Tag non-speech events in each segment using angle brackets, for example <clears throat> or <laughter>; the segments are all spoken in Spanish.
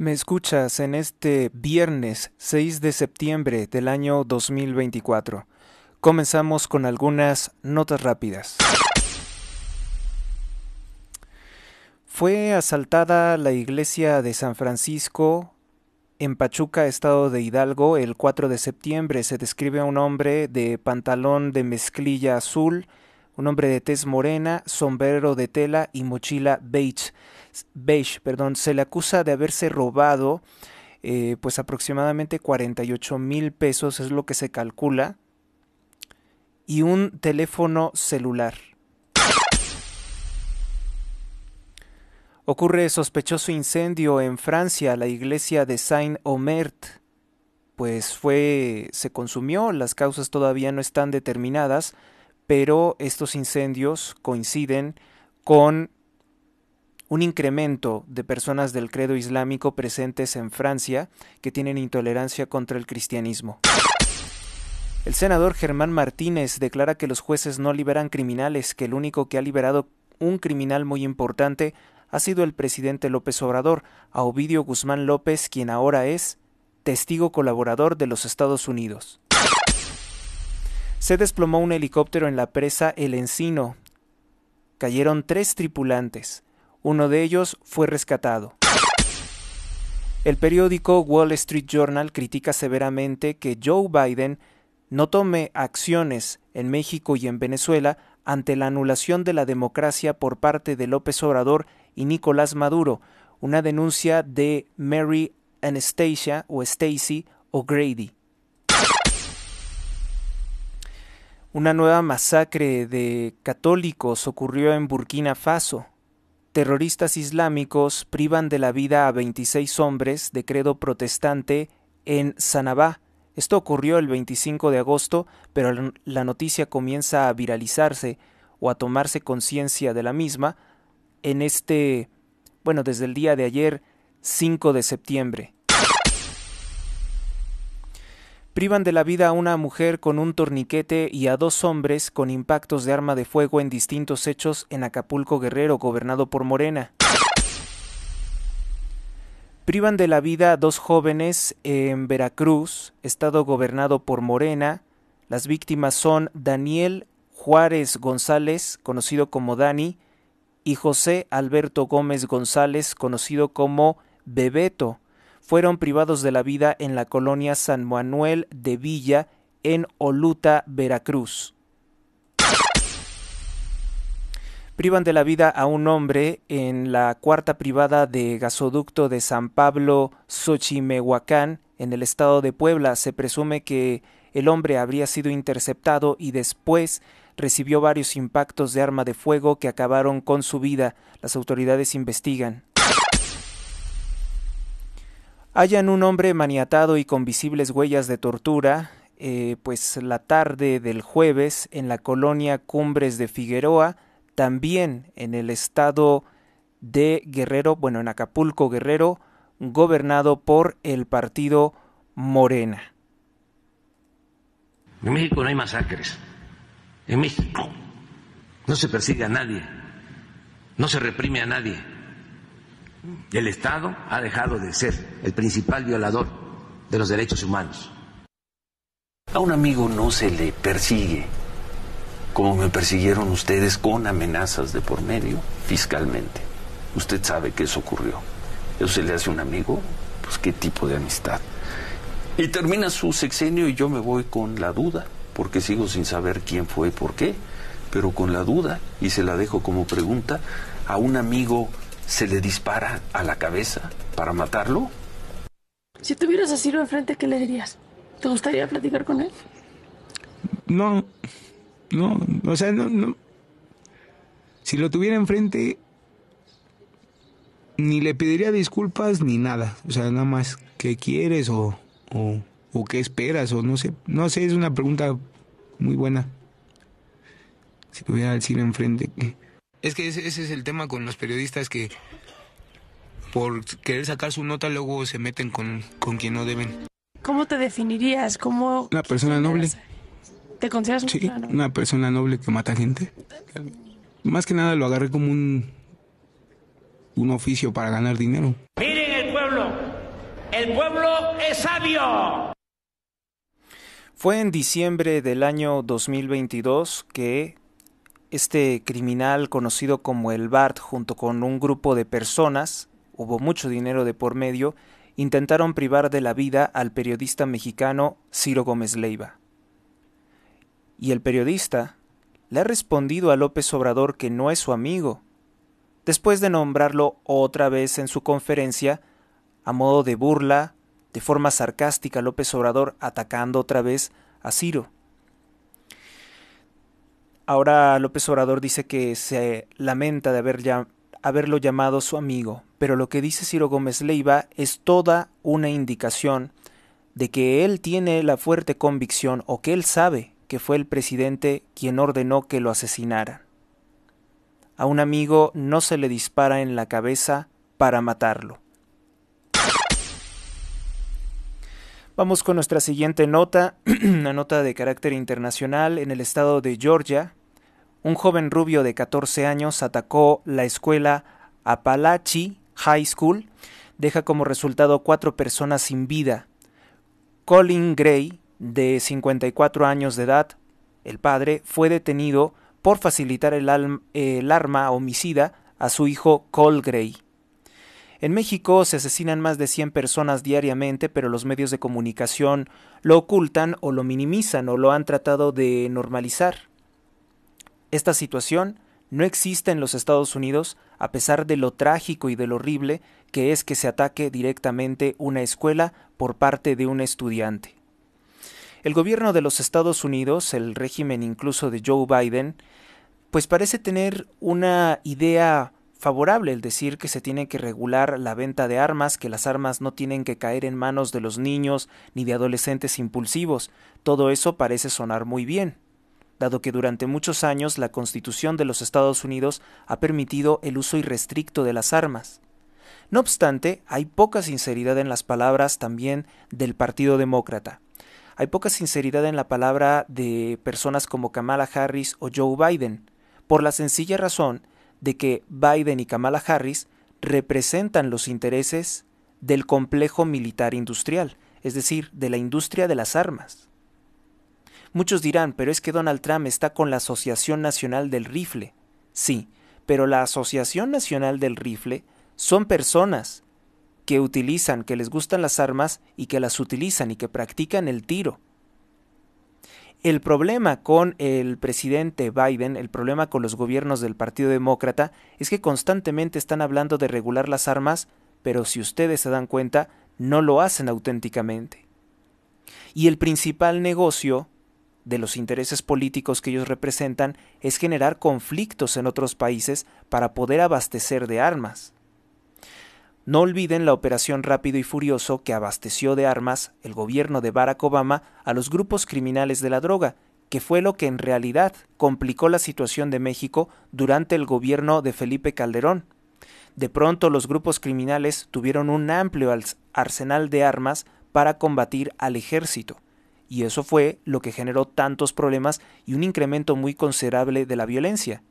Me escuchas en este viernes 6 de septiembre del año 2024. Comenzamos con algunas notas rápidas. Fue asaltada la iglesia de San Francisco en Pachuca, estado de Hidalgo, el 4 de septiembre. Se describe a un hombre de pantalón de mezclilla azul, un hombre de tez morena, sombrero de tela y mochila beige perdón, se le acusa de haberse robado eh, pues aproximadamente 48 mil pesos es lo que se calcula y un teléfono celular. Ocurre sospechoso incendio en Francia, la iglesia de Saint-Omert. Pues fue. se consumió, las causas todavía no están determinadas, pero estos incendios coinciden con un incremento de personas del credo islámico presentes en Francia que tienen intolerancia contra el cristianismo. El senador Germán Martínez declara que los jueces no liberan criminales, que el único que ha liberado un criminal muy importante ha sido el presidente López Obrador, a Ovidio Guzmán López, quien ahora es testigo colaborador de los Estados Unidos. Se desplomó un helicóptero en la presa El Encino. Cayeron tres tripulantes. Uno de ellos fue rescatado. El periódico Wall Street Journal critica severamente que Joe Biden no tome acciones en México y en Venezuela ante la anulación de la democracia por parte de López Obrador y Nicolás Maduro, una denuncia de Mary Anastasia o Stacy O'Grady. Una nueva masacre de católicos ocurrió en Burkina Faso. Terroristas islámicos privan de la vida a 26 hombres de credo protestante en Sanabá. Esto ocurrió el 25 de agosto, pero la noticia comienza a viralizarse o a tomarse conciencia de la misma en este, bueno, desde el día de ayer, 5 de septiembre privan de la vida a una mujer con un torniquete y a dos hombres con impactos de arma de fuego en distintos hechos en Acapulco Guerrero, gobernado por Morena. Privan de la vida a dos jóvenes en Veracruz, estado gobernado por Morena. Las víctimas son Daniel Juárez González, conocido como Dani, y José Alberto Gómez González, conocido como Bebeto fueron privados de la vida en la colonia San Manuel de Villa, en Oluta, Veracruz. Privan de la vida a un hombre en la cuarta privada de gasoducto de San Pablo, Xochimehuacán, en el estado de Puebla. Se presume que el hombre habría sido interceptado y después recibió varios impactos de arma de fuego que acabaron con su vida. Las autoridades investigan. Hayan un hombre maniatado y con visibles huellas de tortura, eh, pues la tarde del jueves en la colonia Cumbres de Figueroa, también en el estado de Guerrero, bueno, en Acapulco Guerrero, gobernado por el partido Morena. En México no hay masacres. En México no se persigue a nadie. No se reprime a nadie. El Estado ha dejado de ser el principal violador de los derechos humanos. A un amigo no se le persigue como me persiguieron ustedes con amenazas de por medio fiscalmente. Usted sabe que eso ocurrió. Eso se le hace a un amigo, pues qué tipo de amistad. Y termina su sexenio y yo me voy con la duda, porque sigo sin saber quién fue y por qué, pero con la duda y se la dejo como pregunta a un amigo se le dispara a la cabeza para matarlo? Si tuvieras a Ciro enfrente, ¿qué le dirías? ¿Te gustaría platicar con él? No, no, o sea, no, no. Si lo tuviera enfrente, ni le pediría disculpas ni nada. O sea, nada más qué quieres o, o, qué esperas o no sé. No sé, es una pregunta muy buena. Si tuviera a Ciro enfrente, es que ese, es el tema con los periodistas que por querer sacar su nota luego se meten con, quien no deben. ¿Cómo te definirías? ¿Cómo una persona noble. ¿Te consideras un sí, una persona noble que mata gente? Más que nada lo agarré como un un oficio para ganar dinero. Miren el pueblo. El pueblo es sabio. Fue en diciembre del año 2022 que este criminal conocido como el BART junto con un grupo de personas, hubo mucho dinero de por medio, intentaron privar de la vida al periodista mexicano Ciro Gómez Leiva. Y el periodista le ha respondido a López Obrador que no es su amigo, después de nombrarlo otra vez en su conferencia, a modo de burla, de forma sarcástica López Obrador atacando otra vez a Ciro. Ahora López Obrador dice que se lamenta de haberlo llamado su amigo, pero lo que dice Ciro Gómez Leiva es toda una indicación de que él tiene la fuerte convicción o que él sabe que fue el presidente quien ordenó que lo asesinaran. A un amigo no se le dispara en la cabeza para matarlo. Vamos con nuestra siguiente nota, <clears throat> una nota de carácter internacional en el estado de Georgia un joven rubio de 14 años atacó la escuela Apalachi High School, deja como resultado cuatro personas sin vida. Colin Gray, de 54 años de edad, el padre, fue detenido por facilitar el, el arma homicida a su hijo Cole Gray. En México se asesinan más de 100 personas diariamente, pero los medios de comunicación lo ocultan o lo minimizan o lo han tratado de normalizar. Esta situación no existe en los Estados Unidos a pesar de lo trágico y de lo horrible que es que se ataque directamente una escuela por parte de un estudiante. El gobierno de los Estados Unidos, el régimen incluso de Joe Biden, pues parece tener una idea favorable el decir que se tiene que regular la venta de armas, que las armas no tienen que caer en manos de los niños ni de adolescentes impulsivos. Todo eso parece sonar muy bien dado que durante muchos años la Constitución de los Estados Unidos ha permitido el uso irrestricto de las armas. No obstante, hay poca sinceridad en las palabras también del Partido Demócrata. Hay poca sinceridad en la palabra de personas como Kamala Harris o Joe Biden, por la sencilla razón de que Biden y Kamala Harris representan los intereses del complejo militar industrial, es decir, de la industria de las armas. Muchos dirán, pero es que Donald Trump está con la Asociación Nacional del Rifle. Sí, pero la Asociación Nacional del Rifle son personas que utilizan, que les gustan las armas y que las utilizan y que practican el tiro. El problema con el presidente Biden, el problema con los gobiernos del Partido Demócrata, es que constantemente están hablando de regular las armas, pero si ustedes se dan cuenta, no lo hacen auténticamente. Y el principal negocio de los intereses políticos que ellos representan es generar conflictos en otros países para poder abastecer de armas. No olviden la operación Rápido y Furioso que abasteció de armas el gobierno de Barack Obama a los grupos criminales de la droga, que fue lo que en realidad complicó la situación de México durante el gobierno de Felipe Calderón. De pronto los grupos criminales tuvieron un amplio arsenal de armas para combatir al ejército y eso fue lo que generó tantos problemas y un incremento muy considerable de la violencia.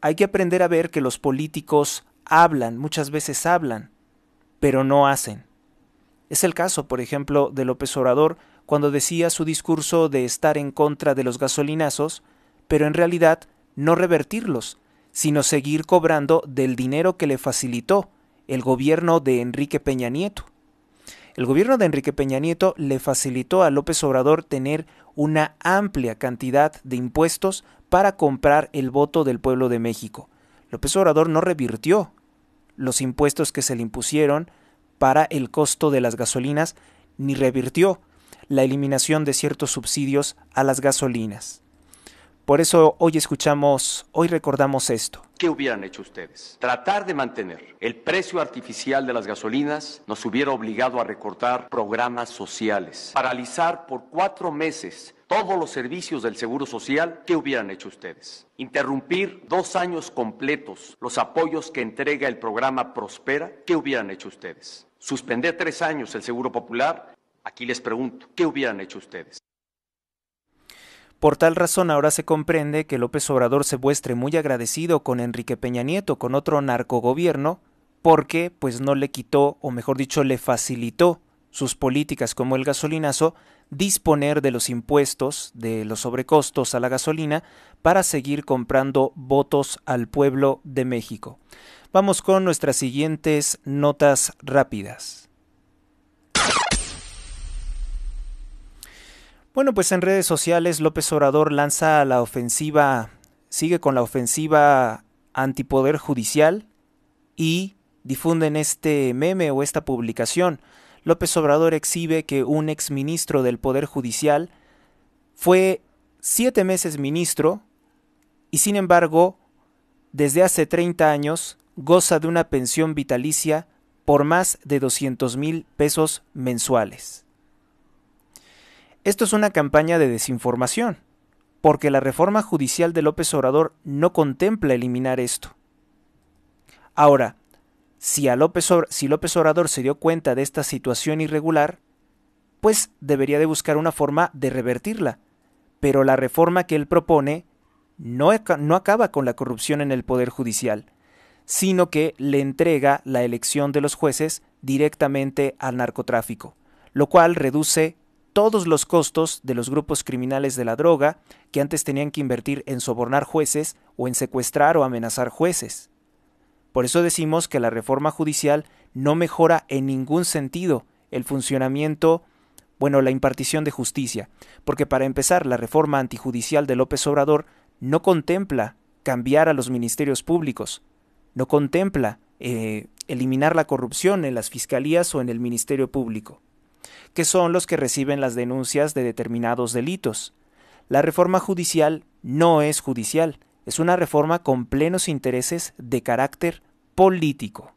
Hay que aprender a ver que los políticos hablan, muchas veces hablan, pero no hacen. Es el caso, por ejemplo, de López Obrador cuando decía su discurso de estar en contra de los gasolinazos, pero en realidad no revertirlos, sino seguir cobrando del dinero que le facilitó el gobierno de Enrique Peña Nieto. El gobierno de Enrique Peña Nieto le facilitó a López Obrador tener una amplia cantidad de impuestos para comprar el voto del pueblo de México. López Obrador no revirtió los impuestos que se le impusieron para el costo de las gasolinas, ni revirtió la eliminación de ciertos subsidios a las gasolinas. Por eso hoy escuchamos, hoy recordamos esto. ¿Qué hubieran hecho ustedes? Tratar de mantener el precio artificial de las gasolinas nos hubiera obligado a recortar programas sociales, paralizar por cuatro meses todos los servicios del Seguro Social, ¿qué hubieran hecho ustedes? Interrumpir dos años completos los apoyos que entrega el programa Prospera, ¿qué hubieran hecho ustedes? Suspender tres años el Seguro Popular, aquí les pregunto, ¿qué hubieran hecho ustedes? Por tal razón ahora se comprende que López Obrador se muestre muy agradecido con Enrique Peña Nieto, con otro narcogobierno, porque pues no le quitó, o mejor dicho, le facilitó sus políticas como el gasolinazo, disponer de los impuestos, de los sobrecostos a la gasolina, para seguir comprando votos al pueblo de México. Vamos con nuestras siguientes notas rápidas. Bueno, pues en redes sociales López Obrador lanza la ofensiva, sigue con la ofensiva antipoder judicial y difunden este meme o esta publicación. López Obrador exhibe que un ex ministro del Poder Judicial fue siete meses ministro y sin embargo, desde hace 30 años, goza de una pensión vitalicia por más de 200 mil pesos mensuales. Esto es una campaña de desinformación, porque la reforma judicial de López Obrador no contempla eliminar esto. Ahora, si, López Obrador, se dio cuenta de esta situación irregular, pues debería de buscar una forma de revertirla. Pero la reforma que él propone no, no, acaba con la corrupción en el Poder Judicial, sino que le entrega la elección de los jueces directamente al narcotráfico, lo cual reduce todos los costos de los grupos criminales de la droga que antes tenían que invertir en sobornar jueces o en secuestrar o amenazar jueces. Por eso decimos que la reforma judicial no mejora en ningún sentido el funcionamiento, bueno, la impartición de justicia, porque para empezar la reforma antijudicial de López Obrador no contempla cambiar a los ministerios públicos, no contempla eh, eliminar la corrupción en las fiscalías o en el Ministerio Público que son los que reciben las denuncias de determinados delitos. La reforma judicial no es judicial, es una reforma con plenos intereses de carácter político.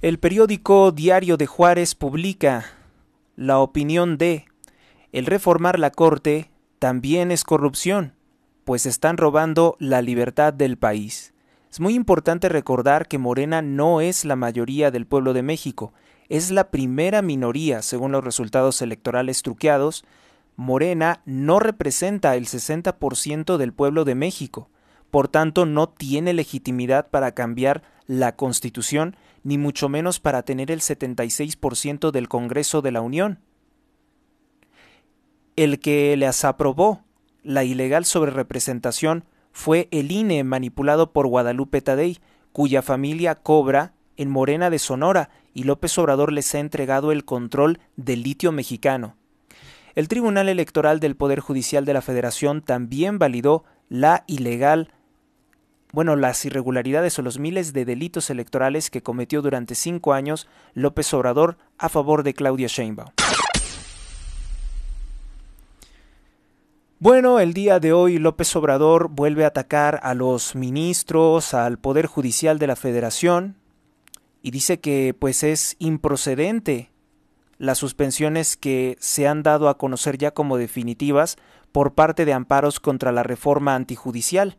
El periódico Diario de Juárez publica la opinión de el reformar la Corte también es corrupción, pues están robando la libertad del país. Es muy importante recordar que Morena no es la mayoría del pueblo de México, es la primera minoría según los resultados electorales truqueados. Morena no representa el 60% del pueblo de México, por tanto no tiene legitimidad para cambiar la Constitución, ni mucho menos para tener el 76% del Congreso de la Unión. El que les aprobó la ilegal sobrerepresentación fue el INE manipulado por Guadalupe Tadei, cuya familia cobra en Morena de Sonora y López Obrador les ha entregado el control del litio mexicano. El Tribunal Electoral del Poder Judicial de la Federación también validó la ilegal bueno, las irregularidades o los miles de delitos electorales que cometió durante cinco años López Obrador a favor de Claudia Sheinbaum. Bueno, el día de hoy López Obrador vuelve a atacar a los ministros, al Poder Judicial de la Federación, y dice que pues es improcedente las suspensiones que se han dado a conocer ya como definitivas por parte de amparos contra la reforma antijudicial.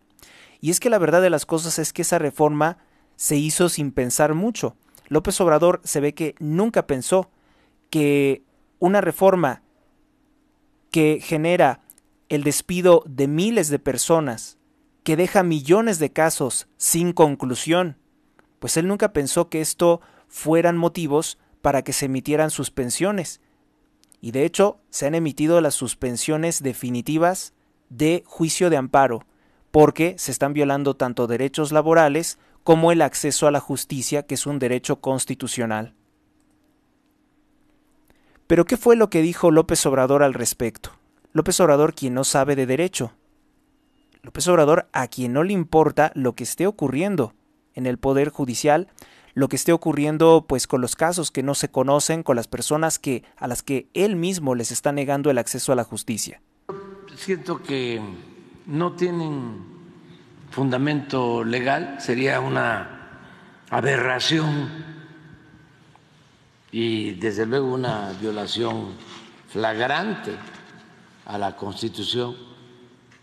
Y es que la verdad de las cosas es que esa reforma se hizo sin pensar mucho. López Obrador se ve que nunca pensó que una reforma que genera el despido de miles de personas, que deja millones de casos sin conclusión, pues él nunca pensó que esto fueran motivos para que se emitieran suspensiones. Y de hecho, se han emitido las suspensiones definitivas de juicio de amparo, porque se están violando tanto derechos laborales como el acceso a la justicia, que es un derecho constitucional. Pero ¿qué fue lo que dijo López Obrador al respecto? López Obrador quien no sabe de derecho. López Obrador a quien no le importa lo que esté ocurriendo en el Poder Judicial, lo que esté ocurriendo pues con los casos que no se conocen, con las personas que, a las que él mismo les está negando el acceso a la justicia. Siento que no tienen fundamento legal, sería una aberración y desde luego una violación flagrante a la Constitución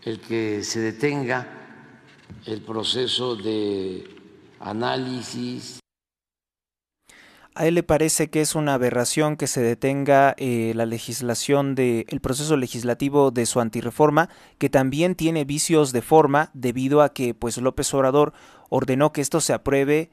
el que se detenga el proceso de análisis. A él le parece que es una aberración que se detenga eh, la legislación de el proceso legislativo de su antirreforma, que también tiene vicios de forma debido a que pues López Obrador ordenó que esto se apruebe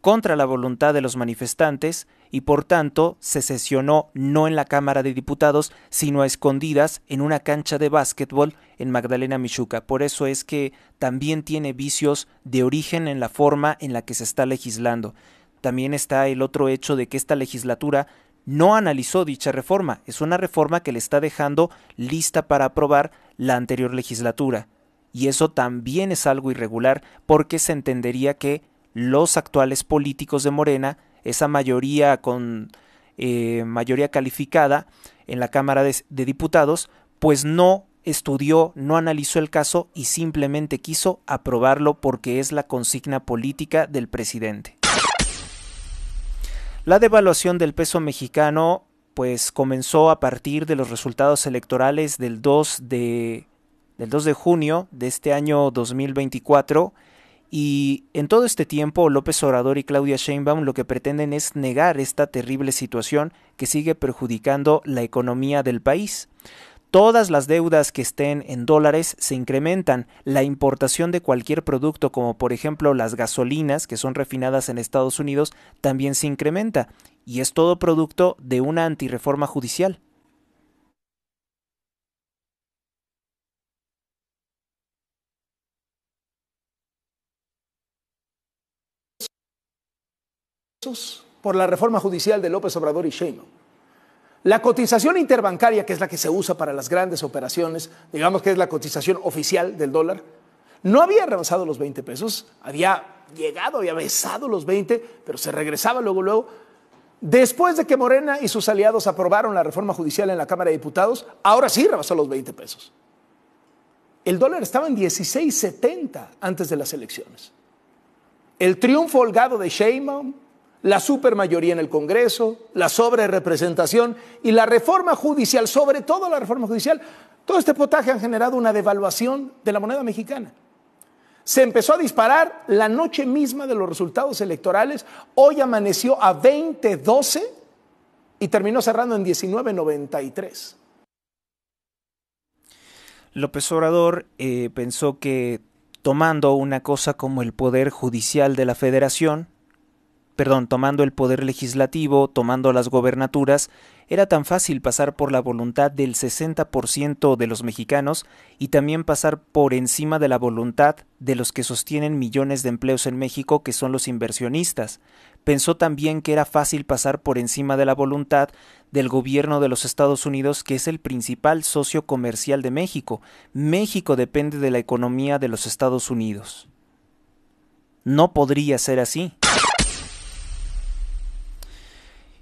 contra la voluntad de los manifestantes y por tanto se sesionó no en la Cámara de Diputados, sino a escondidas en una cancha de básquetbol en Magdalena Michuca. Por eso es que también tiene vicios de origen en la forma en la que se está legislando. También está el otro hecho de que esta legislatura no analizó dicha reforma. Es una reforma que le está dejando lista para aprobar la anterior legislatura. Y eso también es algo irregular porque se entendería que los actuales políticos de Morena esa mayoría con eh, mayoría calificada en la Cámara de, Diputados, pues no estudió, no analizó el caso y simplemente quiso aprobarlo porque es la consigna política del presidente. La devaluación del peso mexicano pues comenzó a partir de los resultados electorales del 2 de del 2 de junio de este año 2024 y en todo este tiempo López Obrador y Claudia Sheinbaum lo que pretenden es negar esta terrible situación que sigue perjudicando la economía del país. Todas las deudas que estén en dólares se incrementan. La importación de cualquier producto, como por ejemplo las gasolinas que son refinadas en Estados Unidos, también se incrementa. Y es todo producto de una antirreforma judicial. por la reforma judicial de López Obrador y Sheinbaum. La cotización interbancaria, que es la que se usa para las grandes operaciones, digamos que es la cotización oficial del dólar, no había rebasado los 20 pesos, había llegado, había besado los 20, pero se regresaba luego, luego. Después de que Morena y sus aliados aprobaron la reforma judicial en la Cámara de Diputados, ahora sí rebasó los 20 pesos. El dólar estaba en 16.70 antes de las elecciones. El triunfo holgado de Sheinbaum, la supermayoría en el Congreso, la sobrerepresentación y la reforma judicial, sobre todo la reforma judicial, todo este potaje han generado una devaluación de la moneda mexicana. Se empezó a disparar la noche misma de los resultados electorales, hoy amaneció a 20.12 y terminó cerrando en 19.93. López Obrador eh, pensó que tomando una cosa como el Poder Judicial de la Federación, perdón, tomando el poder legislativo, tomando las gobernaturas, era tan fácil pasar por la voluntad del 60% de los mexicanos y también pasar por encima de la voluntad de los que sostienen millones de empleos en México, que son los inversionistas. Pensó también que era fácil pasar por encima de la voluntad del gobierno de los Estados Unidos, que es el principal socio comercial de México. México depende de la economía de los Estados Unidos. No podría ser así.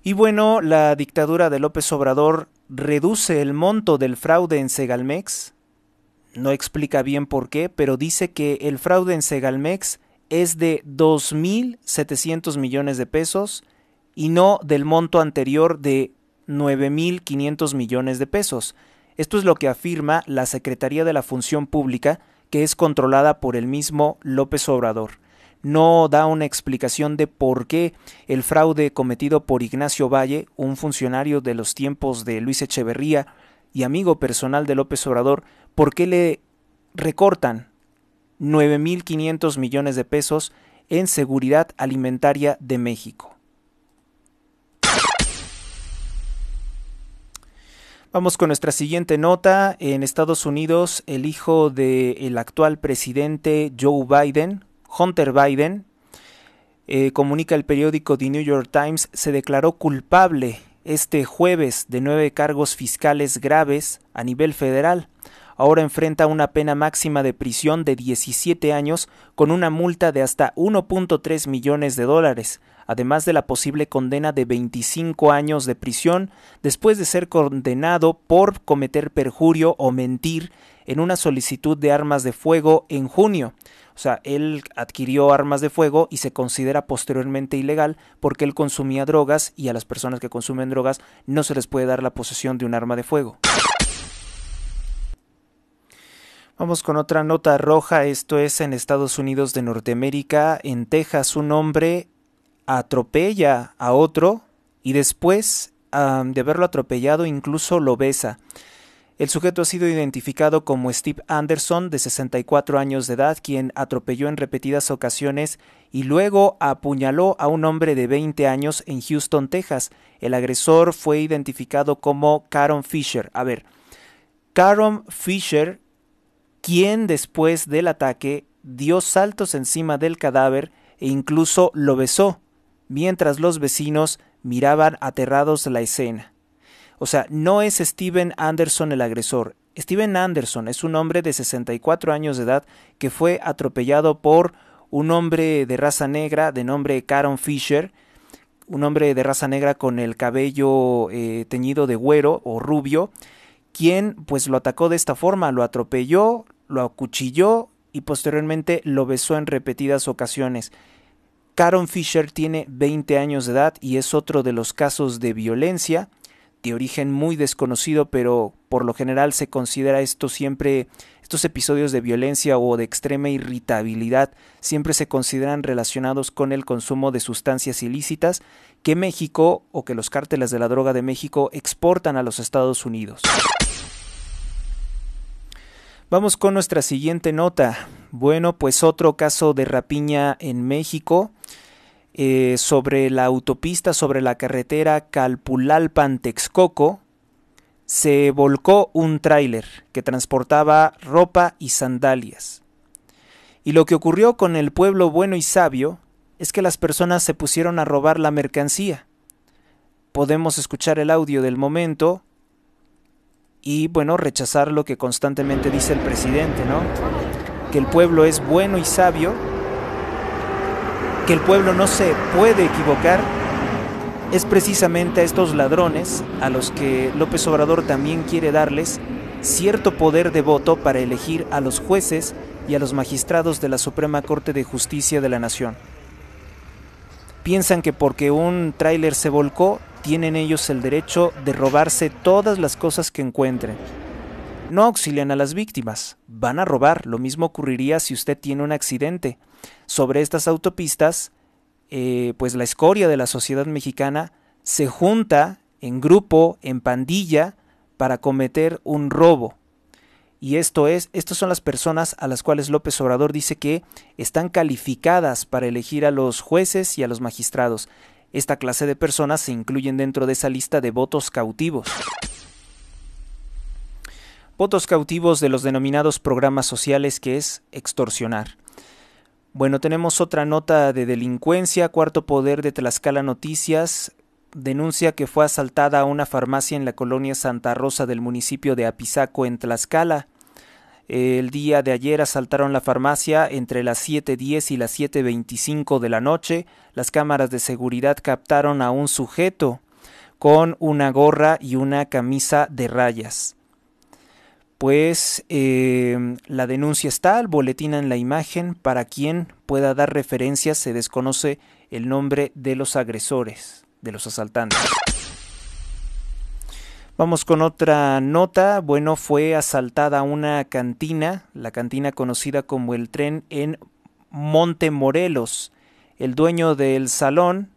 Y bueno, la dictadura de López Obrador reduce el monto del fraude en Segalmex. No explica bien por qué, pero dice que el fraude en Segalmex es de 2.700 millones de pesos y no del monto anterior de 9.500 millones de pesos. Esto es lo que afirma la Secretaría de la Función Pública, que es controlada por el mismo López Obrador no da una explicación de por qué el fraude cometido por Ignacio Valle, un funcionario de los tiempos de Luis Echeverría y amigo personal de López Obrador, por qué le recortan 9.500 millones de pesos en seguridad alimentaria de México. Vamos con nuestra siguiente nota. En Estados Unidos, el hijo del actual presidente Joe Biden, Hunter Biden, eh, comunica el periódico The New York Times, se declaró culpable este jueves de nueve cargos fiscales graves a nivel federal. Ahora enfrenta una pena máxima de prisión de 17 años con una multa de hasta 1.3 millones de dólares, además de la posible condena de 25 años de prisión después de ser condenado por cometer perjurio o mentir en una solicitud de armas de fuego en junio. O sea, él adquirió armas de fuego y se considera posteriormente ilegal porque él consumía drogas y a las personas que consumen drogas no se les puede dar la posesión de un arma de fuego. Vamos con otra nota roja, esto es en Estados Unidos de Norteamérica, en Texas un hombre atropella a otro y después de haberlo atropellado incluso lo besa. El sujeto ha sido identificado como Steve Anderson, de 64 años de edad, quien atropelló en repetidas ocasiones y luego apuñaló a un hombre de 20 años en Houston, Texas. El agresor fue identificado como Caron Fisher. A ver, Caron Fisher, quien después del ataque dio saltos encima del cadáver e incluso lo besó, mientras los vecinos miraban aterrados la escena. O sea, no es Steven Anderson el agresor. Steven Anderson es un hombre de 64 años de edad que fue atropellado por un hombre de raza negra de nombre Caron Fisher, un hombre de raza negra con el cabello eh, teñido de güero o rubio, quien pues lo atacó de esta forma, lo atropelló, lo acuchilló y posteriormente lo besó en repetidas ocasiones. Caron Fisher tiene 20 años de edad y es otro de los casos de violencia de origen muy desconocido, pero por lo general se considera esto siempre, estos episodios de violencia o de extrema irritabilidad siempre se consideran relacionados con el consumo de sustancias ilícitas que México o que los cárteles de la droga de México exportan a los Estados Unidos. Vamos con nuestra siguiente nota. Bueno, pues otro caso de rapiña en México. Eh, sobre la autopista, sobre la carretera Calpulalpan-Texcoco, se volcó un tráiler que transportaba ropa y sandalias. Y lo que ocurrió con el pueblo bueno y sabio es que las personas se pusieron a robar la mercancía. Podemos escuchar el audio del momento y, bueno, rechazar lo que constantemente dice el presidente, ¿no? Que el pueblo es bueno y sabio que el pueblo no se puede equivocar, es precisamente a estos ladrones a los que López Obrador también quiere darles cierto poder de voto para elegir a los jueces y a los magistrados de la Suprema Corte de Justicia de la Nación. Piensan que porque un tráiler se volcó, tienen ellos el derecho de robarse todas las cosas que encuentren. No auxilian a las víctimas, van a robar, lo mismo ocurriría si usted tiene un accidente. Sobre estas autopistas, eh, pues la escoria de la sociedad mexicana se junta en grupo, en pandilla, para cometer un robo. Y esto es, estas son las personas a las cuales López Obrador dice que están calificadas para elegir a los jueces y a los magistrados. Esta clase de personas se incluyen dentro de esa lista de votos cautivos votos cautivos de los denominados programas sociales que es extorsionar. Bueno, tenemos otra nota de delincuencia, cuarto poder de Tlaxcala Noticias, denuncia que fue asaltada a una farmacia en la colonia Santa Rosa del municipio de Apizaco en Tlaxcala. El día de ayer asaltaron la farmacia entre las 7.10 y las 7.25 de la noche. Las cámaras de seguridad captaron a un sujeto con una gorra y una camisa de rayas pues eh, la denuncia está, el boletín en la imagen, para quien pueda dar referencia, se desconoce el nombre de los agresores, de los asaltantes. Vamos con otra nota. Bueno, fue asaltada una cantina, la cantina conocida como el tren en Monte Morelos. El dueño del salón,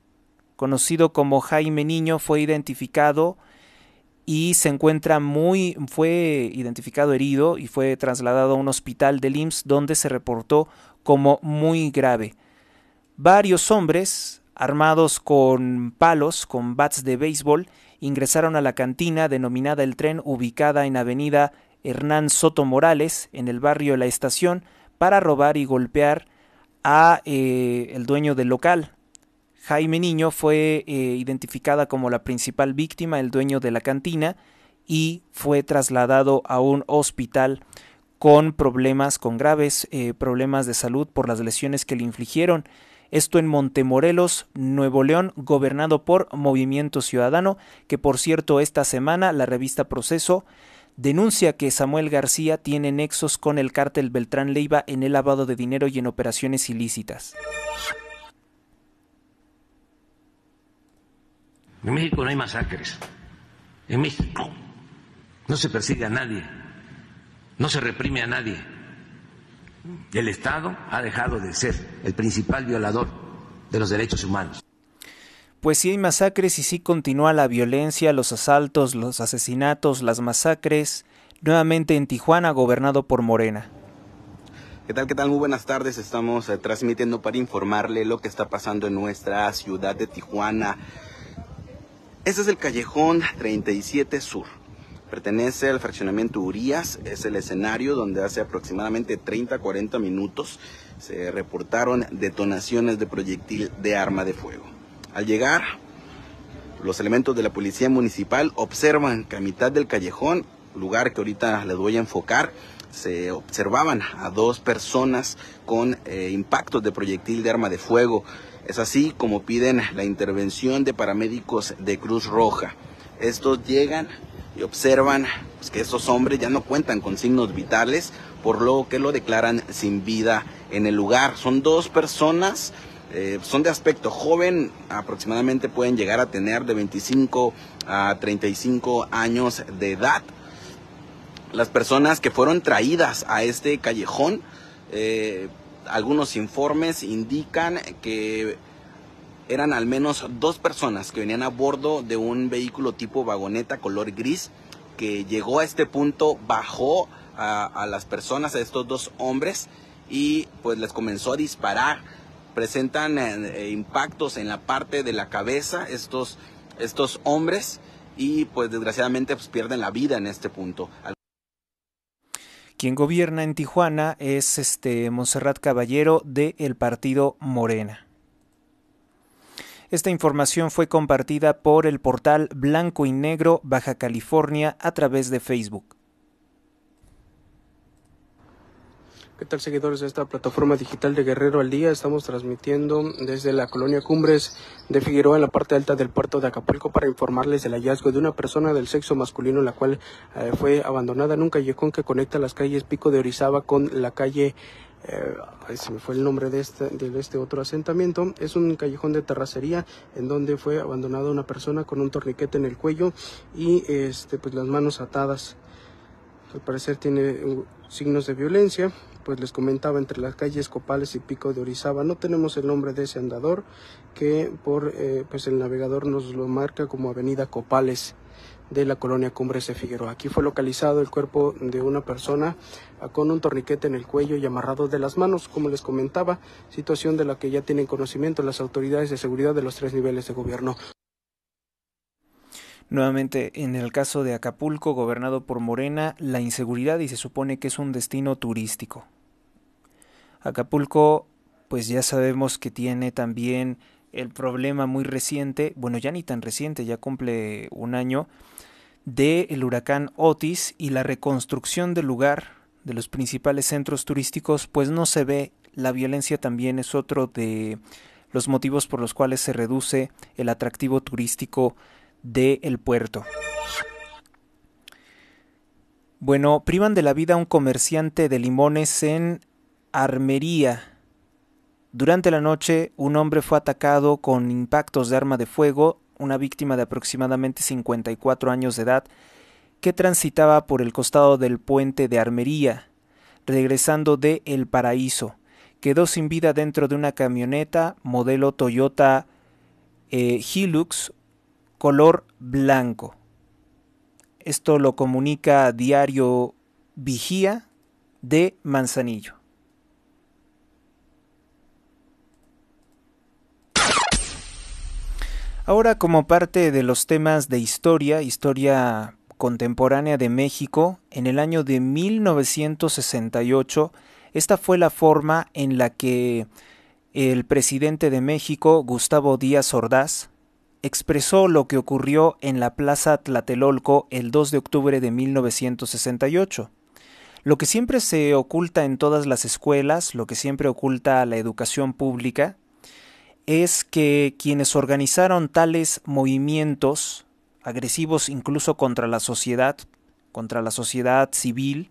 conocido como Jaime Niño, fue identificado y se encuentra muy, fue identificado herido y fue trasladado a un hospital de IMSS donde se reportó como muy grave. Varios hombres armados con palos, con bats de béisbol, ingresaron a la cantina denominada El Tren ubicada en Avenida Hernán Soto Morales, en el barrio La Estación, para robar y golpear a eh, el dueño del local, Jaime Niño fue eh, identificada como la principal víctima, el dueño de la cantina, y fue trasladado a un hospital con problemas, con graves eh, problemas de salud por las lesiones que le infligieron. Esto en Montemorelos, Nuevo León, gobernado por Movimiento Ciudadano, que por cierto esta semana la revista Proceso denuncia que Samuel García tiene nexos con el cártel Beltrán Leiva en el lavado de dinero y en operaciones ilícitas. En México no hay masacres. En México no se persigue a nadie. No se reprime a nadie. El Estado ha dejado de ser el principal violador de los derechos humanos. Pues sí hay masacres y sí continúa la violencia, los asaltos, los asesinatos, las masacres, nuevamente en Tijuana, gobernado por Morena. ¿Qué tal? ¿Qué tal? Muy buenas tardes. Estamos eh, transmitiendo para informarle lo que está pasando en nuestra ciudad de Tijuana. Este es el callejón 37 Sur. Pertenece al fraccionamiento Urias, es el escenario donde hace aproximadamente 30-40 minutos se reportaron detonaciones de proyectil de arma de fuego. Al llegar, los elementos de la policía municipal observan que a mitad del callejón, lugar que ahorita les voy a enfocar, se observaban a dos personas con eh, impactos de proyectil de arma de fuego es así como piden la intervención de paramédicos de Cruz Roja. Estos llegan y observan pues, que estos hombres ya no cuentan con signos vitales, por lo que lo declaran sin vida en el lugar. Son dos personas eh, son de aspecto joven, aproximadamente pueden llegar a tener de 25 a 35 años de edad. Las personas que fueron traídas a este callejón, eh, algunos informes indican que eran al menos dos personas que venían a bordo de un vehículo tipo vagoneta color gris que llegó a este punto, bajó a, las personas, a estos dos hombres y pues les comenzó a disparar. Presentan eh, eh, impactos en la parte de la cabeza estos, estos hombres y pues desgraciadamente pues, pierden la vida en este punto. Quien gobierna en Tijuana es este Monserrat Caballero del El partido Morena. Esta información fue compartida por el portal Blanco y Negro Baja California a través de Facebook. ¿Qué tal seguidores de esta plataforma digital de Guerrero al Día? Estamos transmitiendo desde la colonia Cumbres de Figueroa en la parte alta del puerto de Acapulco para informarles del hallazgo de una persona del sexo masculino la cual eh, fue abandonada en un callejón que conecta las calles Pico de Orizaba con la calle eh, se me fue el nombre de este, de este otro asentamiento, es un callejón de terracería en donde fue abandonada una persona con un torniquete en el cuello y este, pues las manos atadas. Al parecer tiene uh, signos de violencia pues les comentaba, entre las calles Copales y Pico de Orizaba. No tenemos el nombre de ese andador que por eh, pues el navegador nos lo marca como Avenida Copales de la colonia Cumbres de Figueroa. Aquí fue localizado el cuerpo de una persona ah, con un torniquete en el cuello y amarrado de las manos, como les comentaba, situación de la que ya tienen conocimiento las autoridades de seguridad de los tres niveles de gobierno. Nuevamente, en el caso de Acapulco, gobernado por Morena, la inseguridad y se supone que es un destino turístico. Acapulco, pues ya sabemos que tiene también el problema muy reciente, bueno, ya ni tan reciente, ya cumple un año, del huracán Otis y la reconstrucción del lugar de los principales centros turísticos, pues no se ve. La violencia también es otro de los motivos por los cuales se reduce el atractivo turístico del puerto. Bueno, privan de la vida a un comerciante de limones en Armería. Durante la noche, un hombre fue atacado con impactos de arma de fuego, una víctima de aproximadamente 54 años de edad, que transitaba por el costado del puente de Armería, regresando de El Paraíso. Quedó sin vida dentro de una camioneta modelo Toyota eh, Hilux color blanco. Esto lo comunica Diario Vigía de Manzanillo. Ahora como parte de los temas de historia, historia contemporánea de México, en el año de 1968, esta fue la forma en la que el presidente de México, Gustavo Díaz Ordaz, expresó lo que ocurrió en la Plaza Tlatelolco el 2 de octubre de 1968. Lo que siempre se oculta en todas las escuelas, lo que siempre oculta la educación pública, es que quienes organizaron tales movimientos agresivos incluso contra la sociedad, contra la sociedad civil,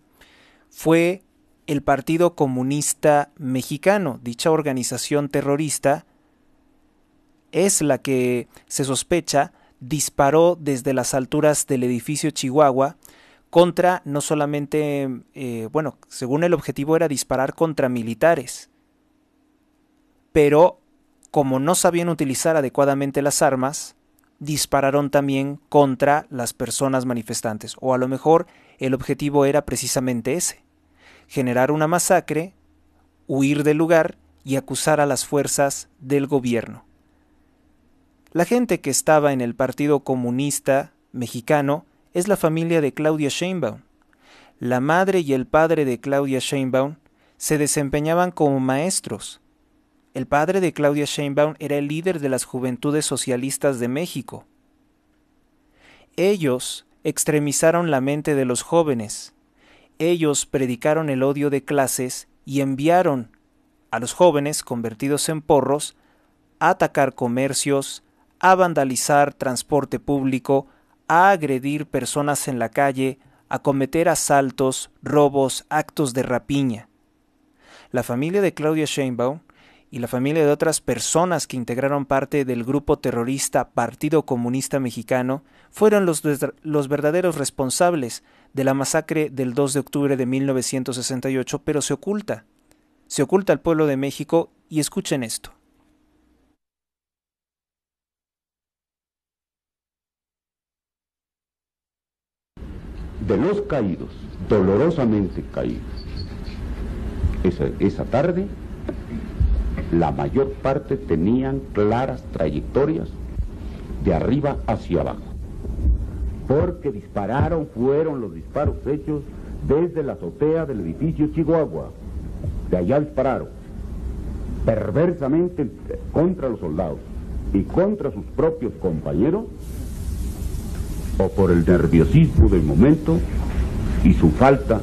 fue el Partido Comunista Mexicano. Dicha organización terrorista es la que se sospecha disparó desde las alturas del edificio Chihuahua contra no solamente, eh, bueno, según el objetivo era disparar contra militares, pero como no sabían utilizar adecuadamente las armas, dispararon también contra las personas manifestantes, o a lo mejor el objetivo era precisamente ese, generar una masacre, huir del lugar y acusar a las fuerzas del gobierno. La gente que estaba en el Partido Comunista Mexicano es la familia de Claudia Sheinbaum. La madre y el padre de Claudia Sheinbaum se desempeñaban como maestros, el padre de Claudia Sheinbaum era el líder de las Juventudes Socialistas de México. Ellos extremizaron la mente de los jóvenes. Ellos predicaron el odio de clases y enviaron a los jóvenes convertidos en porros a atacar comercios, a vandalizar transporte público, a agredir personas en la calle, a cometer asaltos, robos, actos de rapiña. La familia de Claudia Sheinbaum y la familia de otras personas que integraron parte del grupo terrorista Partido Comunista Mexicano fueron los, los, verdaderos responsables de la masacre del 2 de octubre de 1968, pero se oculta. Se oculta al pueblo de México y escuchen esto. De los caídos, dolorosamente caídos, esa, esa tarde la mayor parte tenían claras trayectorias de arriba hacia abajo. Porque dispararon, fueron los disparos hechos desde la azotea del edificio Chihuahua. De allá dispararon, perversamente contra los soldados y contra sus propios compañeros, o por el nerviosismo del momento y su falta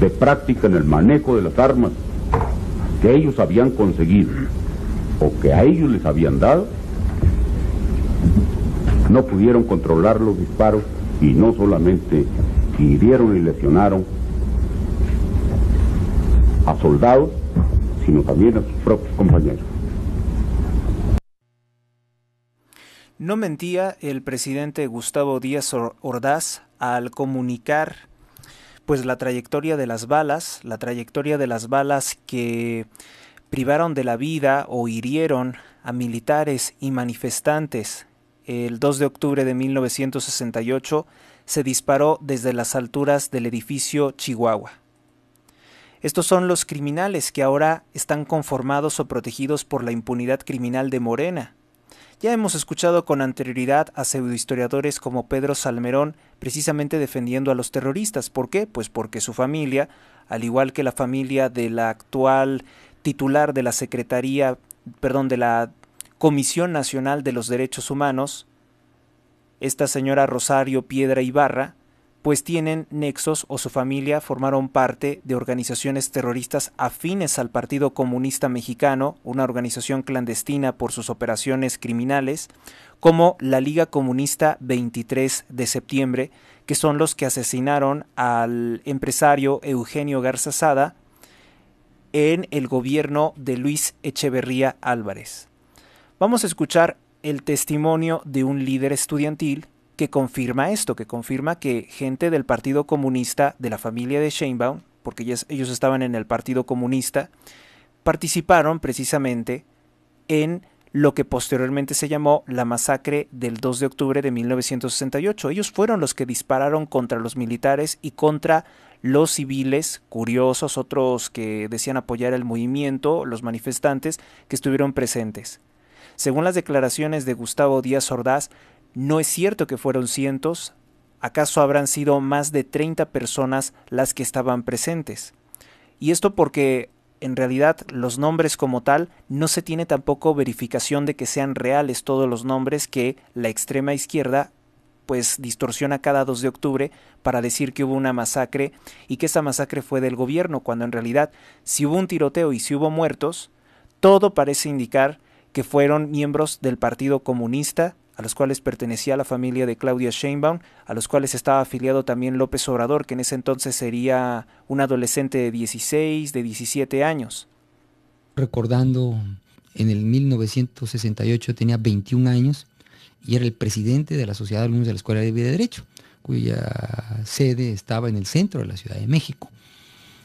de práctica en el manejo de las armas que ellos habían conseguido o que a ellos les habían dado, no pudieron controlar los disparos y no solamente hirieron y lesionaron a soldados, sino también a sus propios compañeros. No mentía el presidente Gustavo Díaz Ordaz al comunicar pues la trayectoria de las balas, la trayectoria de las balas que privaron de la vida o hirieron a militares y manifestantes. El 2 de octubre de 1968 se disparó desde las alturas del edificio Chihuahua. Estos son los criminales que ahora están conformados o protegidos por la impunidad criminal de Morena, ya hemos escuchado con anterioridad a pseudohistoriadores como Pedro Salmerón precisamente defendiendo a los terroristas. ¿Por qué? Pues porque su familia, al igual que la familia de la actual titular de la Secretaría, perdón, de la Comisión Nacional de los Derechos Humanos, esta señora Rosario Piedra Ibarra, pues tienen nexos o su familia formaron parte de organizaciones terroristas afines al Partido Comunista Mexicano, una organización clandestina por sus operaciones criminales, como la Liga Comunista 23 de septiembre, que son los que asesinaron al empresario Eugenio Garza Sada en el gobierno de Luis Echeverría Álvarez. Vamos a escuchar el testimonio de un líder estudiantil que confirma esto, que confirma que gente del Partido Comunista, de la familia de Sheinbaum, porque ellos estaban en el Partido Comunista, participaron precisamente en lo que posteriormente se llamó la masacre del 2 de octubre de 1968. Ellos fueron los que dispararon contra los militares y contra los civiles curiosos, otros que decían apoyar el movimiento, los manifestantes que estuvieron presentes. Según las declaraciones de Gustavo Díaz Ordaz, no es cierto que fueron cientos, acaso habrán sido más de 30 personas las que estaban presentes. Y esto porque en realidad los nombres como tal no se tiene tampoco verificación de que sean reales todos los nombres que la extrema izquierda pues distorsiona cada 2 de octubre para decir que hubo una masacre y que esa masacre fue del gobierno, cuando en realidad si hubo un tiroteo y si hubo muertos, todo parece indicar que fueron miembros del Partido Comunista a los cuales pertenecía la familia de Claudia Sheinbaum, a los cuales estaba afiliado también López Obrador, que en ese entonces sería un adolescente de 16, de 17 años. Recordando, en el 1968 tenía 21 años y era el presidente de la Sociedad de Alumnos de la Escuela de Vida y Derecho, cuya sede estaba en el centro de la Ciudad de México.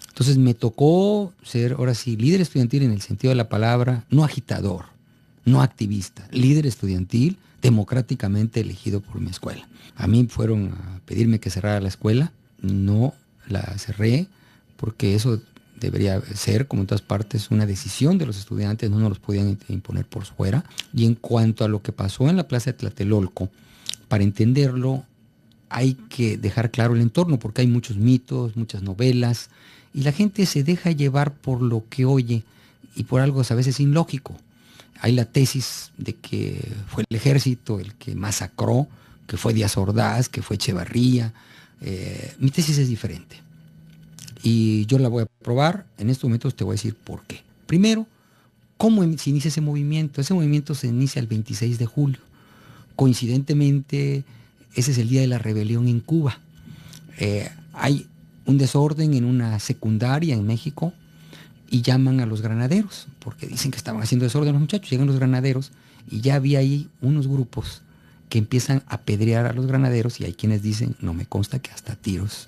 Entonces me tocó ser, ahora sí, líder estudiantil en el sentido de la palabra, no agitador, no activista, líder estudiantil, democráticamente elegido por mi escuela. A mí fueron a pedirme que cerrara la escuela, no la cerré porque eso debería ser, como en todas partes, una decisión de los estudiantes, no nos los podían imponer por fuera. Y en cuanto a lo que pasó en la Plaza de Tlatelolco, para entenderlo hay que dejar claro el entorno, porque hay muchos mitos, muchas novelas, y la gente se deja llevar por lo que oye y por algo a veces ilógico. Hay la tesis de que fue el ejército el que masacró, que fue Díaz Ordaz, que fue Echevarría. Eh, mi tesis es diferente. Y yo la voy a probar. En estos momentos te voy a decir por qué. Primero, ¿cómo em-, se inicia ese movimiento? Ese movimiento se inicia el 26 de julio. Coincidentemente, ese es el día de la rebelión en Cuba. Eh, hay un desorden en una secundaria en México, y llaman a los granaderos, porque dicen que estaban haciendo desorden los muchachos. Llegan los granaderos y ya había ahí unos grupos que empiezan a apedrear a los granaderos y hay quienes dicen, no me consta que hasta tiros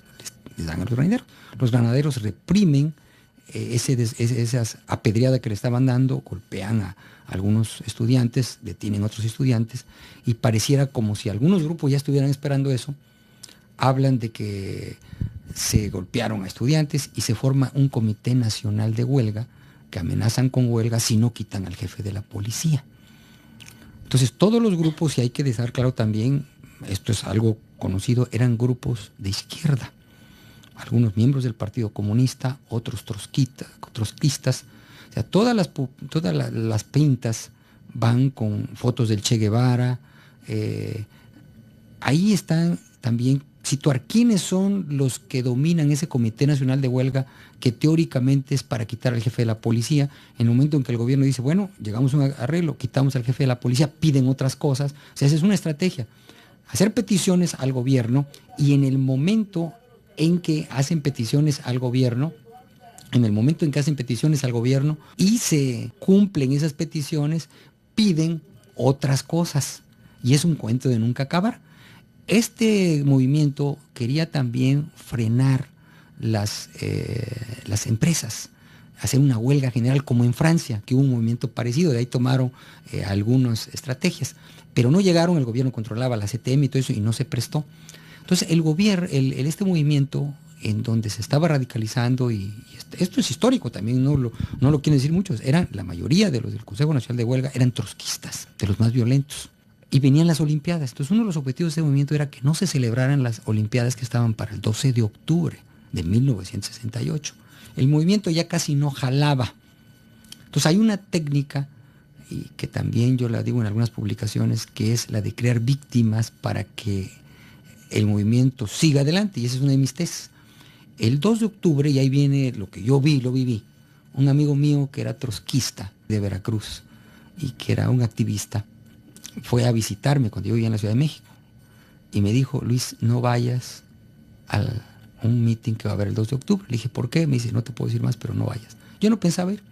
les, dan a los granaderos. Los granaderos reprimen esa eh, ese, que le estaban dando, golpean a, a algunos estudiantes, detienen a otros estudiantes y pareciera como si algunos grupos ya estuvieran esperando eso hablan de que se golpearon a estudiantes y se forma un comité nacional de huelga que amenazan con huelga si no quitan al jefe de la policía. Entonces todos los grupos, y hay que dejar claro también, esto es algo conocido, eran grupos de izquierda. Algunos miembros del Partido Comunista, otros trotskistas, trotskistas. O sea, todas las, todas pintas van con fotos del Che Guevara. Eh, ahí están también situar quiénes son los que dominan ese Comité Nacional de Huelga que teóricamente es para quitar al jefe de la policía. En el momento en que el gobierno dice, bueno, llegamos a un arreglo, quitamos al jefe de la policía, piden otras cosas. O sea, es una estrategia. Hacer peticiones al gobierno y en el momento en que hacen peticiones al gobierno, en el momento en que hacen peticiones al gobierno y se cumplen esas peticiones, piden otras cosas. Y es un cuento de nunca acabar. Este movimiento quería también frenar las, eh, las empresas, hacer una huelga general como en Francia, que hubo un movimiento parecido, de ahí tomaron eh, algunas estrategias, pero no llegaron, el gobierno controlaba la CTM y todo eso y no se prestó. Entonces el gobierno, el, este movimiento en donde se estaba radicalizando, y, esto es histórico también, no lo, no lo quieren decir muchos, eran la mayoría de los del Consejo Nacional de Huelga, eran trotskistas, de los más violentos y venían las Olimpiadas. Entonces uno de los objetivos de ese movimiento era que no se celebraran las Olimpiadas que estaban para el 12 de octubre de 1968. El movimiento ya casi no jalaba. Entonces hay una técnica, y que también yo la digo en algunas publicaciones, que es la de crear víctimas para que el movimiento siga adelante, y esa es una de mis tesis. El 2 de octubre, y ahí viene lo que yo vi, lo viví, un amigo mío que era trotskista de Veracruz y que era un activista, fue a visitarme cuando yo vivía en la Ciudad de México. Y me dijo, Luis, no vayas a un meeting que va a haber el 2 de octubre. Le dije, ¿por qué? Me dice, no te puedo decir más, pero no vayas. Yo no pensaba ir.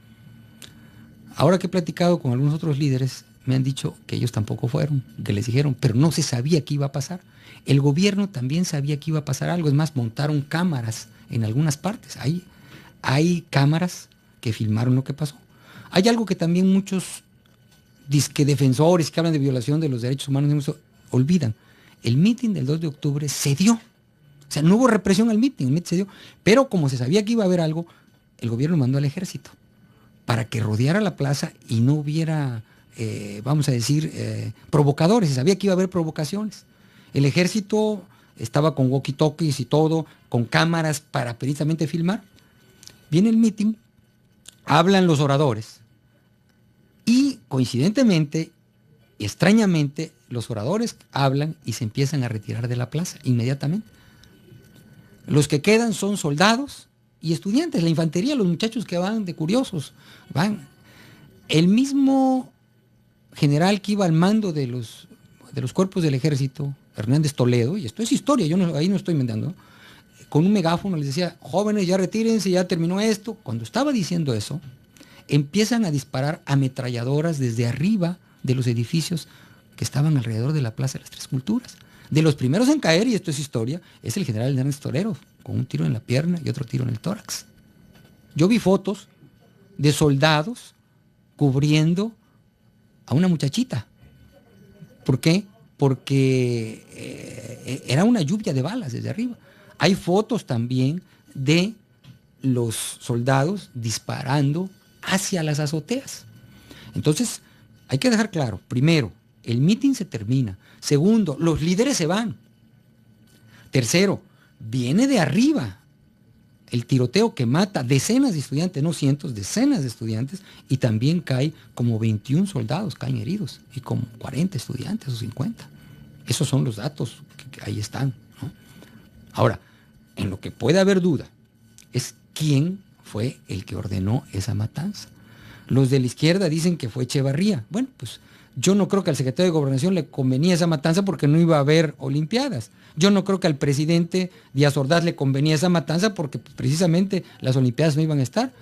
Ahora que he platicado con algunos otros líderes, me han dicho que ellos tampoco fueron, que les dijeron, pero no se sabía qué iba a pasar. El gobierno también sabía que iba a pasar algo. Es más, montaron cámaras en algunas partes. hay cámaras que filmaron lo que pasó. Hay algo que también muchos que defensores que hablan de violación de los derechos humanos, olvidan. El mitin del 2 de octubre se dio. O sea, no hubo represión al mitin, el mitin se dio. Pero como se sabía que iba a haber algo, el gobierno mandó al ejército para que rodeara la plaza y no hubiera, eh, vamos a decir, eh, provocadores. Se sabía que iba a haber provocaciones. El ejército estaba con walkie-talkies y todo, con cámaras para precisamente filmar. Viene el mitin, hablan los oradores, y coincidentemente, extrañamente, los oradores hablan y se empiezan a retirar de la plaza inmediatamente. Los que quedan son soldados y estudiantes, la infantería, los muchachos que van de curiosos, van. El mismo general que iba al mando de los, de los cuerpos del ejército, Hernández Toledo, y esto es historia, yo ahí no estoy inventando, con un megáfono les decía, jóvenes, ya retírense, ya terminó esto. Cuando estaba diciendo eso, empiezan a disparar ametralladoras desde arriba de los edificios que estaban alrededor de la Plaza de las Tres Culturas. De los primeros en caer, y esto es historia, es el general Hernández Torero, con un tiro en la pierna y otro tiro en el tórax. Yo vi fotos de soldados cubriendo a una muchachita. ¿Por qué? Porque eh, era una lluvia de balas desde arriba. Hay fotos también de los soldados disparando hacia las azoteas. Entonces, hay que dejar claro, primero, el mitin se termina. Segundo, los líderes se van. Tercero, viene de arriba el tiroteo que mata decenas de estudiantes, no cientos, decenas de estudiantes, y también cae como 21 soldados, caen heridos, y como 40 estudiantes o 50. Esos son los datos que, ahí están. Ahora, en lo que puede haber duda es quién fue el que ordenó esa matanza. Los de la izquierda dicen que fue Echevarría. Bueno, pues yo no creo que al secretario de Gobernación le convenía esa matanza porque no iba a haber Olimpiadas. Yo no creo que al presidente Díaz Ordaz le convenía esa matanza porque pues, precisamente las Olimpiadas no iban a estar.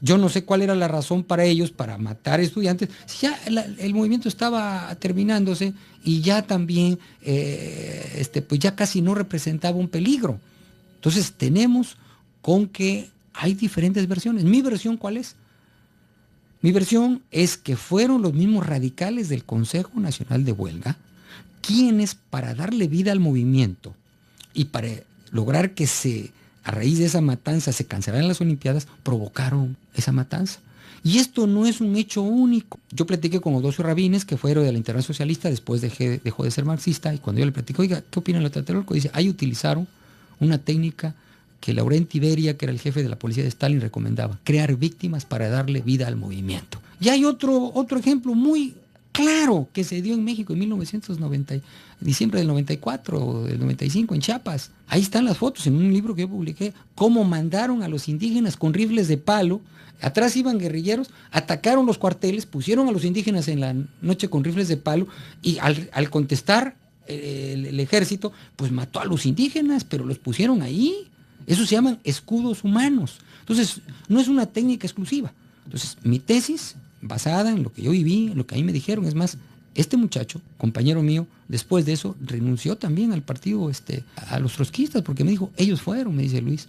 Yo no sé cuál era la razón para ellos para matar estudiantes. Ya el movimiento estaba terminándose y ya también, eh, este, pues ya casi no representaba un peligro. Entonces tenemos con que hay diferentes versiones. ¿Mi versión cuál es? Mi versión es que fueron los mismos radicales del Consejo Nacional de Huelga quienes para darle vida al movimiento y para lograr que se, a raíz de esa matanza se cancelaran las Olimpiadas, provocaron esa matanza. Y esto no es un hecho único. Yo platiqué con Odocio Rabines, que fue héroe de la Internacional Socialista, después dejó de ser marxista, y cuando yo le platico, oiga, ¿qué opina el tlatelolco? Dice, ahí utilizaron una técnica que Laurenti Iberia, que era el jefe de la policía de Stalin, recomendaba, crear víctimas para darle vida al movimiento. Y hay otro, otro ejemplo muy claro que se dio en México en 1990, diciembre del 94 o del 95 en Chiapas. Ahí están las fotos en un libro que yo publiqué, cómo mandaron a los indígenas con rifles de palo, atrás iban guerrilleros, atacaron los cuarteles, pusieron a los indígenas en la noche con rifles de palo y al, contestar eh, el, ejército, pues mató a los indígenas, pero los pusieron ahí. Eso se llaman escudos humanos. Entonces, no es una técnica exclusiva. Entonces, mi tesis, basada en lo que yo viví, en lo que a mí me dijeron, es más, este muchacho, compañero mío, después de eso renunció también al partido, este, a los trotskistas, porque me dijo, ellos fueron, me dice Luis.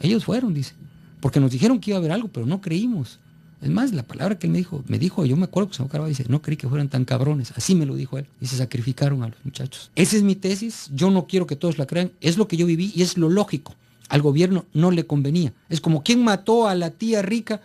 Ellos fueron, dice. Porque nos dijeron que iba a haber algo, pero no creímos. Es más, la palabra que él me dijo, me dijo, yo me acuerdo que se me dice, no creí que fueran tan cabrones. Así me lo dijo él. Y se sacrificaron a los muchachos. Esa es mi tesis, yo no quiero que todos la crean, es lo que yo viví y es lo lógico. Al gobierno no le convenía. Es como quien mató a la tía rica,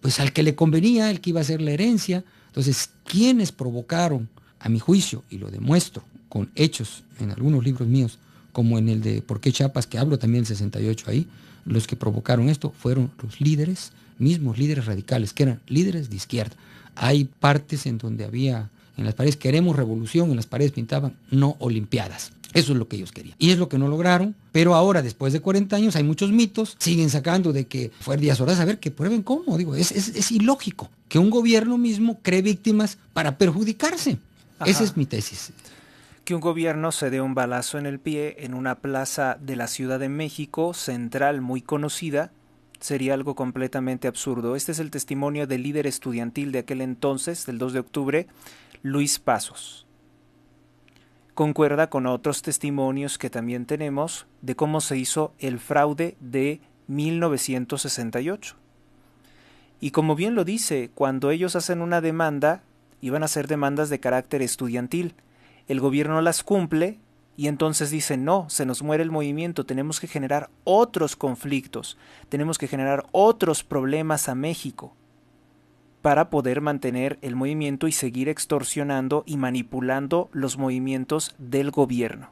pues al que le convenía, el que iba a hacer la herencia. Entonces, quienes provocaron, a mi juicio, y lo demuestro con hechos en algunos libros míos, como en el de ¿Por qué Chiapas? que hablo también el 68 ahí, los que provocaron esto fueron los líderes, mismos líderes radicales, que eran líderes de izquierda. Hay partes en donde había, en las paredes, queremos revolución, en las paredes pintaban no olimpiadas. Eso es lo que ellos querían. Y es lo que no lograron. Pero ahora, después de 40 años, hay muchos mitos. Siguen sacando de que fue Díaz horas A ver, que prueben cómo. Digo, es, es, ilógico que un gobierno mismo cree víctimas para perjudicarse. Esa es mi tesis que un gobierno se dé un balazo en el pie en una plaza de la Ciudad de México central muy conocida sería algo completamente absurdo. Este es el testimonio del líder estudiantil de aquel entonces, del 2 de octubre, Luis Pasos concuerda con otros testimonios que también tenemos de cómo se hizo el fraude de 1968. Y como bien lo dice, cuando ellos hacen una demanda, iban a ser demandas de carácter estudiantil. El gobierno las cumple y entonces dicen, no, se nos muere el movimiento, tenemos que generar otros conflictos, tenemos que generar otros problemas a México para poder mantener el movimiento y seguir extorsionando y manipulando los movimientos del gobierno.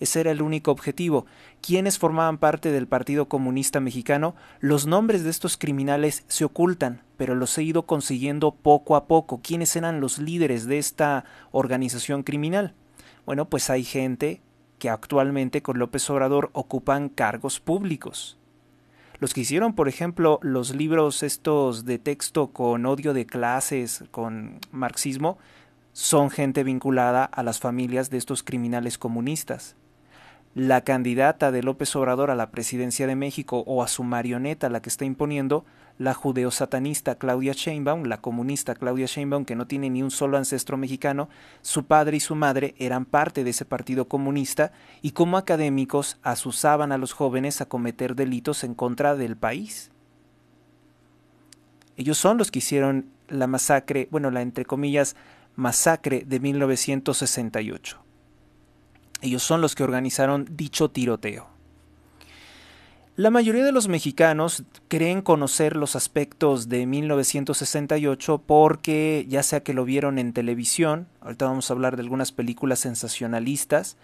Ese era el único objetivo. Quienes formaban parte del Partido Comunista Mexicano, los nombres de estos criminales se ocultan, pero los he ido consiguiendo poco a poco. ¿Quiénes eran los líderes de esta organización criminal? Bueno, pues hay gente que actualmente con López Obrador ocupan cargos públicos. Los que hicieron, por ejemplo, los libros estos de texto con odio de clases, con marxismo, son gente vinculada a las familias de estos criminales comunistas. La candidata de López Obrador a la presidencia de México o a su marioneta, la que está imponiendo, la judeo-satanista Claudia Sheinbaum, la comunista Claudia Sheinbaum, que no tiene ni un solo ancestro mexicano, su padre y su madre eran parte de ese partido comunista y como académicos asusaban a los jóvenes a cometer delitos en contra del país. Ellos son los que hicieron la masacre, bueno, la entre comillas, masacre de 1968. Ellos son los que organizaron dicho tiroteo. La mayoría de los mexicanos creen conocer los aspectos de 1968 porque ya sea que lo vieron en televisión, ahorita vamos a hablar de algunas películas sensacionalistas,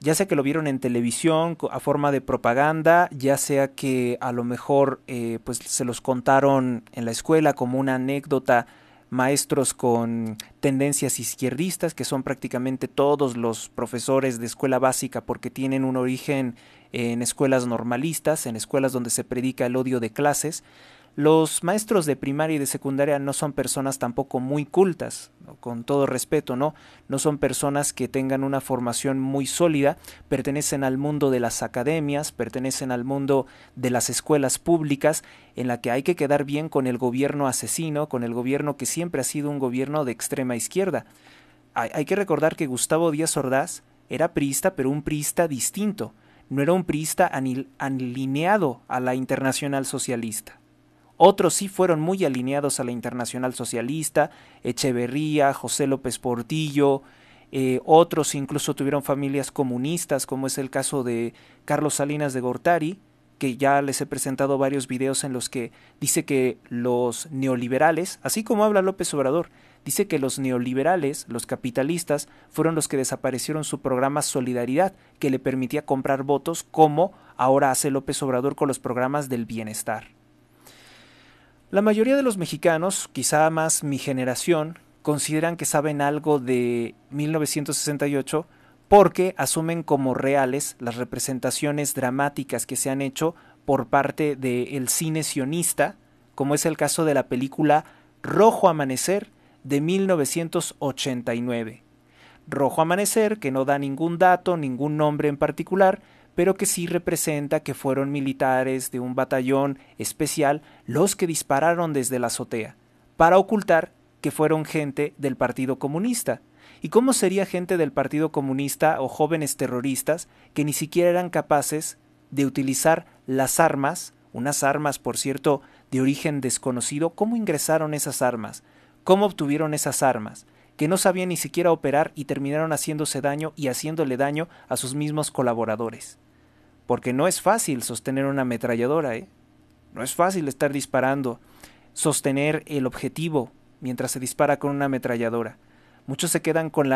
ya sea que lo vieron en televisión a forma de propaganda, ya sea que a lo mejor eh, pues se los contaron en la escuela como una anécdota maestros con tendencias izquierdistas, que son prácticamente todos los profesores de escuela básica porque tienen un origen en escuelas normalistas, en escuelas donde se predica el odio de clases, los maestros de primaria y de secundaria no son personas tampoco muy cultas, con todo respeto, ¿no? No son personas que tengan una formación muy sólida, pertenecen al mundo de las academias, pertenecen al mundo de las escuelas públicas, en la que hay que quedar bien con el gobierno asesino, con el gobierno que siempre ha sido un gobierno de extrema izquierda. Hay, que recordar que Gustavo Díaz Ordaz era priista, pero un priista distinto no era un priista alineado a la internacional socialista. Otros sí fueron muy alineados a la internacional socialista, Echeverría, José López Portillo, eh, otros incluso tuvieron familias comunistas, como es el caso de Carlos Salinas de Gortari, que ya les he presentado varios videos en los que dice que los neoliberales, así como habla López Obrador, dice que los neoliberales, los capitalistas, fueron los que desaparecieron su programa Solidaridad, que le permitía comprar votos como ahora hace López Obrador con los programas del bienestar. La mayoría de los mexicanos, quizá más mi generación, consideran que saben algo de 1968 porque asumen como reales las representaciones dramáticas que se han hecho por parte del cine sionista, como es el caso de la película Rojo Amanecer de 1989. Rojo Amanecer, que no da ningún dato, ningún nombre en particular, pero que sí representa que fueron militares de un batallón especial los que dispararon desde la azotea, para ocultar que fueron gente del Partido Comunista. ¿Y cómo sería gente del Partido Comunista o jóvenes terroristas que ni siquiera eran capaces de utilizar las armas, unas armas, por cierto, de origen desconocido? ¿Cómo ingresaron esas armas? cómo obtuvieron esas armas, que no sabían ni siquiera operar y terminaron haciéndose daño y haciéndole daño a sus mismos colaboradores. Porque no es fácil sostener una ametralladora, ¿eh? No es fácil estar disparando, sostener el objetivo mientras se dispara con una ametralladora. Muchos se quedan con,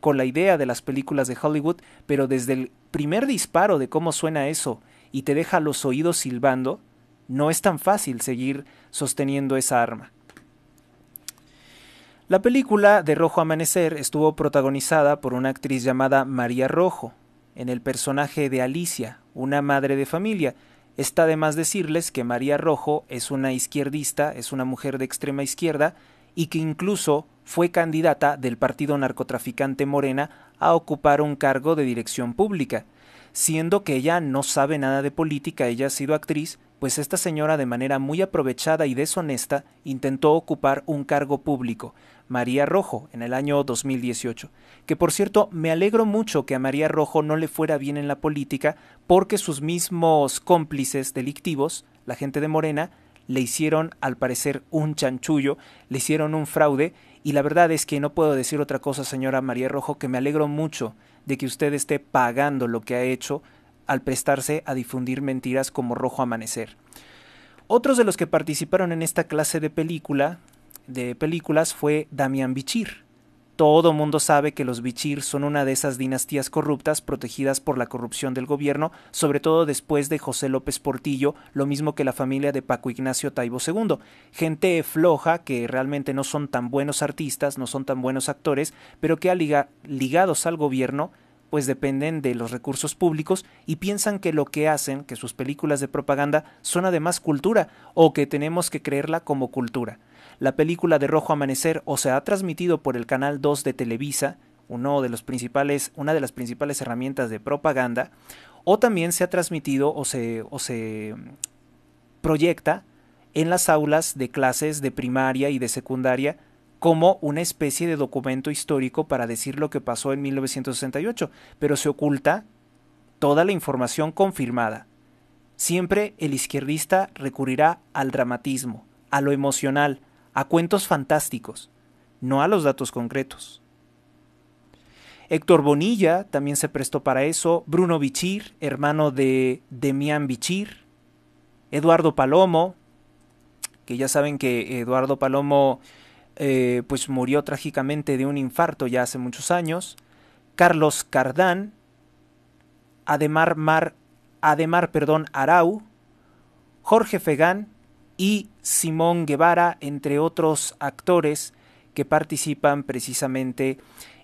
con la idea de las películas de Hollywood, pero desde el primer disparo de cómo suena eso y te deja los oídos silbando, no es tan fácil seguir sosteniendo esa arma. La película de Rojo Amanecer estuvo protagonizada por una actriz llamada María Rojo, en el personaje de Alicia, una madre de familia. Está de más decirles que María Rojo es una izquierdista, es una mujer de extrema izquierda y que incluso fue candidata del partido narcotraficante Morena a ocupar un cargo de dirección pública. Siendo que ella no sabe nada de política, ella ha sido actriz, pues esta señora de manera muy aprovechada y deshonesta intentó ocupar un cargo público María Rojo, en el año 2018. Que por cierto, me alegro mucho que a María Rojo no le fuera bien en la política porque sus mismos cómplices delictivos, la gente de Morena, le hicieron al parecer un chanchullo, le hicieron un fraude y la verdad es que no puedo decir otra cosa, señora María Rojo, que me alegro mucho de que usted esté pagando lo que ha hecho al prestarse a difundir mentiras como Rojo Amanecer. Otros de los que participaron en esta clase de película de películas fue Damián Bichir. Todo mundo sabe que los Bichir son una de esas dinastías corruptas protegidas por la corrupción del gobierno, sobre todo después de José López Portillo, lo mismo que la familia de Paco Ignacio Taibo II. Gente floja que realmente no son tan buenos artistas, no son tan buenos actores, pero que ligados al gobierno pues dependen de los recursos públicos y piensan que lo que hacen, que sus películas de propaganda, son además cultura, o que tenemos que creerla como cultura la película de Rojo Amanecer o se ha transmitido por el canal 2 de Televisa, uno de principales, una de las principales herramientas de propaganda, o también se ha transmitido o se, o se proyecta en las aulas de clases de primaria y de secundaria como una especie de documento histórico para decir lo que pasó en 1968, pero se oculta toda la información confirmada. Siempre el izquierdista recurrirá al dramatismo, a lo emocional, a cuentos fantásticos, no a los datos concretos. Héctor Bonilla también se prestó para eso, Bruno Bichir, hermano de Demián Bichir, Eduardo Palomo, que ya saben que Eduardo Palomo eh, pues murió trágicamente de un infarto ya hace muchos años, Carlos Cardán, Ademar, Mar, Ademar perdón, Arau, Jorge Fegán, y Simón Guevara, entre otros actores que participan precisamente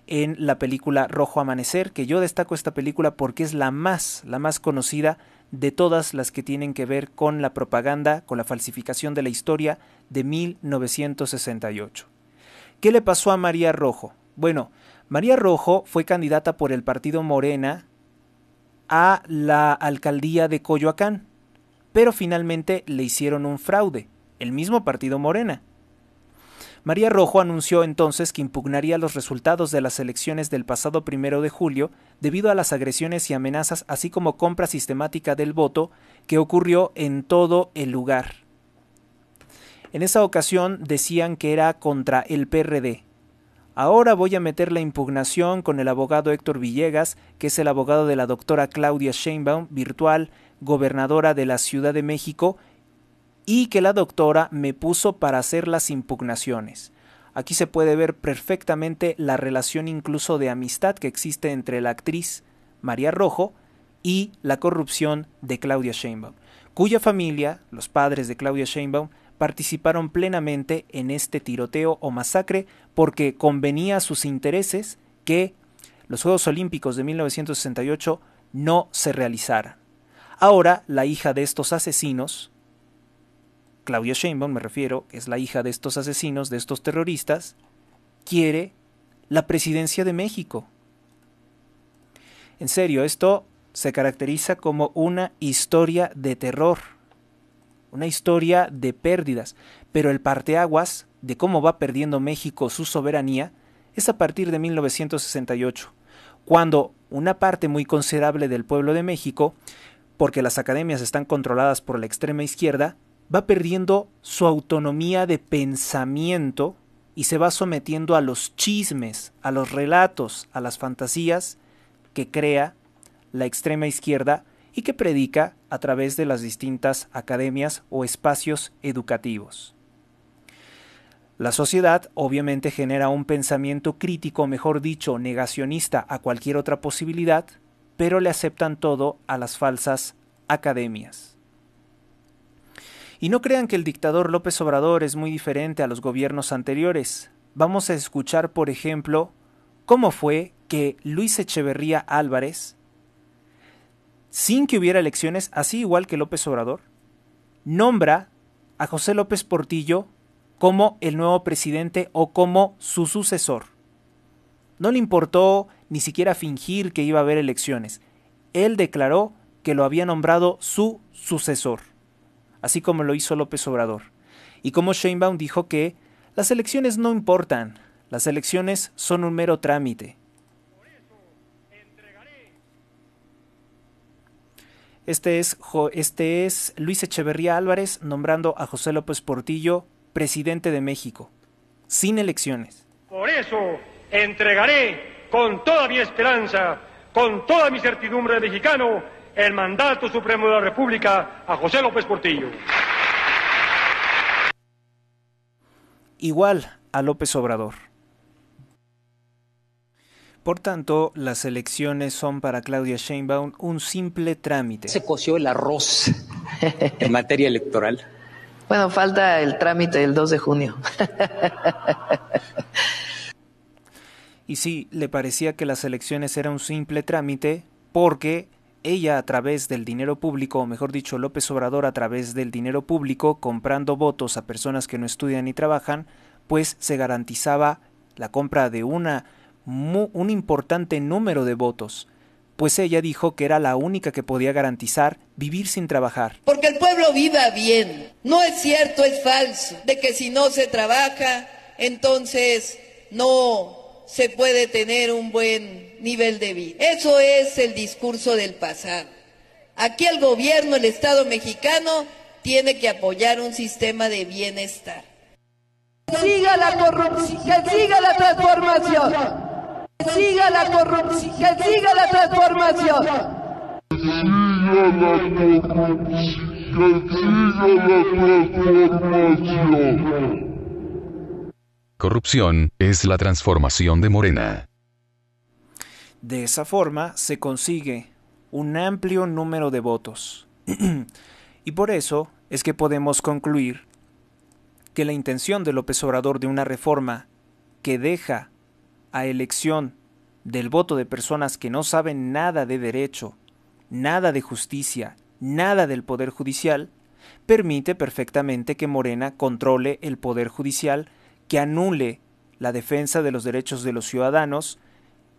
en la película Rojo Amanecer, que yo destaco esta película porque es la más, la más conocida de todas las que tienen que ver con la propaganda, con la falsificación de la historia de 1968. ¿Qué le pasó a María Rojo? Bueno, María Rojo fue candidata por el partido Morena a la alcaldía de Coyoacán pero finalmente le hicieron un fraude, el mismo partido Morena. María Rojo anunció entonces que impugnaría los resultados de las elecciones del pasado primero de julio debido a las agresiones y amenazas, así como compra sistemática del voto que ocurrió en todo el lugar. En esa ocasión decían que era contra el PRD. Ahora voy a meter la impugnación con el abogado Héctor Villegas, que es el abogado de la doctora Claudia Sheinbaum, virtual, gobernadora de la Ciudad de México, y que la doctora me puso para hacer las impugnaciones. Aquí se puede ver perfectamente la relación incluso de amistad que existe entre la actriz María Rojo y la corrupción de Claudia Sheinbaum, cuya familia, los padres de Claudia Sheinbaum, participaron plenamente en este tiroteo o masacre porque convenía a sus intereses que los Juegos Olímpicos de 1968 no se realizaran. Ahora la hija de estos asesinos, Claudia Sheinbaum me refiero, es la hija de estos asesinos, de estos terroristas, quiere la presidencia de México. En serio, esto se caracteriza como una historia de terror, una historia de pérdidas, pero el parteaguas de cómo va perdiendo México su soberanía es a partir de 1968, cuando una parte muy considerable del pueblo de México porque las academias están controladas por la extrema izquierda, va perdiendo su autonomía de pensamiento y se va sometiendo a los chismes, a los relatos, a las fantasías que crea la extrema izquierda y que predica a través de las distintas academias o espacios educativos. La sociedad obviamente genera un pensamiento crítico, mejor dicho, negacionista a cualquier otra posibilidad, pero le aceptan todo a las falsas academias. Y no crean que el dictador López Obrador es muy diferente a los gobiernos anteriores. Vamos a escuchar, por ejemplo, cómo fue que Luis Echeverría Álvarez, sin que hubiera elecciones, así igual que López Obrador, nombra a José López Portillo como el nuevo presidente o como su sucesor. No le importó ni siquiera fingir que iba a haber elecciones. Él declaró que lo había nombrado su sucesor, así como lo hizo López Obrador. Y como Sheinbaum dijo que las elecciones no importan, las elecciones son un mero trámite. Este es, este es Luis Echeverría Álvarez nombrando a José López Portillo presidente de México, sin elecciones entregaré con toda mi esperanza, con toda mi certidumbre mexicano, el mandato supremo de la República a José López Portillo. Igual a López Obrador. Por tanto, las elecciones son para Claudia Sheinbaum un simple trámite. Se coció el arroz <laughs> en materia electoral. Bueno, falta el trámite del 2 de junio. <laughs> Y sí, le parecía que las elecciones eran un simple trámite porque ella a través del dinero público, o mejor dicho, López Obrador a través del dinero público, comprando votos a personas que no estudian ni trabajan, pues se garantizaba la compra de una, un importante número de votos, pues ella dijo que era la única que podía garantizar vivir sin trabajar. Porque el pueblo viva bien. No es cierto, es falso, de que si no se trabaja, entonces no se puede tener un buen nivel de vida. Eso es el discurso del pasado. Aquí el gobierno, el Estado mexicano, tiene que apoyar un sistema de bienestar. Que siga la corrupción, que siga la transformación. siga la corrupción, que siga la transformación. Corrupción es la transformación de Morena. De esa forma se consigue un amplio número de votos. <clears throat> y por eso es que podemos concluir que la intención de López Obrador de una reforma que deja a elección del voto de personas que no saben nada de derecho, nada de justicia, nada del Poder Judicial, permite perfectamente que Morena controle el Poder Judicial que anule la defensa de los derechos de los ciudadanos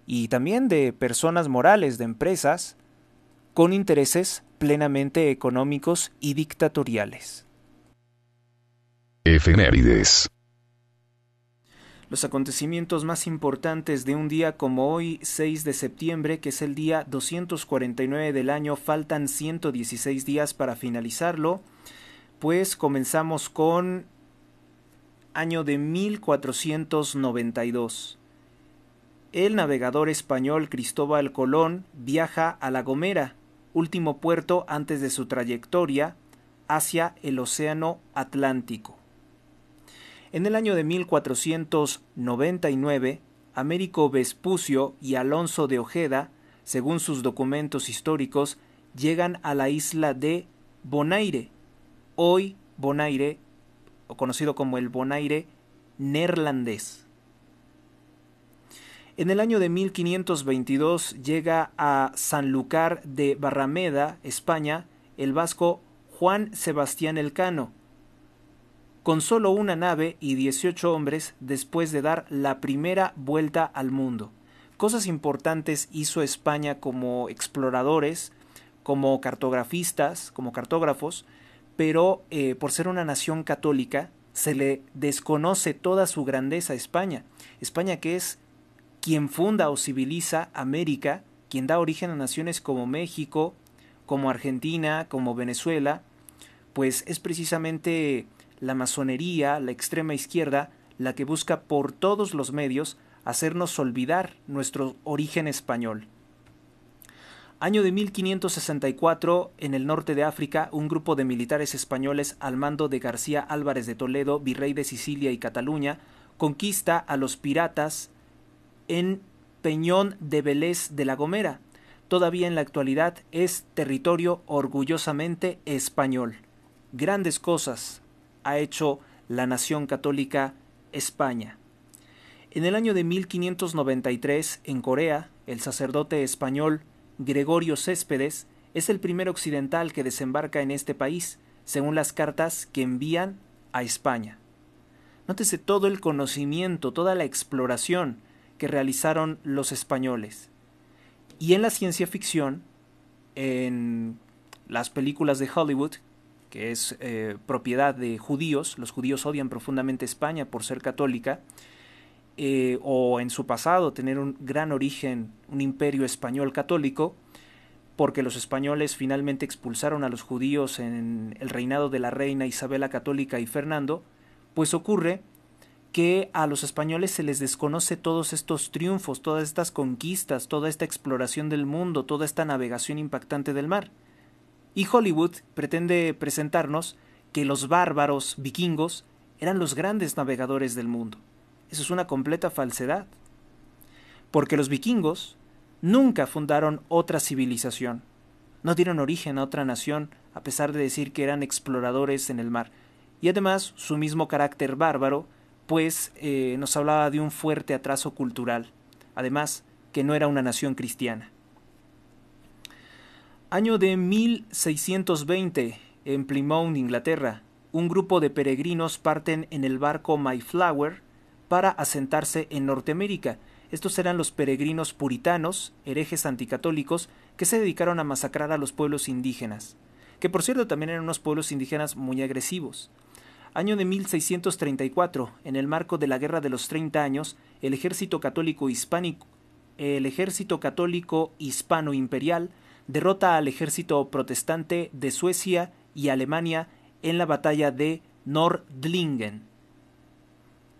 y también de personas morales, de empresas, con intereses plenamente económicos y dictatoriales. Efemérides. Los acontecimientos más importantes de un día como hoy, 6 de septiembre, que es el día 249 del año, faltan 116 días para finalizarlo, pues comenzamos con año de 1492. El navegador español Cristóbal Colón viaja a La Gomera, último puerto antes de su trayectoria hacia el Océano Atlántico. En el año de 1499, Américo Vespucio y Alonso de Ojeda, según sus documentos históricos, llegan a la isla de Bonaire, hoy Bonaire o conocido como el Bonaire neerlandés. En el año de 1522 llega a Sanlúcar de Barrameda, España, el vasco Juan Sebastián Elcano, con solo una nave y 18 hombres después de dar la primera vuelta al mundo. Cosas importantes hizo España como exploradores, como cartografistas, como cartógrafos, pero eh, por ser una nación católica se le desconoce toda su grandeza a España. España que es quien funda o civiliza América, quien da origen a naciones como México, como Argentina, como Venezuela, pues es precisamente la masonería, la extrema izquierda, la que busca por todos los medios hacernos olvidar nuestro origen español. Año de 1564, en el norte de África, un grupo de militares españoles al mando de García Álvarez de Toledo, virrey de Sicilia y Cataluña, conquista a los piratas en Peñón de Belés de la Gomera. Todavía en la actualidad es territorio orgullosamente español. Grandes cosas ha hecho la nación católica España. En el año de 1593, en Corea, el sacerdote español Gregorio Céspedes, es el primer occidental que desembarca en este país, según las cartas que envían a España. Nótese todo el conocimiento, toda la exploración que realizaron los españoles. Y en la ciencia ficción, en las películas de Hollywood, que es eh, propiedad de judíos, los judíos odian profundamente España por ser católica, eh, o en su pasado tener un gran origen, un imperio español católico, porque los españoles finalmente expulsaron a los judíos en el reinado de la reina Isabela Católica y Fernando, pues ocurre que a los españoles se les desconoce todos estos triunfos, todas estas conquistas, toda esta exploración del mundo, toda esta navegación impactante del mar. Y Hollywood pretende presentarnos que los bárbaros vikingos eran los grandes navegadores del mundo. Eso es una completa falsedad. Porque los vikingos nunca fundaron otra civilización. No dieron origen a otra nación, a pesar de decir que eran exploradores en el mar. Y además, su mismo carácter bárbaro, pues eh, nos hablaba de un fuerte atraso cultural. Además, que no era una nación cristiana. Año de 1620, en Plymouth, Inglaterra, un grupo de peregrinos parten en el barco Mayflower para asentarse en Norteamérica. Estos eran los peregrinos puritanos, herejes anticatólicos, que se dedicaron a masacrar a los pueblos indígenas, que por cierto también eran unos pueblos indígenas muy agresivos. Año de 1634, en el marco de la Guerra de los Treinta años, el ejército católico hispánico, el ejército católico hispano imperial derrota al ejército protestante de Suecia y Alemania en la batalla de Nordlingen.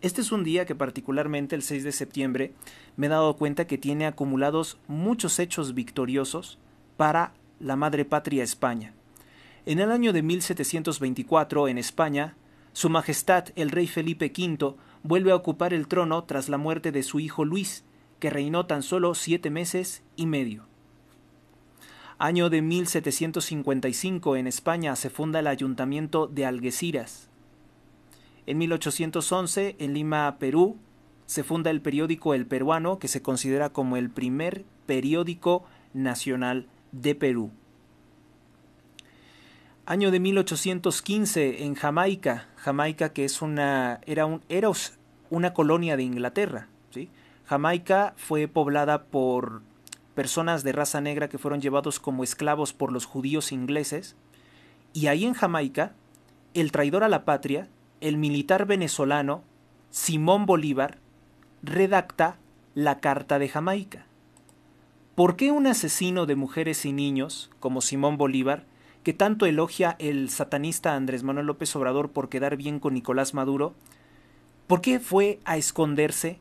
Este es un día que particularmente el 6 de septiembre me he dado cuenta que tiene acumulados muchos hechos victoriosos para la madre patria España. En el año de 1724, en España, Su Majestad el Rey Felipe V vuelve a ocupar el trono tras la muerte de su hijo Luis, que reinó tan solo siete meses y medio. Año de 1755, en España se funda el Ayuntamiento de Algeciras. En 1811, en Lima, Perú, se funda el periódico El Peruano, que se considera como el primer periódico nacional de Perú. Año de 1815 en Jamaica, Jamaica que es una era un era una colonia de Inglaterra, Jamaica fue poblada por personas de raza negra que fueron llevados como esclavos por los judíos ingleses y ahí en Jamaica el traidor a la patria el militar venezolano Simón Bolívar redacta la Carta de Jamaica. ¿Por qué un asesino de mujeres y niños, como Simón Bolívar, que tanto elogia el satanista Andrés Manuel López Obrador por quedar bien con Nicolás Maduro, ¿por qué fue a esconderse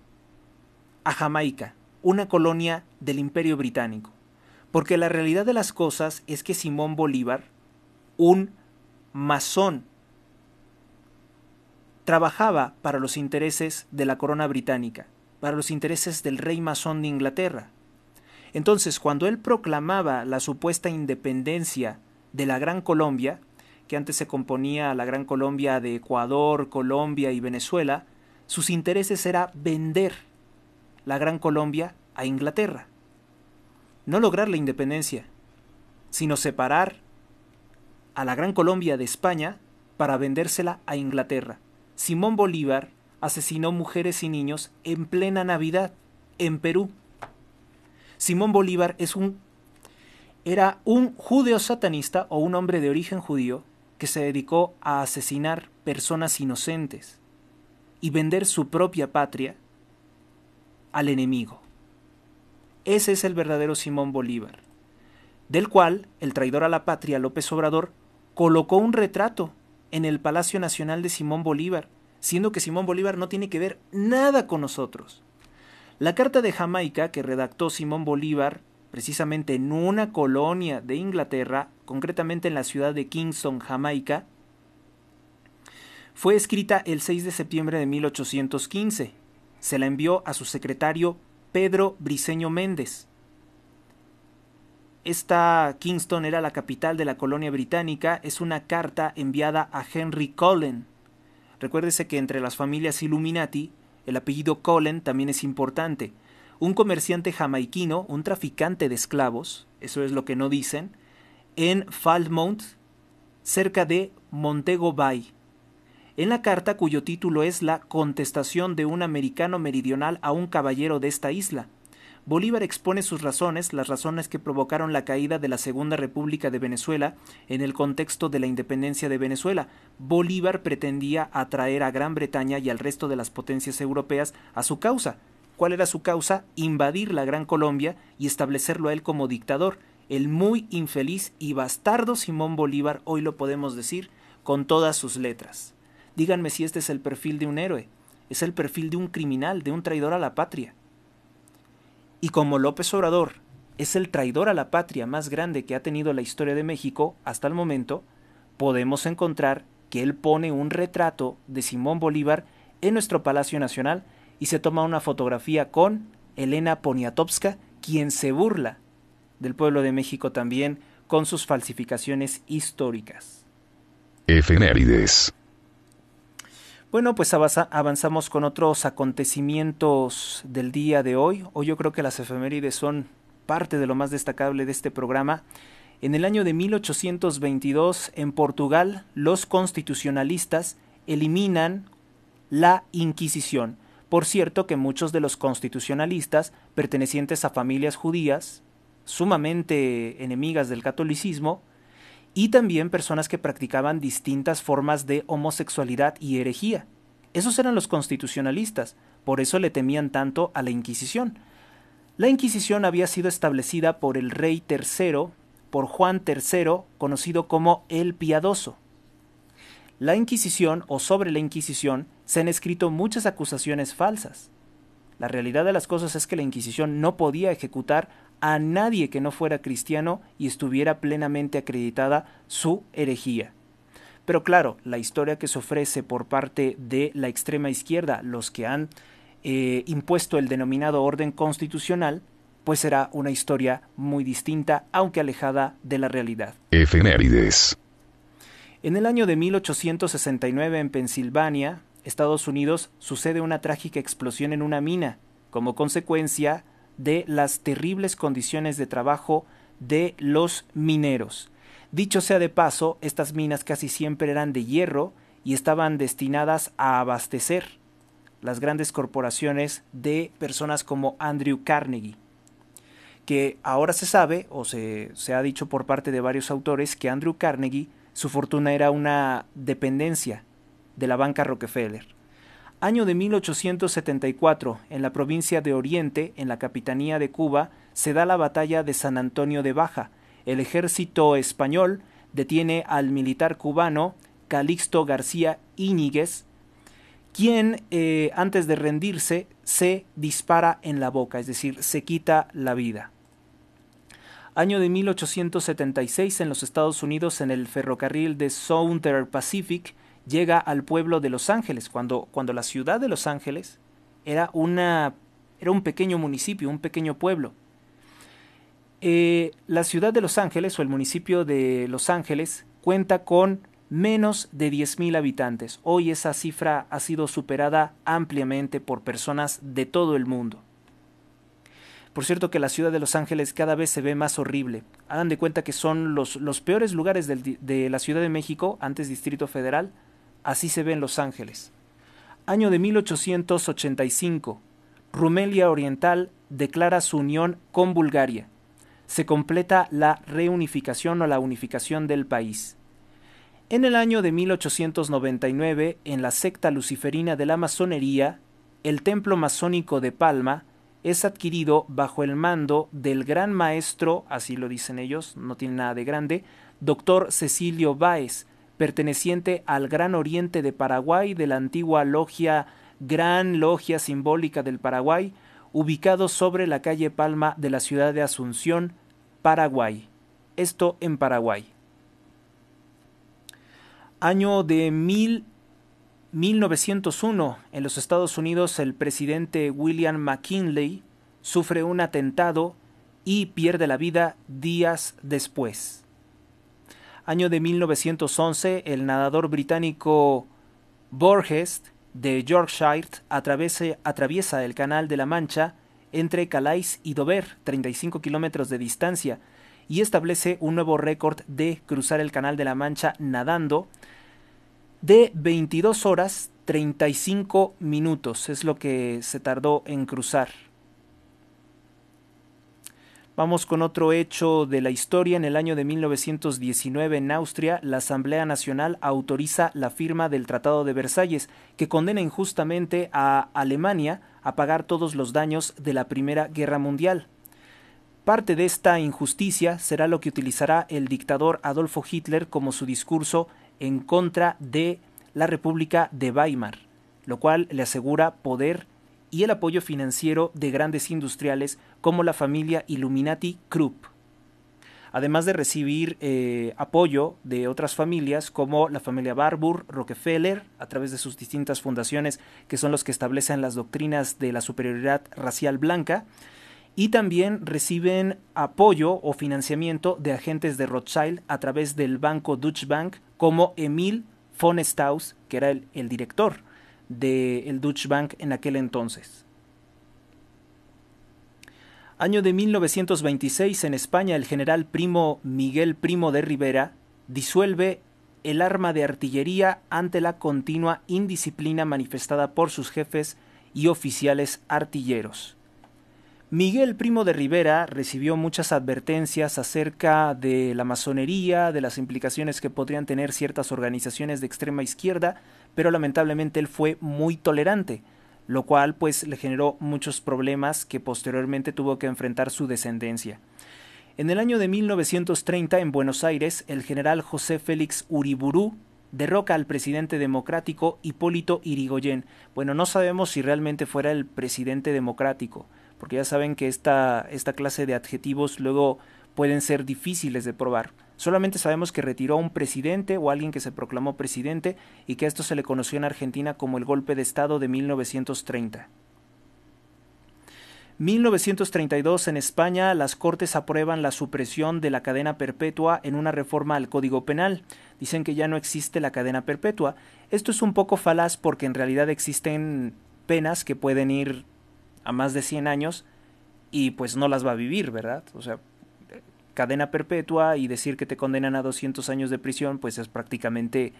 a Jamaica, una colonia del Imperio Británico? Porque la realidad de las cosas es que Simón Bolívar, un masón trabajaba para los intereses de la corona británica, para los intereses del rey masón de Inglaterra. Entonces, cuando él proclamaba la supuesta independencia de la Gran Colombia, que antes se componía la Gran Colombia de Ecuador, Colombia y Venezuela, sus intereses era vender la Gran Colombia a Inglaterra. No lograr la independencia, sino separar a la Gran Colombia de España para vendérsela a Inglaterra. Simón Bolívar asesinó mujeres y niños en plena Navidad en Perú. Simón Bolívar es un era un judeo satanista o un hombre de origen judío que se dedicó a asesinar personas inocentes y vender su propia patria al enemigo. Ese es el verdadero Simón Bolívar, del cual el traidor a la patria López Obrador colocó un retrato en el Palacio Nacional de Simón Bolívar, siendo que Simón Bolívar no tiene que ver nada con nosotros. La Carta de Jamaica que redactó Simón Bolívar, precisamente en una colonia de Inglaterra, concretamente en la ciudad de Kingston, Jamaica, fue escrita el 6 de septiembre de 1815. Se la envió a su secretario Pedro Briceño Méndez. Esta Kingston era la capital de la colonia británica. Es una carta enviada a Henry Cullen. Recuérdese que entre las familias Illuminati, el apellido Cullen también es importante. Un comerciante jamaiquino, un traficante de esclavos, eso es lo que no dicen, en Falmouth, cerca de Montego Bay. En la carta cuyo título es La contestación de un americano meridional a un caballero de esta isla. Bolívar expone sus razones, las razones que provocaron la caída de la Segunda República de Venezuela en el contexto de la independencia de Venezuela. Bolívar pretendía atraer a Gran Bretaña y al resto de las potencias europeas a su causa. ¿Cuál era su causa? Invadir la Gran Colombia y establecerlo a él como dictador. El muy infeliz y bastardo Simón Bolívar, hoy lo podemos decir, con todas sus letras. Díganme si este es el perfil de un héroe, es el perfil de un criminal, de un traidor a la patria. Y como López Obrador es el traidor a la patria más grande que ha tenido la historia de México hasta el momento, podemos encontrar que él pone un retrato de Simón Bolívar en nuestro Palacio Nacional y se toma una fotografía con Elena Poniatowska, quien se burla del pueblo de México también con sus falsificaciones históricas. Bueno, pues avanzamos con otros acontecimientos del día de hoy. Hoy yo creo que las efemérides son parte de lo más destacable de este programa. En el año de 1822, en Portugal, los constitucionalistas eliminan la Inquisición. Por cierto que muchos de los constitucionalistas pertenecientes a familias judías, sumamente enemigas del catolicismo, y también personas que practicaban distintas formas de homosexualidad y herejía. Esos eran los constitucionalistas, por eso le temían tanto a la Inquisición. La Inquisición había sido establecida por el rey III, por Juan III, conocido como el Piadoso. La Inquisición o sobre la Inquisición se han escrito muchas acusaciones falsas. La realidad de las cosas es que la Inquisición no podía ejecutar a nadie que no fuera cristiano y estuviera plenamente acreditada su herejía. Pero claro, la historia que se ofrece por parte de la extrema izquierda, los que han eh, impuesto el denominado orden constitucional, pues será una historia muy distinta, aunque alejada de la realidad. En el año de 1869 en Pensilvania, Estados Unidos, sucede una trágica explosión en una mina. Como consecuencia, de las terribles condiciones de trabajo de los mineros. Dicho sea de paso, estas minas casi siempre eran de hierro y estaban destinadas a abastecer las grandes corporaciones de personas como Andrew Carnegie, que ahora se sabe, o se, se ha dicho por parte de varios autores, que Andrew Carnegie, su fortuna era una dependencia de la banca Rockefeller. Año de 1874, en la provincia de Oriente, en la Capitanía de Cuba, se da la batalla de San Antonio de Baja. El ejército español detiene al militar cubano Calixto García Íñiguez, quien eh, antes de rendirse se dispara en la boca, es decir, se quita la vida. Año de 1876 en los Estados Unidos en el ferrocarril de Southern Pacific llega al pueblo de Los Ángeles, cuando, cuando la ciudad de Los Ángeles era, una, era un pequeño municipio, un pequeño pueblo. Eh, la ciudad de Los Ángeles o el municipio de Los Ángeles cuenta con menos de 10.000 habitantes. Hoy esa cifra ha sido superada ampliamente por personas de todo el mundo. Por cierto que la ciudad de Los Ángeles cada vez se ve más horrible. Hagan de cuenta que son los, peores lugares de la Ciudad de México, antes Distrito Federal, Así se ven Los Ángeles. Año de 1885. Rumelia Oriental declara su unión con Bulgaria. Se completa la reunificación o la unificación del país. En el año de 1899, en la secta luciferina de la masonería, el templo masónico de Palma es adquirido bajo el mando del gran maestro, así lo dicen ellos, no tiene nada de grande, doctor Cecilio Báez, perteneciente al Gran Oriente de Paraguay de la antigua logia, Gran Logia Simbólica del Paraguay, ubicado sobre la calle Palma de la ciudad de Asunción, Paraguay. Esto en Paraguay. Año de 1901, en los Estados Unidos el presidente William McKinley sufre un atentado y pierde la vida días después año de 1911, el nadador británico Borges de Yorkshire atraviesa el Canal de la Mancha entre Calais y Dover, 35 kilómetros de distancia, y establece un nuevo récord de cruzar el Canal de la Mancha nadando de 22 horas 35 minutos, es lo que se tardó en cruzar. Vamos con otro hecho de la historia. En el año de 1919 en Austria, la Asamblea Nacional autoriza la firma del Tratado de Versalles, que condena injustamente a Alemania a pagar todos los daños de la Primera Guerra Mundial. Parte de esta injusticia será lo que utilizará el dictador Adolfo Hitler como su discurso en contra de la República de Weimar, lo cual le asegura poder y el apoyo financiero de grandes industriales como la familia Illuminati Krupp, además de recibir eh, apoyo de otras familias como la familia Barbour, Rockefeller, a través de sus distintas fundaciones que son los que establecen las doctrinas de la superioridad racial blanca, y también reciben apoyo o financiamiento de agentes de Rothschild a través del banco Deutsche Bank como Emil von Staus, que era el, el director del el Deutsche Bank en aquel entonces. Año de 1926 en España el general Primo Miguel Primo de Rivera disuelve el arma de artillería ante la continua indisciplina manifestada por sus jefes y oficiales artilleros. Miguel Primo de Rivera recibió muchas advertencias acerca de la masonería, de las implicaciones que podrían tener ciertas organizaciones de extrema izquierda, pero lamentablemente él fue muy tolerante, lo cual pues le generó muchos problemas que posteriormente tuvo que enfrentar su descendencia. En el año de 1930 en Buenos Aires, el general José Félix Uriburú derroca al presidente democrático Hipólito Irigoyen. Bueno, no sabemos si realmente fuera el presidente democrático, porque ya saben que esta, esta clase de adjetivos luego pueden ser difíciles de probar. Solamente sabemos que retiró a un presidente o alguien que se proclamó presidente y que esto se le conoció en Argentina como el golpe de Estado de 1930. 1932 en España las Cortes aprueban la supresión de la cadena perpetua en una reforma al Código Penal. Dicen que ya no existe la cadena perpetua. Esto es un poco falaz porque en realidad existen penas que pueden ir a más de 100 años y pues no las va a vivir, ¿verdad? O sea, cadena perpetua y decir que te condenan a 200 años de prisión, pues es prácticamente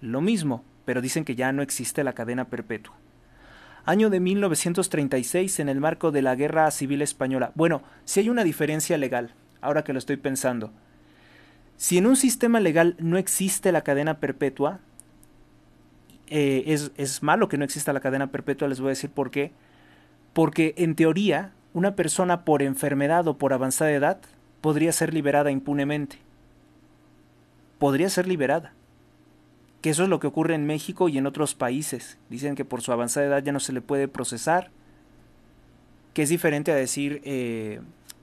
lo mismo, pero dicen que ya no existe la cadena perpetua. Año de 1936 en el marco de la Guerra Civil Española. Bueno, si hay una diferencia legal, ahora que lo estoy pensando. Si en un sistema legal no existe la cadena perpetua, eh, es, es malo que no exista la cadena perpetua, les voy a decir por qué. Porque en teoría, una persona por enfermedad o por avanzada edad podría ser liberada impunemente. Podría ser liberada. Que eso es lo que ocurre en México y en otros países. Dicen que por su avanzada edad ya no se le puede procesar, que es diferente a decir, eh,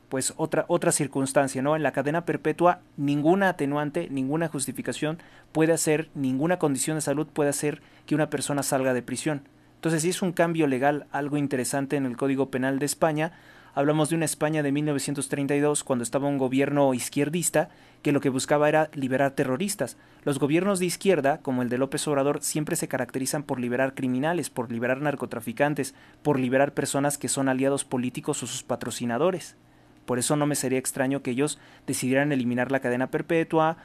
pues, otra, otra circunstancia, ¿no? En la cadena perpetua, ninguna atenuante, ninguna justificación puede hacer, ninguna condición de salud puede hacer que una persona salga de prisión. Entonces, si es un cambio legal algo interesante en el Código Penal de España, Hablamos de una España de 1932 cuando estaba un gobierno izquierdista que lo que buscaba era liberar terroristas. Los gobiernos de izquierda, como el de López Obrador, siempre se caracterizan por liberar criminales, por liberar narcotraficantes, por liberar personas que son aliados políticos o sus patrocinadores. Por eso no me sería extraño que ellos decidieran eliminar la cadena perpetua,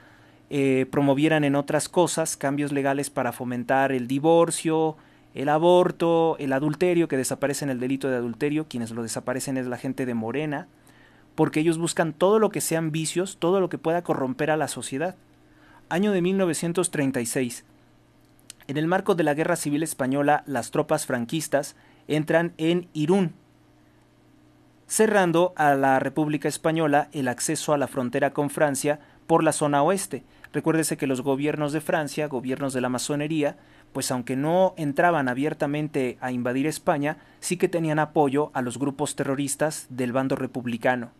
eh, promovieran en otras cosas cambios legales para fomentar el divorcio, el aborto, el adulterio, que en el delito de adulterio, quienes lo desaparecen es la gente de Morena, porque ellos buscan todo lo que sean vicios, todo lo que pueda corromper a la sociedad. Año de 1936. En el marco de la Guerra Civil Española, las tropas franquistas entran en Irún, cerrando a la República Española el acceso a la frontera con Francia por la zona oeste. Recuérdese que los gobiernos de Francia, gobiernos de la masonería, pues aunque no entraban abiertamente a invadir España, sí que tenían apoyo a los grupos terroristas del bando republicano.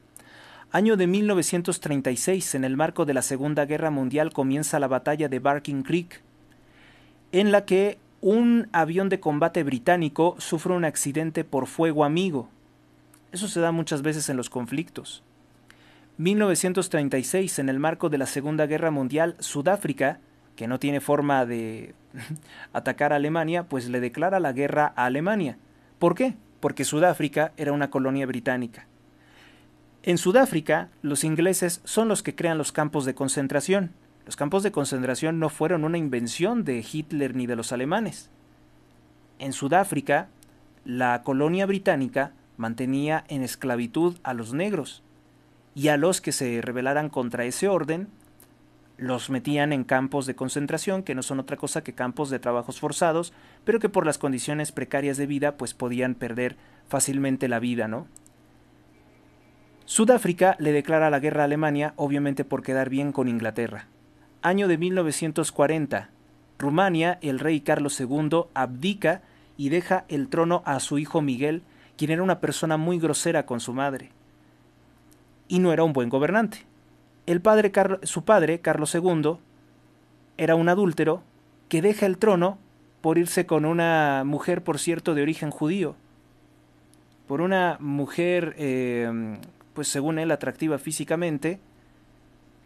Año de 1936, en el marco de la Segunda Guerra Mundial, comienza la batalla de Barking Creek, en la que un avión de combate británico sufre un accidente por fuego amigo. Eso se da muchas veces en los conflictos. 1936, en el marco de la Segunda Guerra Mundial, Sudáfrica, que no tiene forma de <laughs> atacar a Alemania, pues le declara la guerra a Alemania. ¿Por qué? Porque Sudáfrica era una colonia británica. En Sudáfrica, los ingleses son los que crean los campos de concentración. Los campos de concentración no fueron una invención de Hitler ni de los alemanes. En Sudáfrica, la colonia británica mantenía en esclavitud a los negros, y a los que se rebelaran contra ese orden los metían en campos de concentración, que no son otra cosa que campos de trabajos forzados, pero que por las condiciones precarias de vida pues podían perder fácilmente la vida, ¿no? Sudáfrica le declara la guerra a Alemania, obviamente por quedar bien con Inglaterra. Año de 1940. Rumania, el rey Carlos II abdica y deja el trono a su hijo Miguel, quien era una persona muy grosera con su madre. Y no era un buen gobernante. El padre su padre, Carlos II, era un adúltero que deja el trono por irse con una mujer, por cierto, de origen judío. Por una mujer, em, pues según él, atractiva físicamente,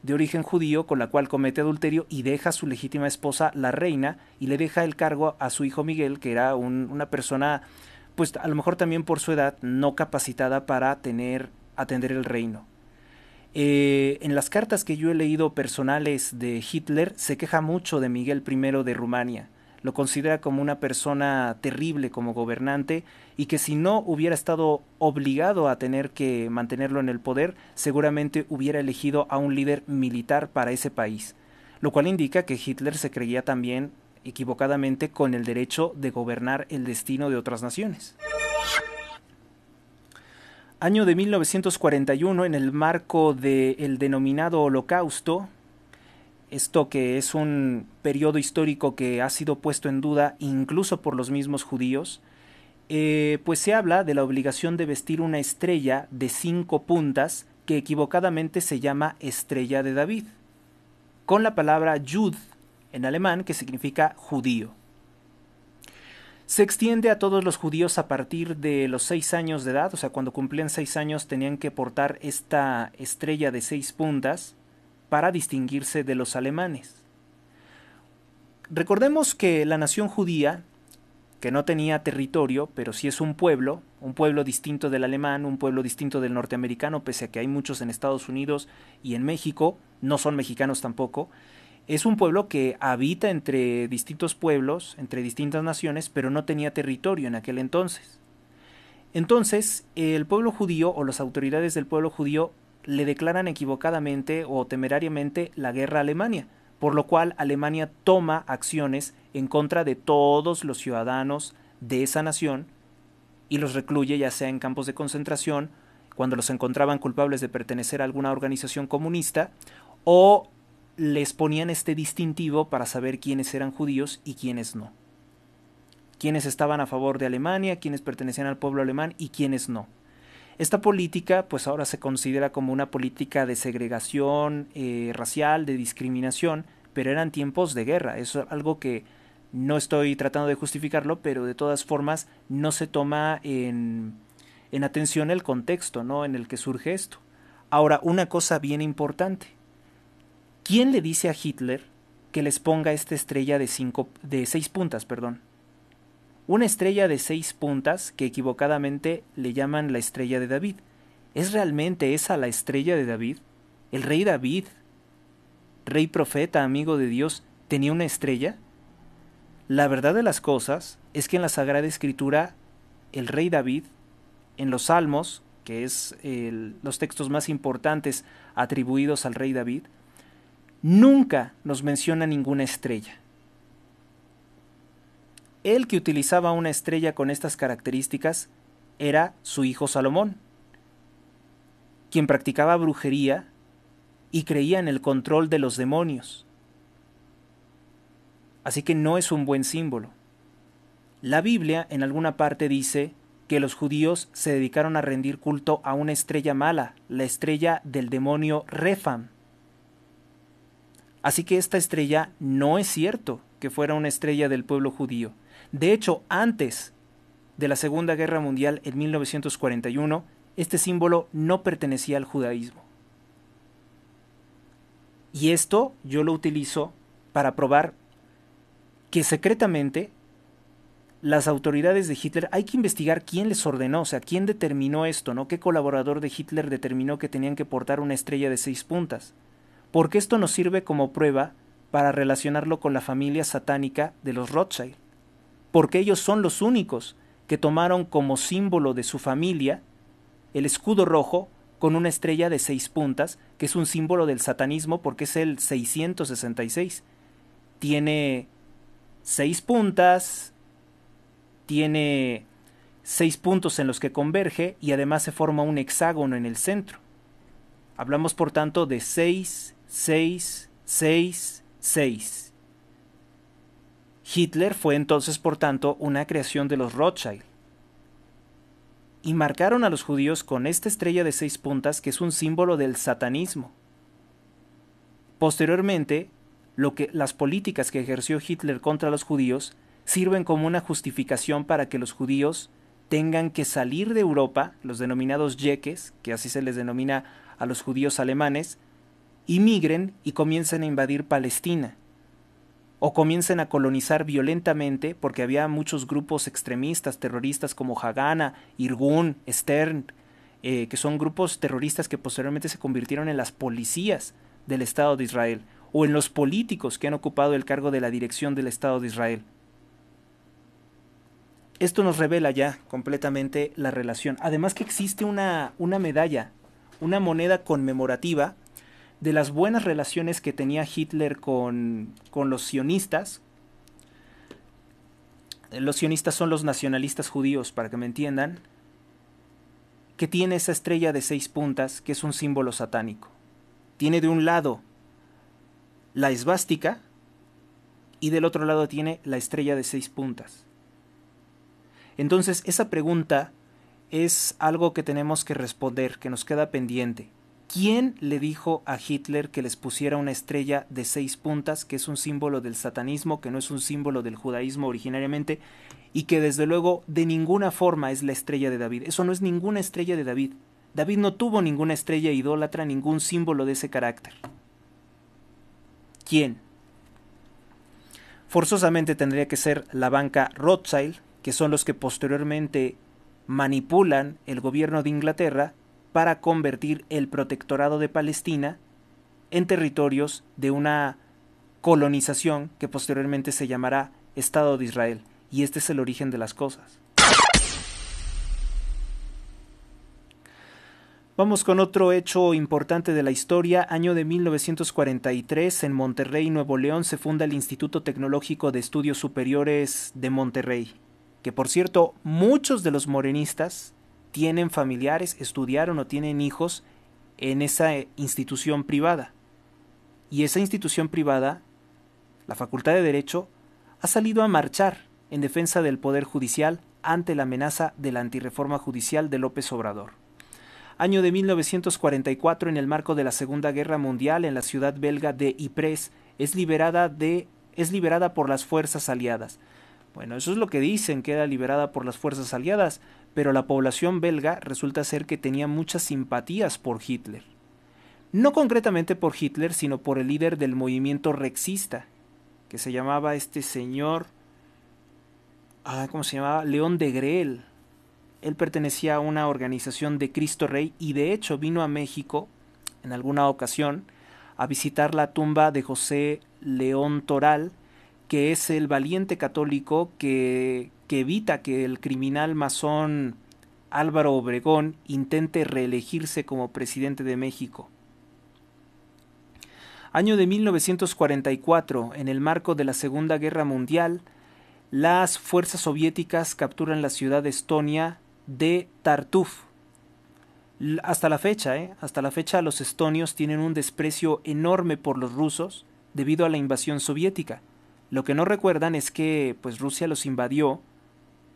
de origen judío, con la cual comete adulterio y deja a su legítima esposa, la reina, y le deja el cargo a su hijo Miguel, que era una persona, pues a lo mejor también por su edad, no capacitada para tener, atender el reino. Eh, en las cartas que yo he leído personales de Hitler, se queja mucho de Miguel I de Rumania. Lo considera como una persona terrible como gobernante y que si no hubiera estado obligado a tener que mantenerlo en el poder, seguramente hubiera elegido a un líder militar para ese país. Lo cual indica que Hitler se creía también equivocadamente con el derecho de gobernar el destino de otras naciones año de 1941, en el marco del denominado Holocausto, esto que es un periodo histórico que ha sido puesto en duda incluso por los mismos judíos, eh, pues se habla de la obligación de vestir una estrella de cinco puntas que equivocadamente se llama estrella de David, con la palabra Jud en alemán que significa judío. Se extiende a todos los judíos a partir de los seis años de edad, o sea, cuando cumplían seis años tenían que portar esta estrella de seis puntas para distinguirse de los alemanes. Recordemos que la nación judía, que no tenía territorio, pero sí es un pueblo, un pueblo distinto del alemán, un pueblo distinto del norteamericano, pese a que hay muchos en Estados Unidos y en México, no son mexicanos tampoco, es un pueblo que habita entre distintos pueblos, entre distintas naciones, pero no tenía territorio en aquel entonces. Entonces, el pueblo judío o las autoridades del pueblo judío le declaran equivocadamente o temerariamente la guerra a Alemania, por lo cual Alemania toma acciones en contra de todos los ciudadanos de esa nación y los recluye ya sea en campos de concentración, cuando los encontraban culpables de pertenecer a alguna organización comunista, o les ponían este distintivo para saber quiénes eran judíos y quiénes no. Quiénes estaban a favor de Alemania, quiénes pertenecían al pueblo alemán y quiénes no. Esta política pues ahora se considera como una política de segregación eh, racial, de discriminación, pero eran tiempos de guerra. Eso es algo que no estoy tratando de justificarlo, pero de todas formas no se toma en, en atención el contexto ¿no? en el que surge esto. Ahora, una cosa bien importante ¿Quién le dice a Hitler que les ponga esta estrella de, cinco, de seis puntas? Perdón? Una estrella de seis puntas que equivocadamente le llaman la estrella de David. ¿Es realmente esa la estrella de David? El rey David, rey profeta, amigo de Dios, tenía una estrella? La verdad de las cosas es que en la Sagrada Escritura el rey David, en los Salmos, que es los textos más importantes atribuidos al rey David, nunca nos menciona ninguna estrella. El que utilizaba una estrella con estas características era su hijo Salomón, quien practicaba brujería y creía en el control de los demonios. Así que no es un buen símbolo. La Biblia en alguna parte dice que los judíos se dedicaron a rendir culto a una estrella mala, la estrella del demonio Refam, Así que esta estrella no es cierto que fuera una estrella del pueblo judío. De hecho, antes de la Segunda Guerra Mundial en 1941, este símbolo no pertenecía al judaísmo. Y esto yo lo utilizo para probar que secretamente las autoridades de Hitler, hay que investigar quién les ordenó, o sea, quién determinó esto, ¿no? ¿Qué colaborador de Hitler determinó que tenían que portar una estrella de seis puntas? porque esto nos sirve como prueba para relacionarlo con la familia satánica de los Rothschild, porque ellos son los únicos que tomaron como símbolo de su familia el escudo rojo con una estrella de seis puntas, que es un símbolo del satanismo porque es el 666. Tiene seis puntas, tiene seis puntos en los que converge y además se forma un hexágono en el centro. Hablamos por tanto de seis seis. Hitler fue entonces, por tanto, una creación de los Rothschild. Y marcaron a los judíos con esta estrella de seis puntas que es un símbolo del satanismo. Posteriormente, lo que, las políticas que ejerció Hitler contra los judíos sirven como una justificación para que los judíos tengan que salir de Europa, los denominados yeques, que así se les denomina a los judíos alemanes, y migren y comiencen a invadir Palestina o comiencen a colonizar violentamente, porque había muchos grupos extremistas, terroristas como Hagana, Irgun, Stern, eh, que son grupos terroristas que posteriormente se convirtieron en las policías del Estado de Israel, o en los políticos que han ocupado el cargo de la dirección del Estado de Israel. Esto nos revela ya completamente la relación. Además que existe una, una medalla, una moneda conmemorativa de las buenas relaciones que tenía Hitler con, con los sionistas. Los sionistas son los nacionalistas judíos, para que me entiendan, que tiene esa estrella de seis puntas, que es un símbolo satánico. Tiene de un lado la esvástica y del otro lado tiene la estrella de seis puntas. Entonces, esa pregunta es algo que tenemos que responder, que nos queda pendiente. ¿Quién le dijo a Hitler que les pusiera una estrella de seis puntas, que es un símbolo del satanismo, que no es un símbolo del judaísmo originariamente, y que desde luego de ninguna forma es la estrella de David? Eso no es ninguna estrella de David. David no tuvo ninguna estrella idólatra, ningún símbolo de ese carácter. ¿Quién? Forzosamente tendría que ser la banca Rothschild, que son los que posteriormente manipulan el gobierno de Inglaterra para convertir el protectorado de Palestina en territorios de una colonización que posteriormente se llamará Estado de Israel. Y este es el origen de las cosas. Vamos con otro hecho importante de la historia. Año de 1943, en Monterrey, Nuevo León, se funda el Instituto Tecnológico de Estudios Superiores de Monterrey, que por cierto, muchos de los morenistas tienen familiares, estudiaron o tienen hijos en esa eh, institución privada. Y esa institución privada, la Facultad de Derecho, ha salido a marchar en defensa del Poder Judicial ante la amenaza de la antirreforma judicial de López Obrador. Año de 1944, en el marco de la Segunda Guerra Mundial, en la ciudad belga de Ypres, es liberada, de, es liberada por las fuerzas aliadas. Bueno, eso es lo que dicen, queda liberada por las fuerzas aliadas, pero la población belga resulta ser que tenía muchas simpatías por Hitler. No concretamente por Hitler, sino por el líder del movimiento rexista, que se llamaba este señor... Ah, ¿Cómo se llamaba? León de Greel. Él pertenecía a una organización de Cristo Rey y de hecho vino a México en alguna ocasión a visitar la tumba de José León Toral, que es el valiente católico que, que evita que el criminal masón Álvaro Obregón intente reelegirse como presidente de México. Año de 1944, en el marco de la Segunda Guerra Mundial, las fuerzas soviéticas capturan la ciudad de estonia de Tartuf. Hasta la fecha, ¿eh? hasta la fecha los estonios tienen un desprecio enorme por los rusos debido a la invasión soviética. Lo que no recuerdan es que pues Rusia los invadió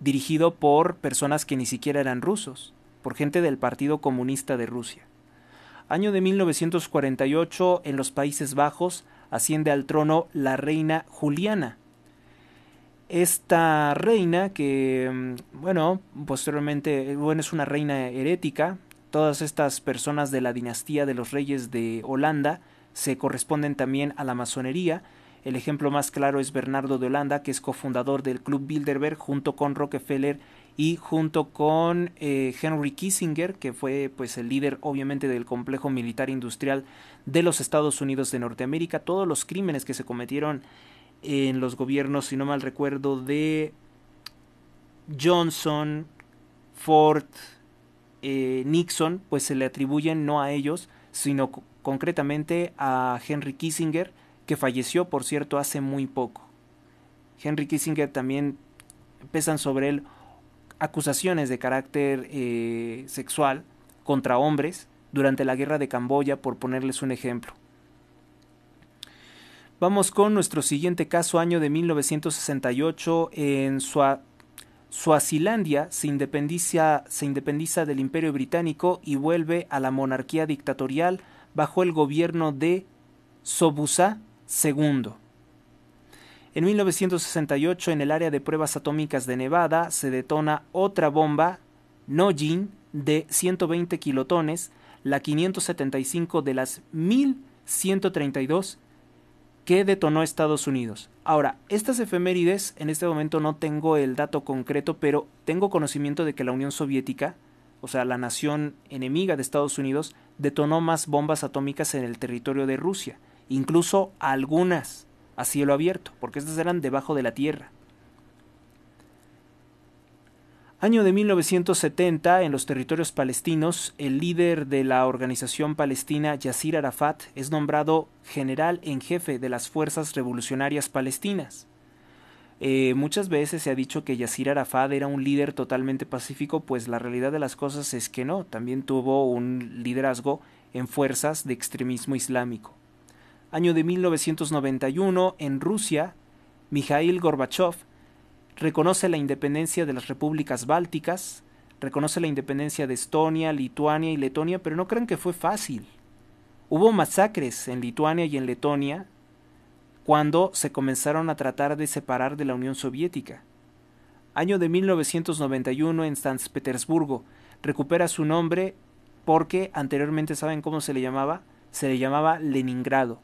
dirigido por personas que ni siquiera eran rusos, por gente del Partido Comunista de Rusia. Año de 1948 en los Países Bajos asciende al trono la reina Juliana. Esta reina que, mm, bueno, posteriormente, bueno, es una reina herética, todas estas personas de la dinastía de los reyes de Holanda se corresponden también a la masonería, el ejemplo más claro es Bernardo de Holanda, que es cofundador del Club Bilderberg junto con Rockefeller y junto con eh, Henry Kissinger, que fue pues el líder obviamente del complejo militar industrial de los Estados Unidos de Norteamérica, todos los crímenes que se cometieron en los gobiernos, si no mal recuerdo, de Johnson, Ford, eh, Nixon, pues se le atribuyen no a ellos, sino concretamente a Henry Kissinger, que falleció, por cierto, hace muy poco. Henry Kissinger también pesan sobre él acusaciones de carácter eh, sexual contra hombres durante la guerra de Camboya, por ponerles un ejemplo. Vamos con nuestro siguiente caso, año de 1968. En Suazilandia se independiza, se independiza del Imperio Británico y vuelve a la monarquía dictatorial bajo el gobierno de Sobusa Segundo, en 1968, en el área de pruebas atómicas de Nevada, se detona otra bomba, Nojin, de 120 kilotones, la 575 de las 1132 que detonó Estados Unidos. Ahora, estas efemérides, en este momento no tengo el dato concreto, pero tengo conocimiento de que la Unión Soviética, o sea, la nación enemiga de Estados Unidos, detonó más bombas atómicas en el territorio de Rusia incluso algunas a cielo abierto, porque estas eran debajo de la tierra. Año de 1970, en los territorios palestinos, el líder de la organización palestina Yasir Arafat es nombrado general en jefe de las fuerzas revolucionarias palestinas. Eh, muchas veces se ha dicho que Yasir Arafat era un líder totalmente pacífico, pues la realidad de las cosas es que no, también tuvo un liderazgo en fuerzas de extremismo islámico año de 1991, en Rusia, Mikhail Gorbachev reconoce la independencia de las repúblicas bálticas, reconoce la independencia de Estonia, Lituania y Letonia, pero no creen que fue fácil. Hubo masacres en Lituania y en Letonia cuando se comenzaron a tratar de separar de la Unión Soviética. Año de 1991 en San Petersburgo, recupera su nombre porque anteriormente, ¿saben cómo se le llamaba? Se le llamaba Leningrado.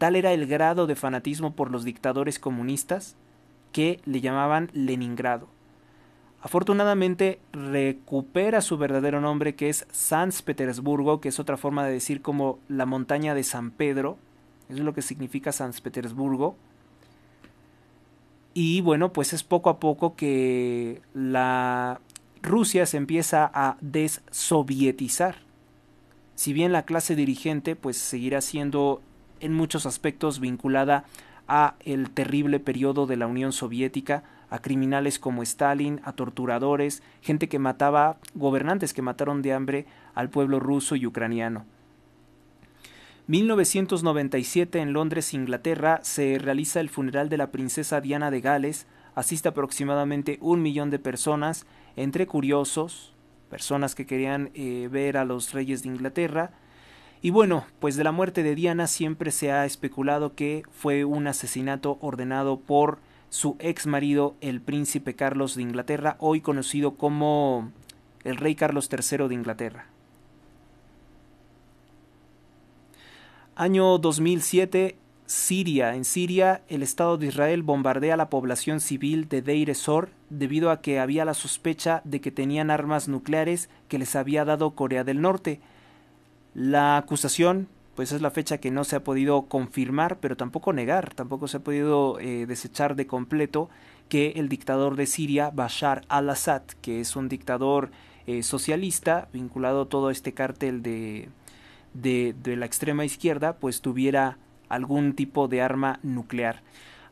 Tal era el grado de fanatismo por los dictadores comunistas que le llamaban Leningrado. Afortunadamente recupera su verdadero nombre que es San Petersburgo, que es otra forma de decir como la montaña de San Pedro, es lo que significa San Petersburgo. Y bueno, pues es poco a poco que la Rusia se empieza a dessovietizar. Si bien la clase dirigente pues seguirá siendo en muchos aspectos vinculada a el terrible periodo de la Unión Soviética, a criminales como Stalin, a torturadores, gente que mataba, gobernantes que mataron de hambre al pueblo ruso y ucraniano. 1997 en Londres, Inglaterra, se realiza el funeral de la princesa Diana de Gales, asiste aproximadamente un millón de personas, entre curiosos, personas que querían eh, ver a los reyes de Inglaterra, y bueno, pues de la muerte de Diana siempre se ha especulado que fue un asesinato ordenado por su ex marido, el príncipe Carlos de Inglaterra, hoy conocido como el rey Carlos III de Inglaterra. Año 2007, Siria. En Siria, el Estado de Israel bombardea a la población civil de Deir ez-Zor debido a que había la sospecha de que tenían armas nucleares que les había dado Corea del Norte. La acusación, pues es la fecha que no se ha podido confirmar, pero tampoco negar, tampoco se ha podido eh, desechar de completo que el dictador de Siria, Bashar al-Assad, que es un dictador eh, socialista vinculado a todo este cártel de, de, de la extrema izquierda, pues tuviera algún tipo de arma nuclear.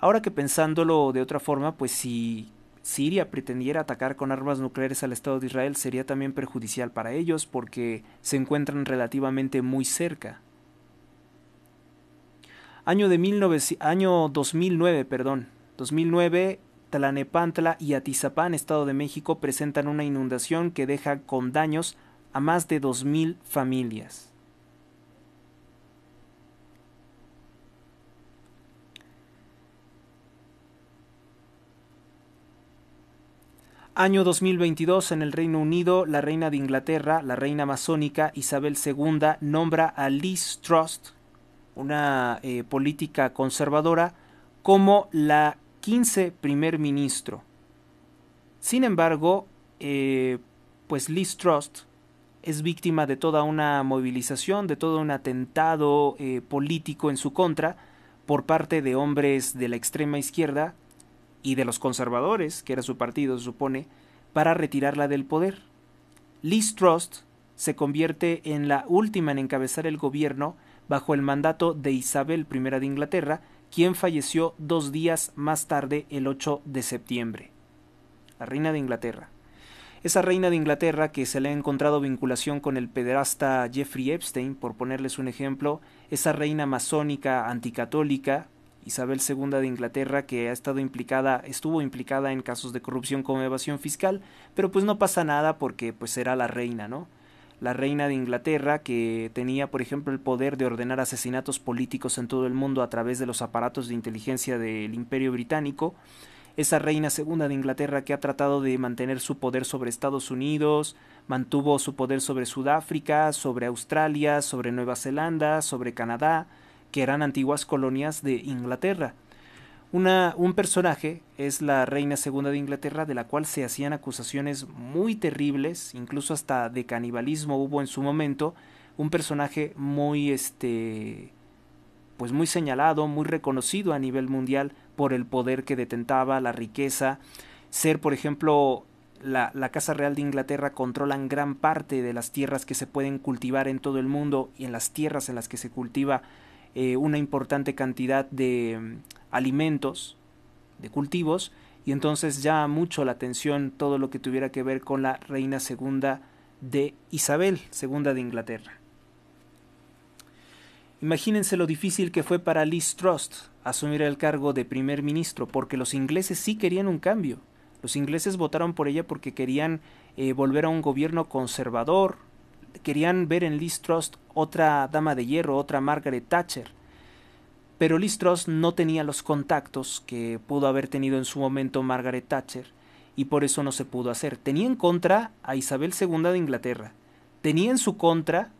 Ahora que pensándolo de otra forma, pues si Siria pretendiera atacar con armas nucleares al Estado de Israel sería también perjudicial para ellos porque se encuentran relativamente muy cerca. Año, de año 2009, perdón. 2009, Tlanepantla y Atizapán, Estado de México, presentan una inundación que deja con daños a más de 2.000 familias. Año 2022 en el Reino Unido, la reina de Inglaterra, la reina masónica Isabel II, nombra a Liz Trust, una eh, política conservadora, como la 15 primer ministro. Sin embargo, eh, pues Liz Trust es víctima de toda una movilización, de todo un atentado eh, político en su contra por parte de hombres de la extrema izquierda y de los conservadores, que era su partido, se supone, para retirarla del poder. Liz Trust se convierte en la última en encabezar el gobierno bajo el mandato de Isabel I de Inglaterra, quien falleció dos días más tarde, el 8 de septiembre. La reina de Inglaterra. Esa reina de Inglaterra que se le ha encontrado vinculación con el pederasta Jeffrey Epstein, por ponerles un ejemplo, esa reina masónica anticatólica, Isabel II de Inglaterra, que ha estado implicada, estuvo implicada en casos de corrupción como evasión fiscal, pero pues no pasa nada porque pues era la reina, ¿no? La reina de Inglaterra, que tenía, por ejemplo, el poder de ordenar asesinatos políticos en todo el mundo a través de los aparatos de inteligencia del Imperio Británico, esa reina segunda de Inglaterra que ha tratado de mantener su poder sobre Estados Unidos, mantuvo su poder sobre Sudáfrica, sobre Australia, sobre Nueva Zelanda, sobre Canadá, que eran antiguas colonias de Inglaterra. un personaje es la reina segunda de Inglaterra, de la cual se hacían acusaciones muy terribles, incluso hasta de canibalismo hubo en su momento. Un personaje muy, este, pues muy señalado, muy reconocido a nivel mundial por el poder que detentaba, la riqueza. Ser, por ejemplo, la, la Casa Real de Inglaterra controlan gran parte de las tierras que se pueden cultivar en todo el mundo y en las tierras en las que se cultiva eh, una importante cantidad de mm, alimentos, de cultivos, y entonces llama mucho la atención todo lo que tuviera que ver con la reina segunda de Isabel, segunda de Inglaterra. Imagínense lo difícil que fue para Liz Trust asumir el cargo de primer ministro, porque los ingleses sí querían un cambio. Los ingleses votaron por ella porque querían eh, volver a un gobierno conservador, querían ver en Liz otra dama de hierro, otra Margaret Thatcher. Pero Liz no tenía los contactos que pudo haber tenido en su momento Margaret Thatcher y por eso no se pudo hacer. Tenía en contra a Isabel II de Inglaterra. Tenía en su contra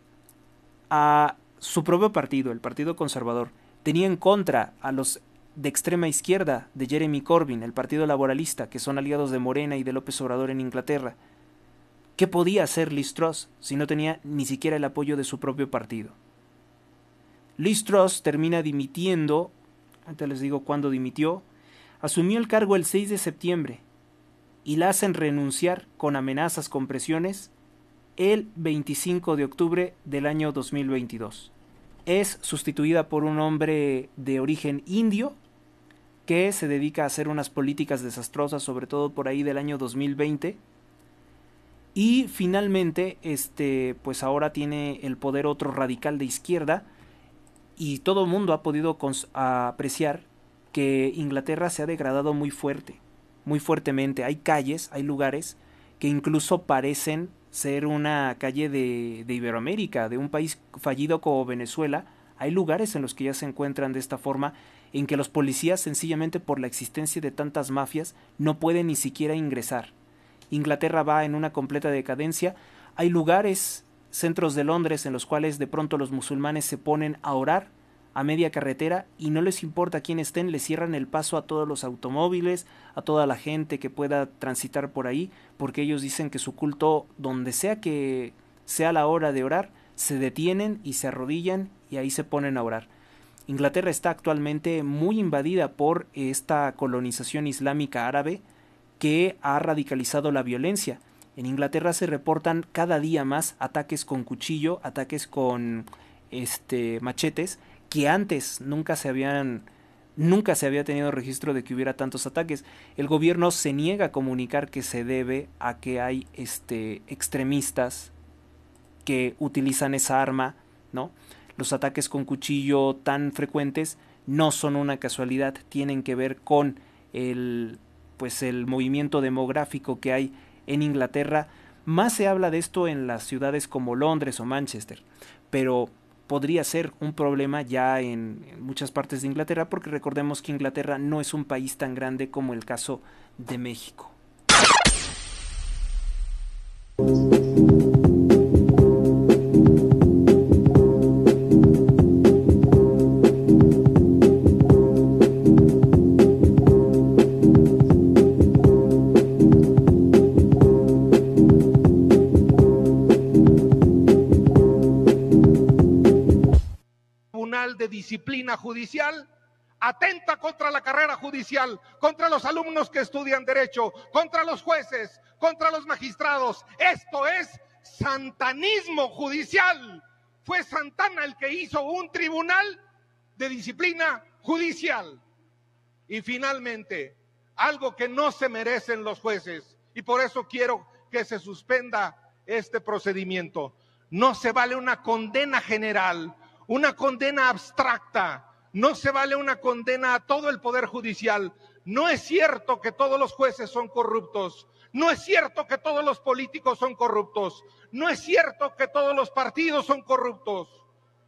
a su propio partido, el Partido Conservador. Tenía en contra a los de extrema izquierda de Jeremy Corbyn, el Partido Laboralista, que son aliados de Morena y de López Obrador en Inglaterra. ¿Qué podía hacer Liz si no tenía ni siquiera el apoyo de su propio partido? Liz termina dimitiendo, antes les digo cuándo dimitió, asumió el cargo el 6 de septiembre y la hacen renunciar con amenazas con presiones el 25 de octubre del año 2022. Es sustituida por un hombre de origen indio que se dedica a hacer unas políticas desastrosas, sobre todo por ahí del año 2020, y finalmente, este, pues ahora tiene el poder otro radical de izquierda y todo el mundo ha podido apreciar que Inglaterra se ha degradado muy fuerte, muy fuertemente. Hay calles, hay lugares que incluso parecen ser una calle de, de Iberoamérica, de un país fallido como Venezuela. Hay lugares en los que ya se encuentran de esta forma, en que los policías sencillamente por la existencia de tantas mafias no pueden ni siquiera ingresar Inglaterra va en una completa decadencia. Hay lugares, centros de Londres, en los cuales de pronto los musulmanes se ponen a orar a media carretera y no les importa quién estén, le cierran el paso a todos los automóviles, a toda la gente que pueda transitar por ahí, porque ellos dicen que su culto, donde sea que sea la hora de orar, se detienen y se arrodillan y ahí se ponen a orar. Inglaterra está actualmente muy invadida por esta colonización islámica árabe, que ha radicalizado la violencia. En Inglaterra se reportan cada día más ataques con cuchillo, ataques con este machetes que antes nunca se habían nunca se había tenido registro de que hubiera tantos ataques. El gobierno se niega a comunicar que se debe a que hay este extremistas que utilizan esa arma, ¿no? Los ataques con cuchillo tan frecuentes no son una casualidad, tienen que ver con el pues el movimiento demográfico que hay en Inglaterra, más se habla de esto en las ciudades como Londres o Manchester, pero podría ser un problema ya en, muchas partes de Inglaterra, porque recordemos que Inglaterra no es un país tan grande como el caso de México. atenta contra la carrera judicial, contra los alumnos que estudian derecho, contra los jueces, contra los magistrados. Esto es santanismo judicial. Fue Santana el que hizo un tribunal de disciplina judicial. Y finalmente, algo que no se merecen los jueces, y por eso quiero que se suspenda este procedimiento. No se vale una condena general, una condena abstracta no se vale una condena a todo el Poder Judicial. No es cierto que todos los jueces son corruptos. No es cierto que todos los políticos son corruptos. No es cierto que todos los partidos son corruptos.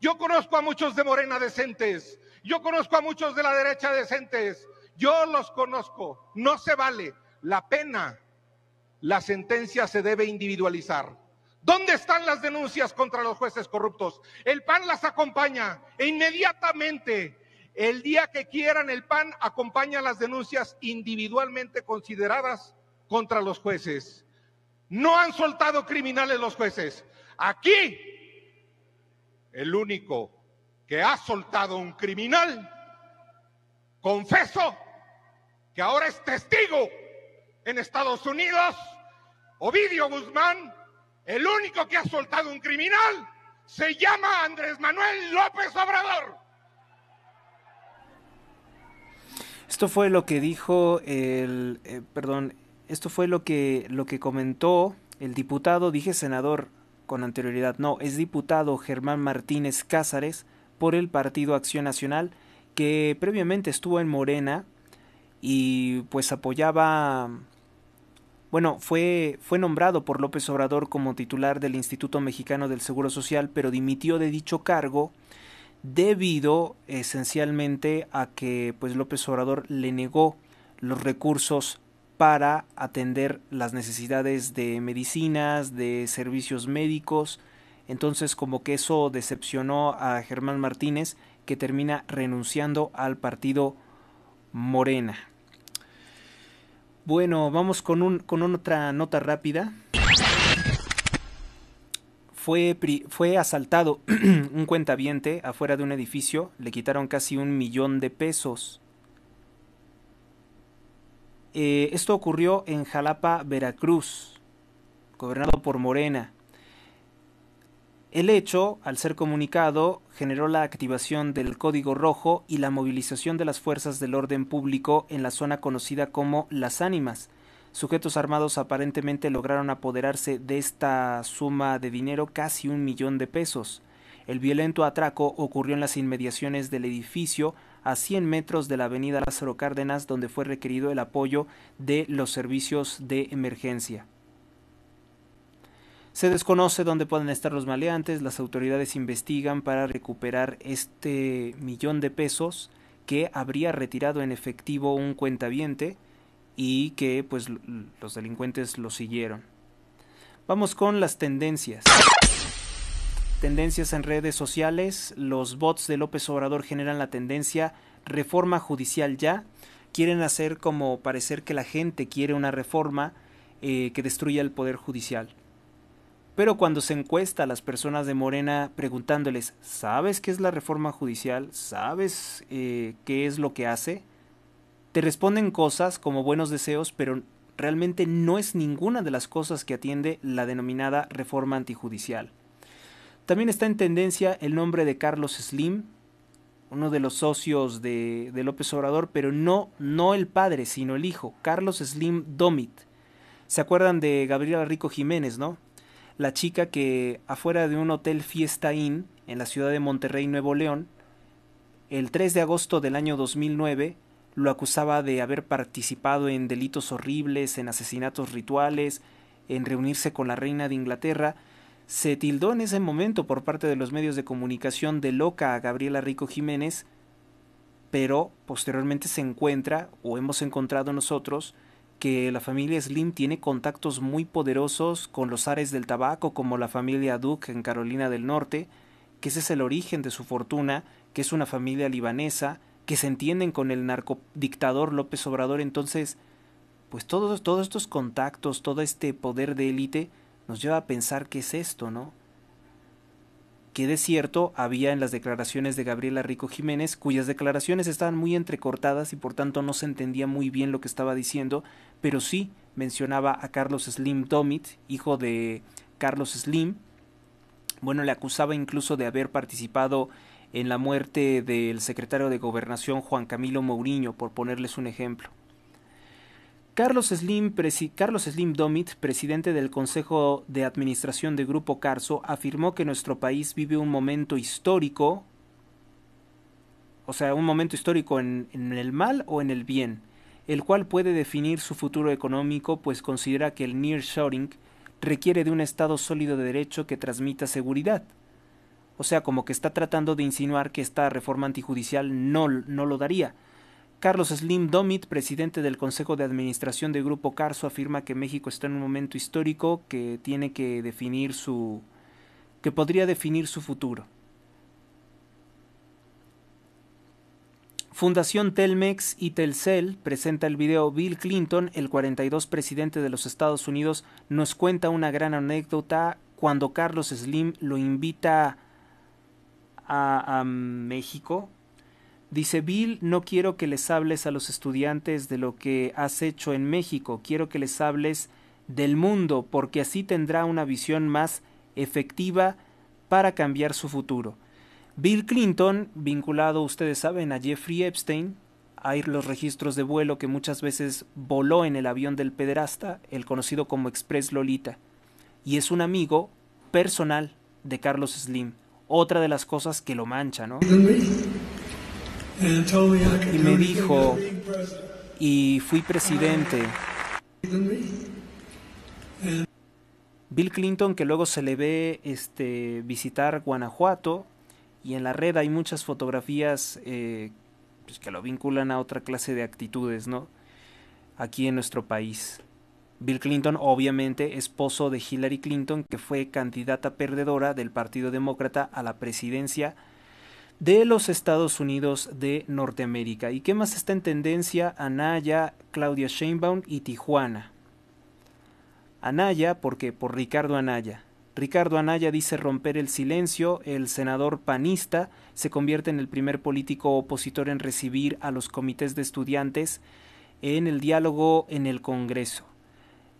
Yo conozco a muchos de Morena decentes. Yo conozco a muchos de la derecha decentes. Yo los conozco. No se vale. La pena, la sentencia se debe individualizar. ¿Dónde están las denuncias contra los jueces corruptos? El PAN las acompaña e inmediatamente, el día que quieran, el PAN acompaña las denuncias individualmente consideradas contra los jueces. No han soltado criminales los jueces. Aquí, el único que ha soltado un criminal, confeso que ahora es testigo en Estados Unidos, Ovidio Guzmán, el único que ha soltado un criminal se llama Andrés Manuel López Obrador. Esto fue lo que dijo el, eh, perdón, esto fue lo que, lo que comentó el diputado, dije senador con anterioridad, no, es diputado Germán Martínez Cázares por el Partido Acción Nacional, que previamente estuvo en Morena y pues apoyaba bueno, fue, fue nombrado por López Obrador como titular del Instituto Mexicano del Seguro Social, pero dimitió de dicho cargo debido esencialmente a que pues López Obrador le negó los recursos para atender las necesidades de medicinas, de servicios médicos. Entonces como que eso decepcionó a Germán Martínez que termina renunciando al partido Morena. Bueno, vamos con, un, con otra nota rápida. Fue, fue asaltado <clears throat> un cuentaviente afuera de un edificio. Le quitaron casi un millón de pesos. Eh, esto ocurrió en Jalapa, Veracruz, gobernado por Morena. El hecho, al ser comunicado, generó la activación del Código Rojo y la movilización de las fuerzas del orden público en la zona conocida como Las Ánimas. Sujetos armados aparentemente lograron apoderarse de esta suma de dinero casi un millón de pesos. El violento atraco ocurrió en las inmediaciones del edificio a 100 metros de la avenida Lázaro Cárdenas donde fue requerido el apoyo de los servicios de emergencia. Se desconoce dónde pueden estar los maleantes, las autoridades investigan para recuperar este millón de pesos que habría retirado en efectivo un cuentaviente y que pues los delincuentes lo siguieron. Vamos con las tendencias. Tendencias en redes sociales, los bots de López Obrador generan la tendencia reforma judicial ya, quieren hacer como parecer que la gente quiere una reforma eh, que destruya el poder judicial. Pero cuando se encuesta a las personas de Morena preguntándoles, ¿sabes qué es la reforma judicial? ¿Sabes eh, qué es lo que hace? Te responden cosas como buenos deseos, pero realmente no es ninguna de las cosas que atiende la denominada reforma antijudicial. También está en tendencia el nombre de Carlos Slim, uno de los socios de, de López Obrador, pero no, no el padre, sino el hijo, Carlos Slim Domit. ¿Se acuerdan de Gabriela Rico Jiménez, no? la chica que afuera de un hotel Fiesta Inn en la ciudad de Monterrey, Nuevo León, el 3 de agosto del año 2009 lo acusaba de haber participado en delitos horribles, en asesinatos rituales, en reunirse con la reina de Inglaterra, se tildó en ese momento por parte de los medios de comunicación de loca a Gabriela Rico Jiménez, pero posteriormente se encuentra, o hemos encontrado nosotros, que la familia Slim tiene contactos muy poderosos con los ares del tabaco como la familia Duke en Carolina del Norte, que ese es el origen de su fortuna, que es una familia libanesa, que se entienden con el narcodictador López Obrador, entonces, pues todos, todos estos contactos, todo este poder de élite nos lleva a pensar qué es esto, ¿no? Que de cierto había en las declaraciones de Gabriela Rico Jiménez, cuyas declaraciones estaban muy entrecortadas y por tanto no se entendía muy bien lo que estaba diciendo, pero sí mencionaba a Carlos Slim Domit, hijo de Carlos Slim. Bueno, le acusaba incluso de haber participado en la muerte del secretario de Gobernación Juan Camilo Mourinho, por ponerles un ejemplo. Carlos Slim, Carlos Slim Domit, presidente del Consejo de Administración de Grupo Carso, afirmó que nuestro país vive un momento histórico, o sea, un momento histórico en el mal o en el bien el cual puede definir su futuro económico, pues considera que el nearshoring requiere de un Estado sólido de derecho que transmita seguridad. O sea, como que está tratando de insinuar que esta reforma antijudicial no, no lo daría. Carlos Slim Domit, presidente del Consejo de Administración de Grupo Carso, afirma que México está en un momento histórico que tiene que definir su que podría definir su futuro. Fundación Telmex y Telcel presenta el video Bill Clinton, el 42 presidente de los Estados Unidos, nos cuenta una gran anécdota cuando Carlos Slim lo invita a, a México. Dice Bill, no quiero que les hables a los estudiantes de lo que has hecho en México, quiero que les hables del mundo, porque así tendrá una visión más efectiva para cambiar su futuro. Bill Clinton, vinculado, ustedes saben, a Jeffrey Epstein, a ir los registros de vuelo que muchas veces voló en el avión del pederasta, el conocido como Express Lolita, y es un amigo personal de Carlos Slim, otra de las cosas que lo mancha, ¿no? Y me dijo, y fui presidente. Bill Clinton, que luego se le ve este, visitar Guanajuato, y en la red hay muchas fotografías eh, pues que lo vinculan a otra clase de actitudes, ¿no? Aquí en nuestro país. Bill Clinton, obviamente, esposo de Hillary Clinton, que fue candidata perdedora del Partido Demócrata a la presidencia de los Estados Unidos de Norteamérica. ¿Y qué más está en tendencia? Anaya, Claudia Sheinbaum y Tijuana. Anaya, porque por Ricardo Anaya. Ricardo Anaya dice romper el silencio, el senador panista se convierte en el primer político opositor en recibir a los comités de estudiantes en el diálogo en el Congreso.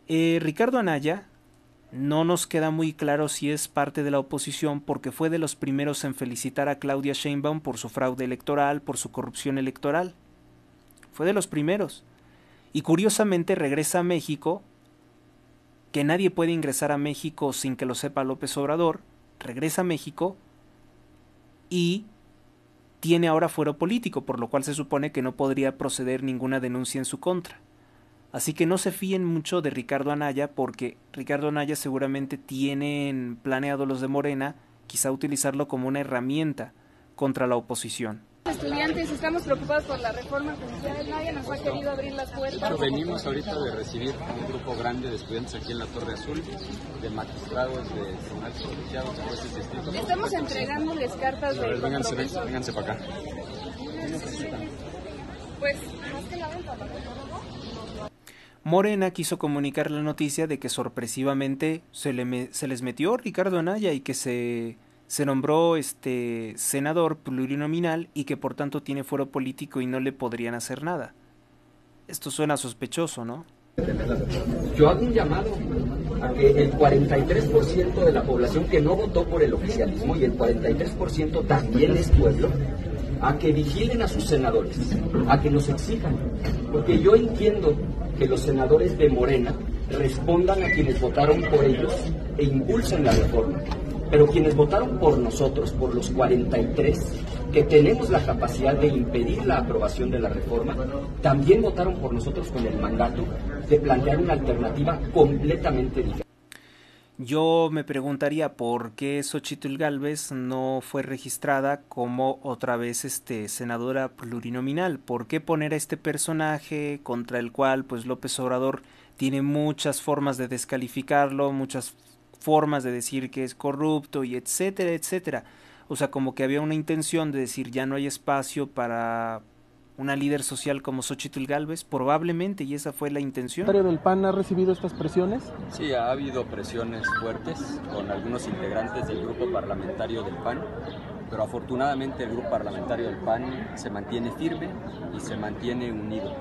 Eh, Ricardo Anaya no nos queda muy claro si es parte de la oposición porque fue de los primeros en felicitar a Claudia Sheinbaum por su fraude electoral, por su corrupción electoral. Fue de los primeros. Y curiosamente regresa a México que nadie puede ingresar a México sin que lo sepa López Obrador, regresa a México y tiene ahora fuero político, por lo cual se supone que no podría proceder ninguna denuncia en su contra. Así que no se fíen mucho de Ricardo Anaya porque Ricardo Anaya seguramente tienen planeado los de Morena quizá utilizarlo como una herramienta contra la oposición estudiantes estamos preocupados por la reforma judicial, nadie nos ha querido abrir las puertas. De venimos ahorita de recibir un grupo grande de estudiantes aquí en la Torre Azul, de magistrados, de tribunales colegiados, jueces distritos. Estamos entregándoles cartas de Vénganse, vénganse, para acá. Pues, más que la Morena quiso comunicar la noticia de que sorpresivamente se, se les metió Ricardo Anaya y que se se nombró este senador plurinominal y que por tanto tiene fuero político y no le podrían hacer nada. Esto suena sospechoso, ¿no? Yo hago un llamado a que el 43% de la población que no votó por el oficialismo y el 43% también es pueblo, a que vigilen a sus senadores, a que nos exijan. Porque yo entiendo que los senadores de Morena respondan a quienes votaron por ellos e impulsen la reforma. Pero quienes votaron por nosotros, por los 43, que tenemos la capacidad de impedir la aprobación de la reforma, también votaron por nosotros con el mandato de plantear una alternativa completamente diferente. Yo me preguntaría por qué Xochitl Galvez no fue registrada como otra vez este senadora plurinominal. ¿Por qué poner a este personaje contra el cual pues López Obrador tiene muchas formas de descalificarlo, muchas formas de decir que es corrupto y etcétera, etcétera. O sea, como que había una intención de decir ya no hay espacio para una líder social como Xochitl Galvez, probablemente, y esa fue la intención. ¿El del PAN ha recibido estas presiones? Sí, ha habido presiones fuertes con algunos integrantes del grupo parlamentario del PAN, pero afortunadamente el grupo parlamentario del PAN se mantiene firme y se mantiene unido.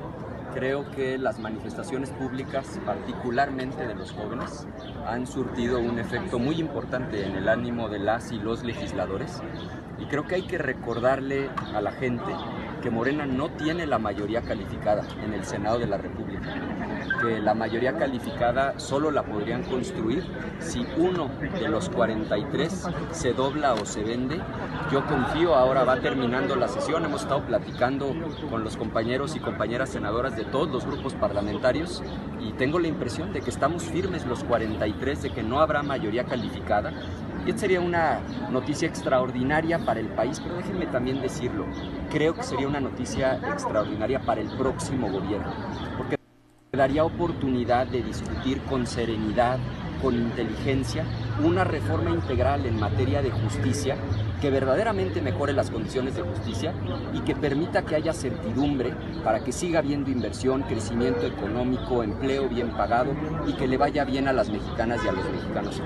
Creo que las manifestaciones públicas, particularmente de los jóvenes, han surtido un efecto muy importante en el ánimo de las y los legisladores. Y creo que hay que recordarle a la gente que Morena no tiene la mayoría calificada en el Senado de la República, que la mayoría calificada solo la podrían construir si uno de los 43 se dobla o se vende. Yo confío, ahora va terminando la sesión, hemos estado platicando con los compañeros y compañeras senadoras de todos los grupos parlamentarios y tengo la impresión de que estamos firmes los 43, de que no habrá mayoría calificada y sería una noticia extraordinaria para el país, pero déjenme también decirlo, creo que sería una noticia extraordinaria para el próximo gobierno, porque daría oportunidad de discutir con serenidad, con inteligencia, una reforma integral en materia de justicia que verdaderamente mejore las condiciones de justicia y que permita que haya certidumbre para que siga habiendo inversión, crecimiento económico, empleo bien pagado y que le vaya bien a las mexicanas y a los mexicanos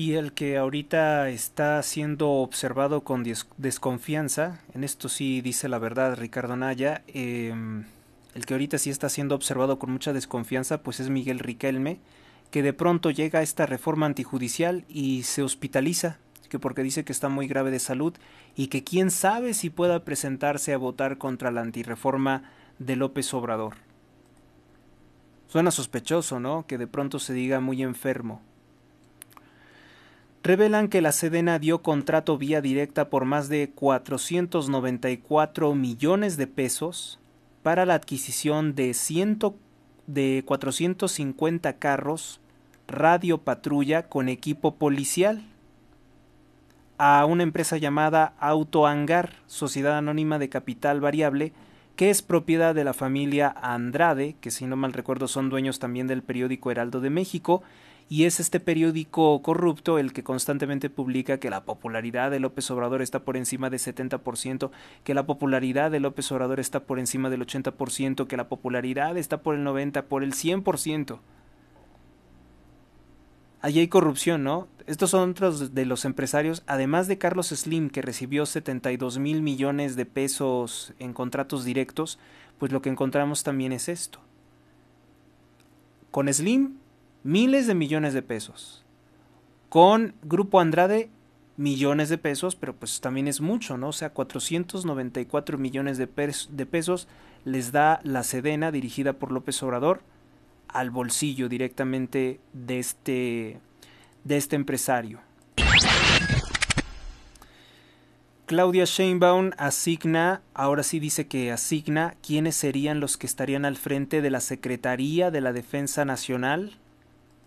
y el que ahorita está siendo observado con desconfianza, en esto sí dice la verdad Ricardo Naya, em, el que ahorita sí está siendo observado con mucha desconfianza pues es Miguel Riquelme, que de pronto llega a esta reforma antijudicial y se hospitaliza, que porque dice que está muy grave de salud y que quién sabe si pueda presentarse a votar contra la antirreforma de López Obrador. Suena sospechoso, ¿no? Que de pronto se diga muy enfermo revelan que la Sedena dio contrato vía directa por más de 494 millones de pesos para la adquisición de, ciento, de 450 carros radio patrulla con equipo policial a una empresa llamada Autohangar, Sociedad Anónima de Capital Variable, que es propiedad de la familia Andrade, que si no mal recuerdo son dueños también del periódico Heraldo de México, y es este periódico corrupto el que constantemente publica que la popularidad de López Obrador está por encima del 70%, que la popularidad de López Obrador está por encima del 80%, que la popularidad está por el 90%, por el 100%. Allí hay corrupción, ¿no? Estos son otros de los empresarios, además de Carlos Slim, que recibió 72 mil millones de pesos en contratos directos, pues lo que encontramos también es esto. Con Slim miles de millones de pesos. Con Grupo Andrade, millones de pesos, pero pues también es mucho, ¿no? O sea, 494 millones de, de pesos les da la Sedena dirigida por López Obrador al bolsillo directamente de este, de este empresario. Claudia Sheinbaum asigna, ahora sí dice que asigna, quiénes serían los que estarían al frente de la Secretaría de la Defensa Nacional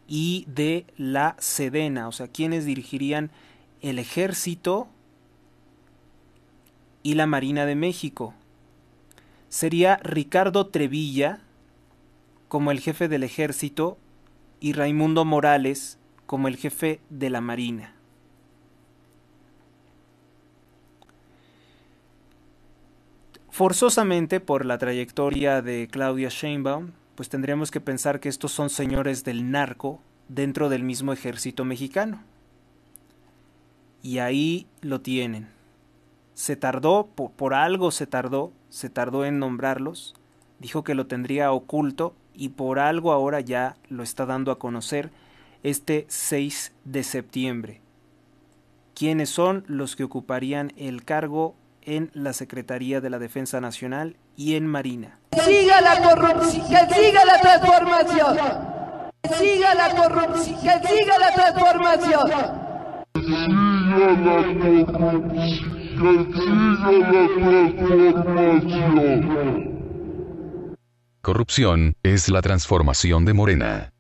y de la Sedena, o sea, quienes dirigirían el ejército y la Marina de México. Sería Ricardo Trevilla como el jefe del ejército y Raimundo Morales como el jefe de la Marina. Forzosamente por la trayectoria de Claudia Sheinbaum, pues tendríamos que pensar que estos son señores del narco dentro del mismo ejército mexicano. Y ahí lo tienen. Se tardó, por, por, algo se tardó, se tardó en nombrarlos, dijo que lo tendría oculto y por algo ahora ya lo está dando a conocer este 6 de septiembre. ¿Quiénes son los que ocuparían el cargo en la Secretaría de la Defensa Nacional y en Marina? siga la corrupción, que siga la transformación. siga la corrupción, que siga la transformación. siga la corrupción. Que siga la transformación. Corrupción es la transformación de Morena.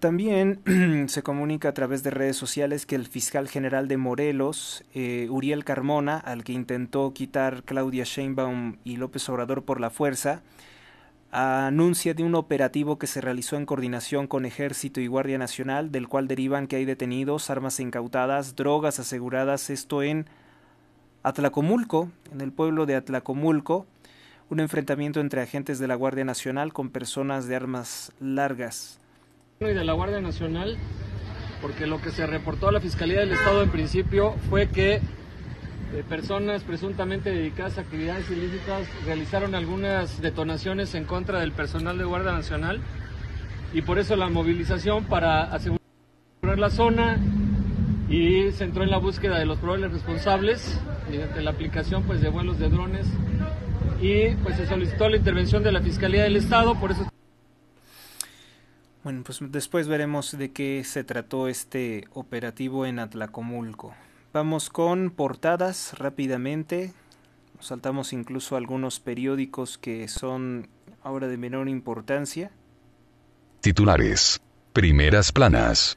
También <clears throat> se comunica a través de redes sociales que el fiscal general de Morelos, eh, Uriel Carmona, al que intentó quitar Claudia Sheinbaum y López Obrador por la fuerza, anuncia de un operativo que se realizó en coordinación con Ejército y Guardia Nacional, del cual derivan que hay detenidos, armas incautadas, drogas aseguradas, esto en Atlacomulco, en el pueblo de Atlacomulco, un enfrentamiento entre agentes de la Guardia Nacional con personas de armas largas y de la Guardia Nacional, porque lo que se reportó a la Fiscalía del Estado en principio fue que eh, personas presuntamente dedicadas a actividades ilícitas realizaron algunas detonaciones en contra del personal de Guardia Nacional y por eso la movilización para asegurar la zona y se entró en la búsqueda de los probables responsables mediante la aplicación pues, de vuelos de drones y pues se solicitó la intervención de la Fiscalía del Estado, por eso bueno, pues después veremos de qué se trató este operativo en Atlacomulco. Vamos con portadas rápidamente. Saltamos incluso algunos periódicos que son ahora de menor importancia. Titulares. Primeras planas.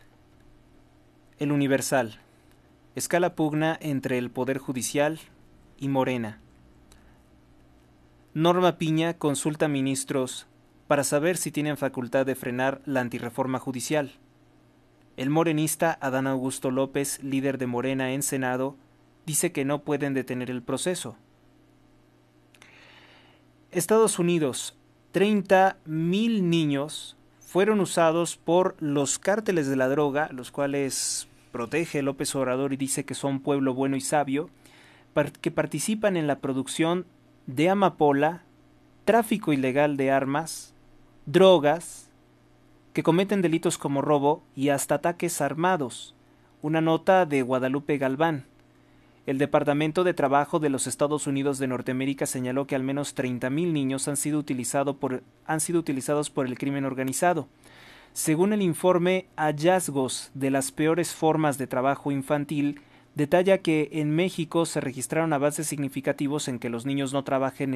El Universal. Escala pugna entre el Poder Judicial y Morena. Norma Piña consulta ministros para saber si tienen facultad de frenar la antirreforma judicial. El morenista Adán Augusto López, líder de Morena en Senado, dice que no pueden detener el proceso. Estados Unidos, 30.000 niños fueron usados por los cárteles de la droga, los cuales protege López Obrador y dice que son pueblo bueno y sabio, que participan en la producción de amapola, tráfico ilegal de armas, drogas, que cometen delitos como robo y hasta ataques armados. Una nota de Guadalupe Galván. El Departamento de Trabajo de los Estados Unidos de Norteamérica señaló que al menos 30.000 niños han sido, utilizados por el crimen organizado. Según el informe Hallazgos de las peores formas de trabajo infantil, detalla que en México se registraron avances significativos en que los niños no trabajen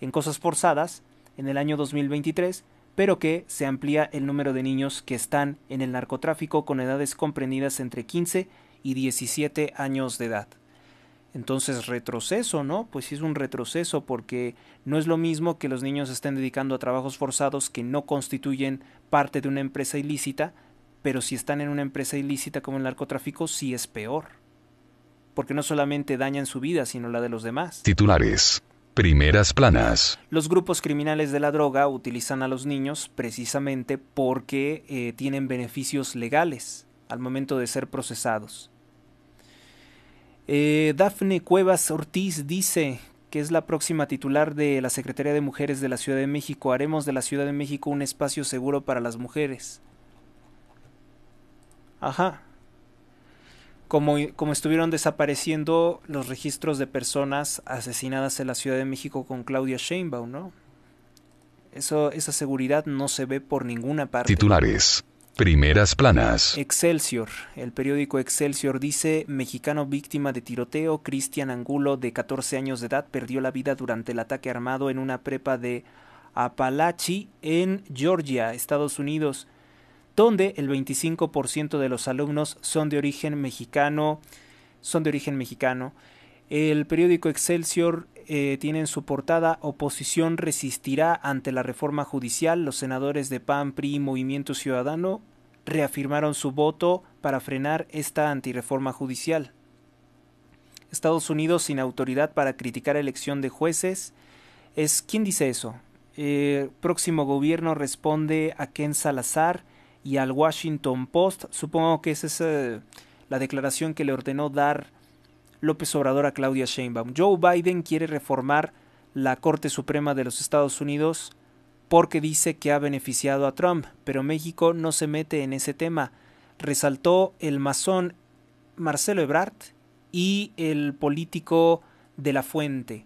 en cosas forzadas, en el año 2023, pero que se amplía el número de niños que están en el narcotráfico con edades comprendidas entre 15 y 17 años de edad. Entonces, retroceso, ¿no? Pues sí es un retroceso porque no es lo mismo que los niños estén dedicando a trabajos forzados que no constituyen parte de una empresa ilícita, pero si están en una empresa ilícita como el narcotráfico, sí es peor. Porque no solamente dañan su vida, sino la de los demás. Titulares. Primeras planas. Los grupos criminales de la droga utilizan a los niños precisamente porque eh, tienen beneficios legales al momento de ser procesados. Eh, Dafne Cuevas Ortiz dice que es la próxima titular de la Secretaría de Mujeres de la Ciudad de México. Haremos de la Ciudad de México un espacio seguro para las mujeres. Ajá, como, como, estuvieron desapareciendo los registros de personas asesinadas en la Ciudad de México con Claudia Sheinbaum, ¿no? Eso, esa seguridad no se ve por ninguna parte. Titulares. Primeras planas. Excelsior. El periódico Excelsior dice, mexicano víctima de tiroteo, Cristian Angulo, de 14 años de edad, perdió la vida durante el ataque armado en una prepa de Apalachi, en Georgia, Estados Unidos donde el 25% de los alumnos son de origen mexicano, son de origen mexicano. El periódico Excelsior eh, tiene en su portada Oposición resistirá ante la reforma judicial. Los senadores de PAN, PRI y Movimiento Ciudadano reafirmaron su voto para frenar esta antireforma judicial. Estados Unidos sin autoridad para criticar elección de jueces. Es, ¿Quién dice eso? Eh, próximo gobierno responde a Ken Salazar y al Washington Post. Supongo que esa es eh, la declaración que le ordenó dar López Obrador a Claudia Sheinbaum. Joe Biden quiere reformar la Corte Suprema de los Estados Unidos porque dice que ha beneficiado a Trump, pero México no se mete en ese tema, resaltó el masón Marcelo Ebrard y el político de la fuente.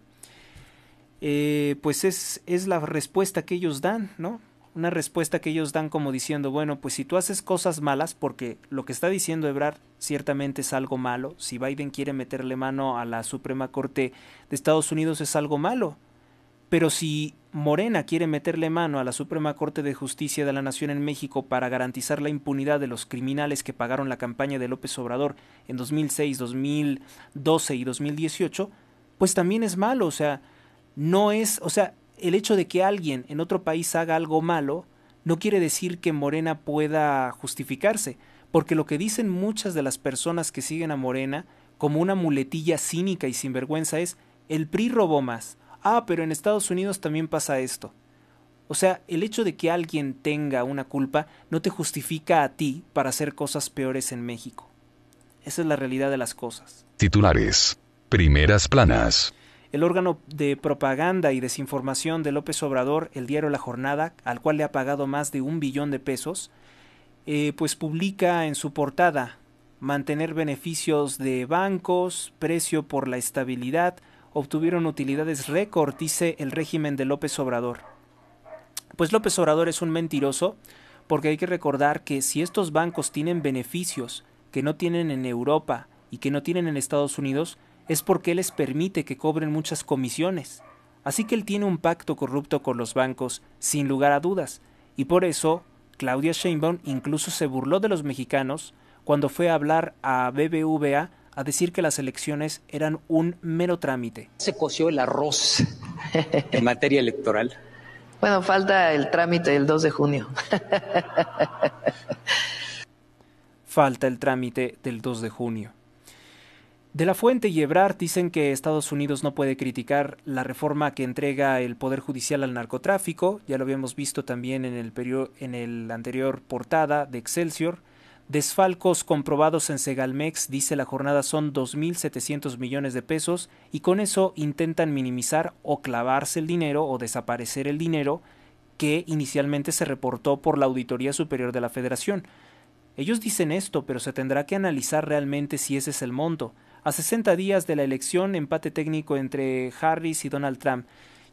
Eh, pues es, es la respuesta que ellos dan, ¿no? una respuesta que ellos dan como diciendo, bueno, pues si tú haces cosas malas, porque lo que está diciendo Ebrard ciertamente es algo malo, si Biden quiere meterle mano a la Suprema Corte de Estados Unidos es algo malo, pero si Morena quiere meterle mano a la Suprema Corte de Justicia de la Nación en México para garantizar la impunidad de los criminales que pagaron la campaña de López Obrador en 2006, 2012 y 2018, pues también es malo, o sea, no es, o sea, el hecho de que alguien en otro país haga algo malo no quiere decir que Morena pueda justificarse, porque lo que dicen muchas de las personas que siguen a Morena como una muletilla cínica y sinvergüenza es el PRI robó más. Ah, pero en Estados Unidos también pasa esto. O sea, el hecho de que alguien tenga una culpa no te justifica a ti para hacer cosas peores en México. Esa es la realidad de las cosas. Titulares. Primeras planas. El órgano de propaganda y desinformación de López Obrador, el diario La Jornada, al cual le ha pagado más de un billón de pesos, eh, pues publica en su portada mantener beneficios de bancos, precio por la estabilidad, obtuvieron utilidades récord, dice el régimen de López Obrador. Pues López Obrador es un mentiroso, porque hay que recordar que si estos bancos tienen beneficios que no tienen en Europa y que no tienen en Estados Unidos, es porque les permite que cobren muchas comisiones. Así que él tiene un pacto corrupto con los bancos, sin lugar a dudas, y por eso Claudia Sheinbaum incluso se burló de los mexicanos cuando fue a hablar a BBVA a decir que las elecciones eran un mero trámite. Se coció el arroz <laughs> en materia electoral. Bueno, falta el trámite del 2 de junio. <laughs> falta el trámite del 2 de junio. De la Fuente y Ebrard dicen que Estados Unidos no puede criticar la reforma que entrega el Poder Judicial al narcotráfico, ya lo habíamos visto también en el, en anterior portada de Excelsior. Desfalcos comprobados en Segalmex, dice la jornada, son 2.700 millones de pesos y con eso intentan minimizar o clavarse el dinero o desaparecer el dinero que inicialmente se reportó por la Auditoría Superior de la Federación. Ellos dicen esto, pero se tendrá que analizar realmente si ese es el monto. A 60 días de la elección, empate técnico entre Harris y Donald Trump.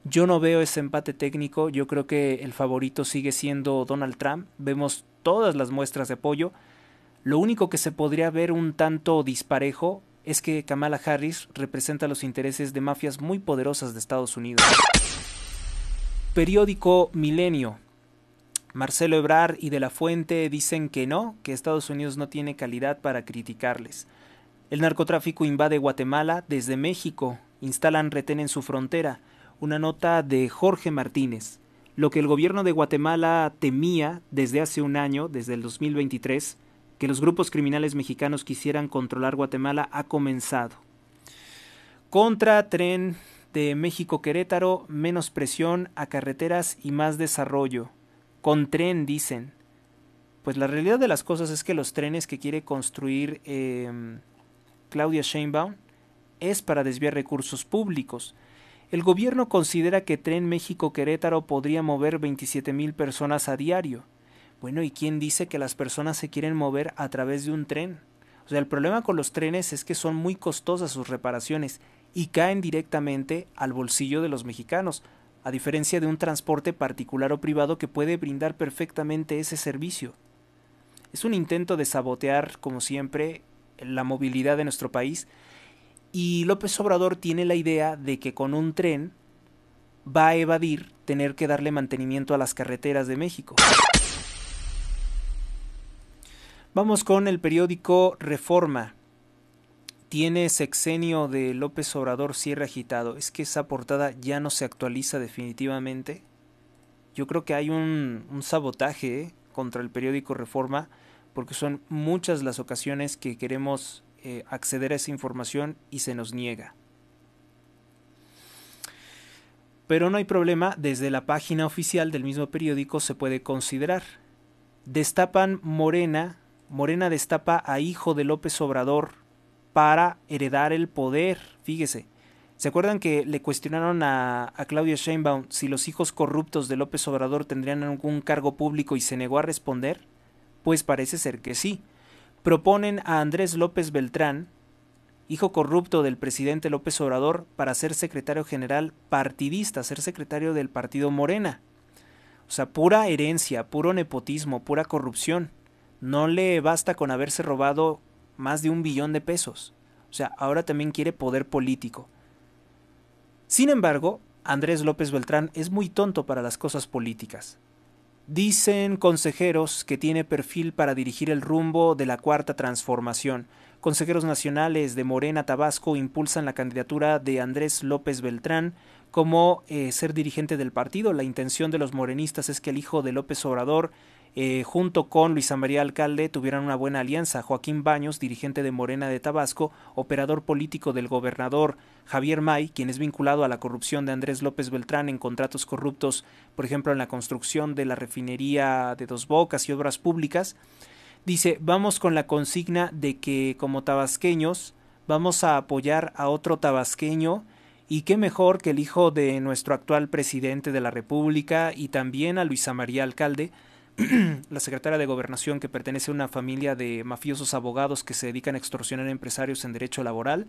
Yo no veo ese empate técnico, yo creo que el favorito sigue siendo Donald Trump. Vemos todas las muestras de apoyo. Lo único que se podría ver un tanto disparejo es que Kamala Harris representa los intereses de mafias muy poderosas de Estados Unidos. Periódico Milenio. Marcelo Ebrard y De la Fuente dicen que no, que Estados Unidos no tiene calidad para criticarles. El narcotráfico invade Guatemala desde México, instalan retén en su frontera. Una nota de Jorge Martínez. Lo que el gobierno de Guatemala temía desde hace un año, desde el 2023, que los grupos criminales mexicanos quisieran controlar Guatemala, ha comenzado. Contra tren de México-Querétaro, menos presión a carreteras y más desarrollo. Con tren, dicen. Pues la realidad de las cosas es que los trenes que quiere construir em, Claudia Sheinbaum, es para desviar recursos públicos. El gobierno considera que Tren México-Querétaro podría mover mil personas a diario. Bueno, ¿y quién dice que las personas se quieren mover a través de un tren? O sea, el problema con los trenes es que son muy costosas sus reparaciones y caen directamente al bolsillo de los mexicanos, a diferencia de un transporte particular o privado que puede brindar perfectamente ese servicio. Es un intento de sabotear, como siempre, la movilidad de nuestro país. Y López Obrador tiene la idea de que con un tren va a evadir tener que darle mantenimiento a las carreteras de México. Vamos con el periódico Reforma. Tiene sexenio de López Obrador cierre agitado. Es que esa portada ya no se actualiza definitivamente. Yo creo que hay un, sabotaje eh, contra el periódico Reforma porque son muchas las ocasiones que queremos eh, acceder a esa información y se nos niega. Pero no hay problema, desde la página oficial del mismo periódico se puede considerar. Destapan Morena, Morena destapa a hijo de López Obrador para heredar el poder, fíjese. ¿Se acuerdan que le cuestionaron a, a Claudio Sheinbaum si los hijos corruptos de López Obrador tendrían algún cargo público y se negó a responder? Pues parece ser que sí. Proponen a Andrés López Beltrán, hijo corrupto del presidente López Obrador, para ser secretario general partidista, ser secretario del partido Morena. O sea, pura herencia, puro nepotismo, pura corrupción. No le basta con haberse robado más de un billón de pesos. O sea, ahora también quiere poder político. Sin embargo, Andrés López Beltrán es muy tonto para las cosas políticas. Dicen consejeros que tiene perfil para dirigir el rumbo de la cuarta transformación. Consejeros nacionales de Morena Tabasco impulsan la candidatura de Andrés López Beltrán como eh, ser dirigente del partido. La intención de los morenistas es que el hijo de López Obrador eh, junto con Luisa María Alcalde tuvieran una buena alianza. Joaquín Baños, dirigente de Morena de Tabasco, operador político del gobernador Javier May, quien es vinculado a la corrupción de Andrés López Beltrán en contratos corruptos, por ejemplo, en la construcción de la refinería de Dos Bocas y obras públicas. Dice, vamos con la consigna de que como tabasqueños vamos a apoyar a otro tabasqueño y qué mejor que el hijo de nuestro actual presidente de la República y también a Luisa María Alcalde, <clears throat> la secretaria de Gobernación, que pertenece a una familia de mafiosos abogados que se dedican a extorsionar empresarios en derecho laboral.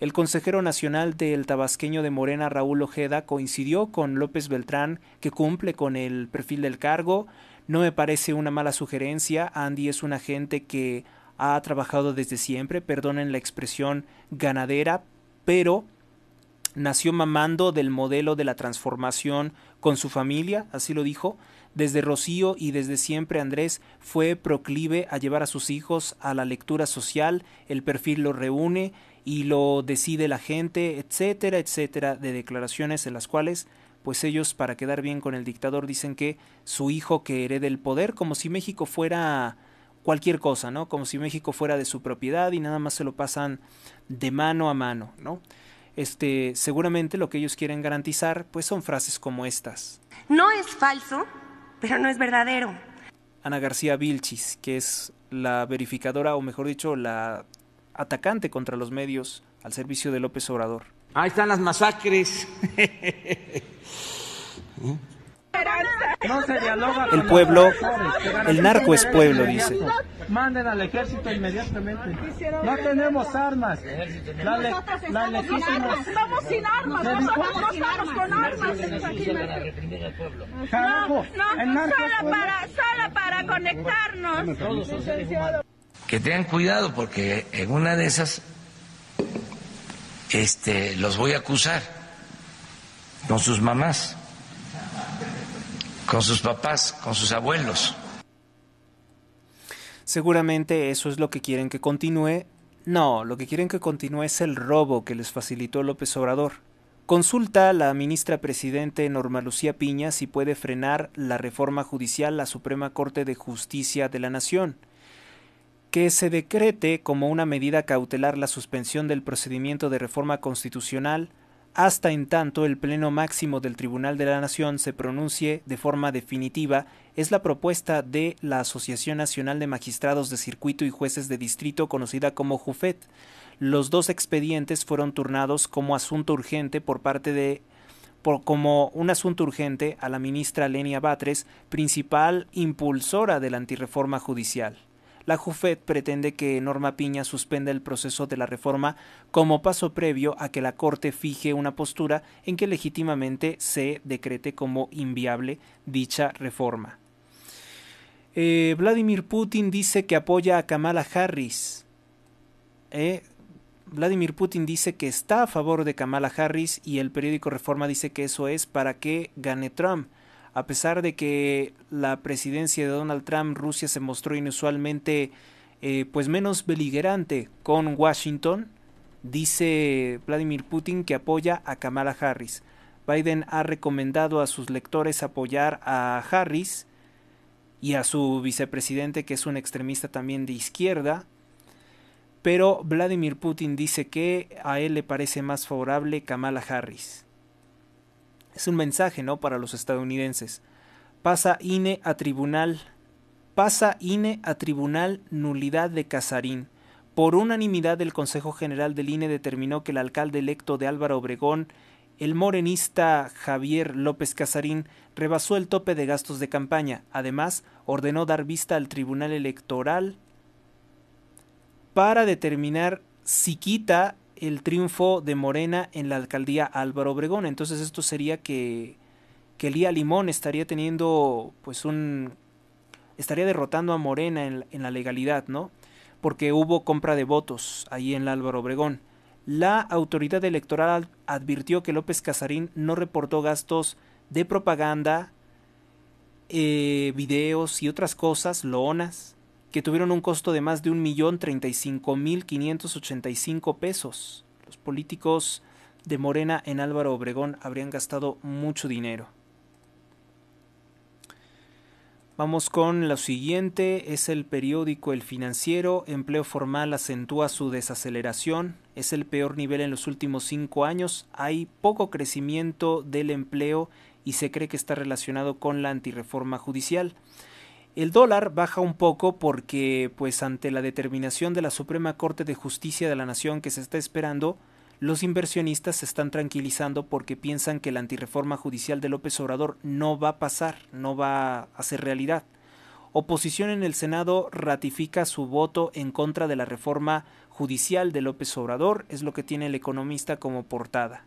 El consejero nacional del tabasqueño de Morena, Raúl Ojeda, coincidió con López Beltrán, que cumple con el perfil del cargo. No me parece una mala sugerencia. Andy es un agente que ha trabajado desde siempre, perdonen la expresión ganadera, pero nació mamando del modelo de la transformación con su familia, así lo dijo. Desde Rocío y desde siempre Andrés fue proclive a llevar a sus hijos a la lectura social, el perfil lo reúne y lo decide la gente, etcétera, etcétera, de declaraciones en las cuales pues ellos para quedar bien con el dictador dicen que su hijo que herede el poder como si México fuera cualquier cosa, ¿no? Como si México fuera de su propiedad y nada más se lo pasan de mano a mano, ¿no? Este, seguramente lo que ellos quieren garantizar pues son frases como estas. No es falso pero no es verdadero. Ana García Vilchis, que es la verificadora, o mejor dicho, la atacante contra los medios al servicio de López Obrador. Ahí están las masacres. <laughs> El pueblo, el narco es pueblo, dice. Manden al ejército inmediatamente. No tenemos armas. La Estamos sin armas. Nosotros estamos con armas. No, no, solo para, solo para conectarnos. Que tengan cuidado porque en una de esas este, los voy a acusar con sus mamás con sus papás, con sus abuelos. Seguramente eso es lo que quieren que continúe. No, lo que quieren que continúe es el robo que les facilitó López Obrador. Consulta a la ministra presidente Norma Lucía Piña si puede frenar la reforma judicial a la Suprema Corte de Justicia de la Nación que se decrete como una medida cautelar la suspensión del procedimiento de reforma constitucional hasta en tanto el Pleno Máximo del Tribunal de la Nación se pronuncie de forma definitiva, es la propuesta de la Asociación Nacional de Magistrados de Circuito y Jueces de Distrito, conocida como JUFET. Los dos expedientes fueron turnados como asunto urgente por parte de como un asunto urgente a la ministra Lenia Batres, principal impulsora de la antirreforma judicial la JUFET pretende que Norma Piña suspenda el proceso de la reforma como paso previo a que la Corte fije una postura en que legítimamente se decrete como inviable dicha reforma. Eh, Vladimir Putin dice que apoya a Kamala Harris. Eh, Vladimir Putin dice que está a favor de Kamala Harris y el periódico Reforma dice que eso es para que gane Trump a pesar de que la presidencia de Donald Trump, Rusia se mostró inusualmente eh, pues menos beligerante con Washington, dice Vladimir Putin que apoya a Kamala Harris. Biden ha recomendado a sus lectores apoyar a Harris y a su vicepresidente, que es un extremista también de izquierda, pero Vladimir Putin dice que a él le parece más favorable Kamala Harris es un mensaje, ¿no? Para los estadounidenses. Pasa INE a tribunal. Pasa INE a tribunal nulidad de Casarín. Por unanimidad del Consejo General del INE determinó que el alcalde electo de Álvaro Obregón, el morenista Javier López Casarín, rebasó el tope de gastos de campaña. Además, ordenó dar vista al Tribunal Electoral para determinar si quita el triunfo de Morena en la alcaldía Álvaro Obregón. Entonces esto sería que, que Lía Limón estaría teniendo pues un... estaría derrotando a Morena en, la legalidad, ¿no? Porque hubo compra de votos ahí en la Álvaro Obregón. La autoridad electoral advirtió que López Casarín no reportó gastos de propaganda, eh, videos y otras cosas, lonas, que tuvieron un costo de más de cinco pesos. Los políticos de Morena en Álvaro Obregón habrían gastado mucho dinero. Vamos con lo siguiente, es el periódico El Financiero, empleo formal acentúa su desaceleración, es el peor nivel en los últimos cinco años, hay poco crecimiento del empleo y se cree que está relacionado con la antirreforma judicial. El dólar baja un poco porque, pues ante la determinación de la Suprema Corte de Justicia de la Nación que se está esperando, los inversionistas se están tranquilizando porque piensan que la antirreforma judicial de López Obrador no va a pasar, no va a ser realidad. Oposición en el Senado ratifica su voto en contra de la reforma judicial de López Obrador, es lo que tiene el economista como portada.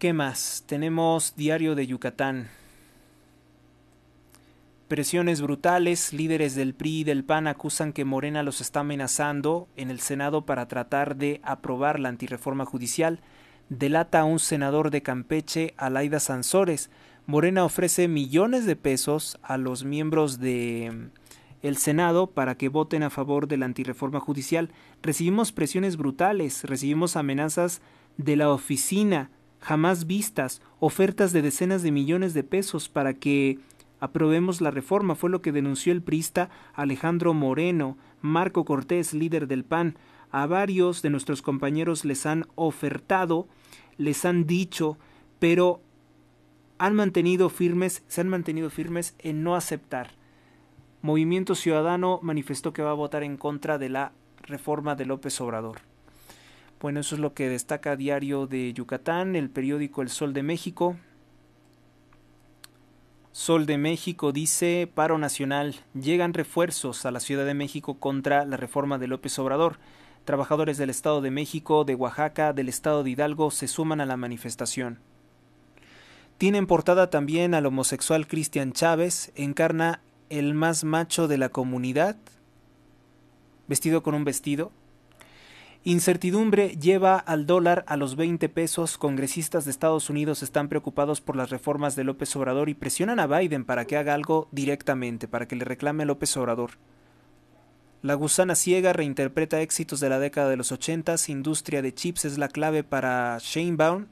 ¿Qué más? Tenemos Diario de Yucatán. Presiones brutales, líderes del PRI y del PAN acusan que Morena los está amenazando en el Senado para tratar de aprobar la antirreforma judicial. Delata a un senador de Campeche, Alaida Sansores. Morena ofrece millones de pesos a los miembros de mm, el Senado para que voten a favor de la antireforma judicial. Recibimos presiones brutales, recibimos amenazas de la oficina, jamás vistas, ofertas de decenas de millones de pesos para que Aprobemos la reforma fue lo que denunció el prista Alejandro Moreno, Marco Cortés, líder del PAN. A varios de nuestros compañeros les han ofertado, les han dicho, pero han mantenido firmes, se han mantenido firmes en no aceptar. Movimiento Ciudadano manifestó que va a votar en contra de la reforma de López Obrador. Bueno, eso es lo que destaca Diario de Yucatán, el periódico El Sol de México, Sol de México dice paro nacional. Llegan refuerzos a la Ciudad de México contra la reforma de López Obrador. Trabajadores del Estado de México, de Oaxaca, del Estado de Hidalgo se suman a la manifestación. Tienen portada también al homosexual Cristian Chávez, encarna el más macho de la comunidad, vestido con un vestido, Incertidumbre lleva al dólar a los 20 pesos. Congresistas de Estados Unidos están preocupados por las reformas de López Obrador y presionan a Biden para que haga algo directamente, para que le reclame a López Obrador. La gusana ciega reinterpreta éxitos de la década de los 80. Industria de chips es la clave para Shane Baum.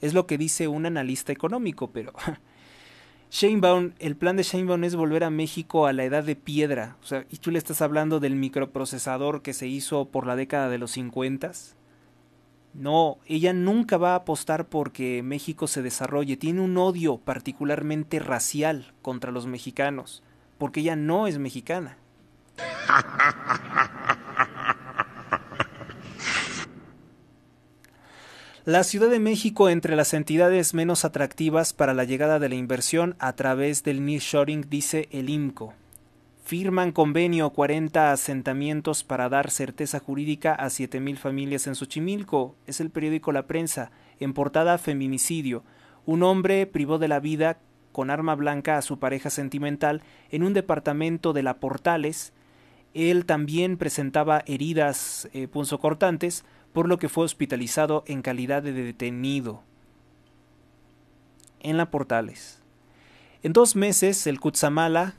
Es lo que dice un analista económico, pero el plan de Shanebaum es volver a México a la edad de piedra. O sea, y tú le estás hablando del microprocesador que se hizo por la década de los cincuentas? No, ella nunca va a apostar porque México se desarrolle. Tiene un odio particularmente racial contra los mexicanos, porque ella no es mexicana. <laughs> La Ciudad de México entre las entidades menos atractivas para la llegada de la inversión a través del nearshoring, dice el IMCO. Firman convenio 40 asentamientos para dar certeza jurídica a 7.000 familias en Xochimilco. Es el periódico La Prensa. En portada Feminicidio. Un hombre privó de la vida con arma blanca a su pareja sentimental en un departamento de La Portales. Él también presentaba heridas eh, punzocortantes por lo que fue hospitalizado en calidad de detenido en la Portales. En dos meses, el Kutsamala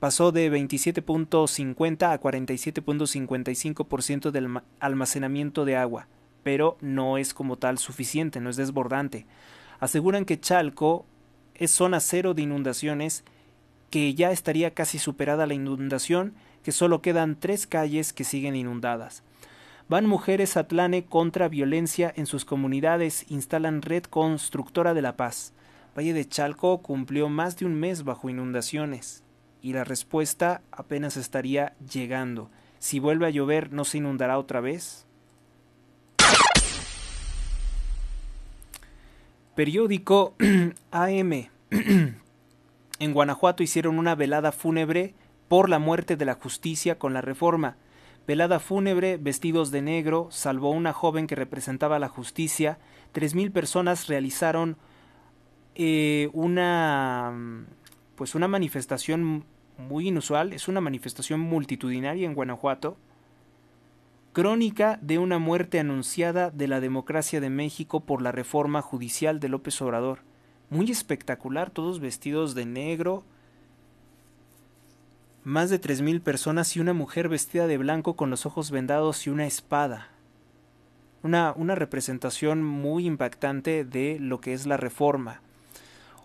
pasó de 27.50 a 47.55% del almacenamiento de agua, pero no es como tal suficiente, no es desbordante. Aseguran que Chalco es zona cero de inundaciones, que ya estaría casi superada la inundación, que solo quedan tres calles que siguen inundadas. Van mujeres a contra violencia en sus comunidades, instalan red constructora de la paz. Valle de Chalco cumplió más de un mes bajo inundaciones y la respuesta apenas estaría llegando. Si vuelve a llover, ¿no se inundará otra vez? Periódico AM. <clears throat> <clears throat> en Guanajuato hicieron una velada fúnebre por la muerte de la justicia con la reforma velada fúnebre, vestidos de negro, salvo una joven que representaba la justicia, tres mil personas realizaron eh, una pues una manifestación muy inusual, es una manifestación multitudinaria en Guanajuato. Crónica de una muerte anunciada de la democracia de México por la reforma judicial de López Obrador. Muy espectacular, todos vestidos de negro, más de tres mil personas y una mujer vestida de blanco con los ojos vendados y una espada. Una, una representación muy impactante de lo que es la reforma.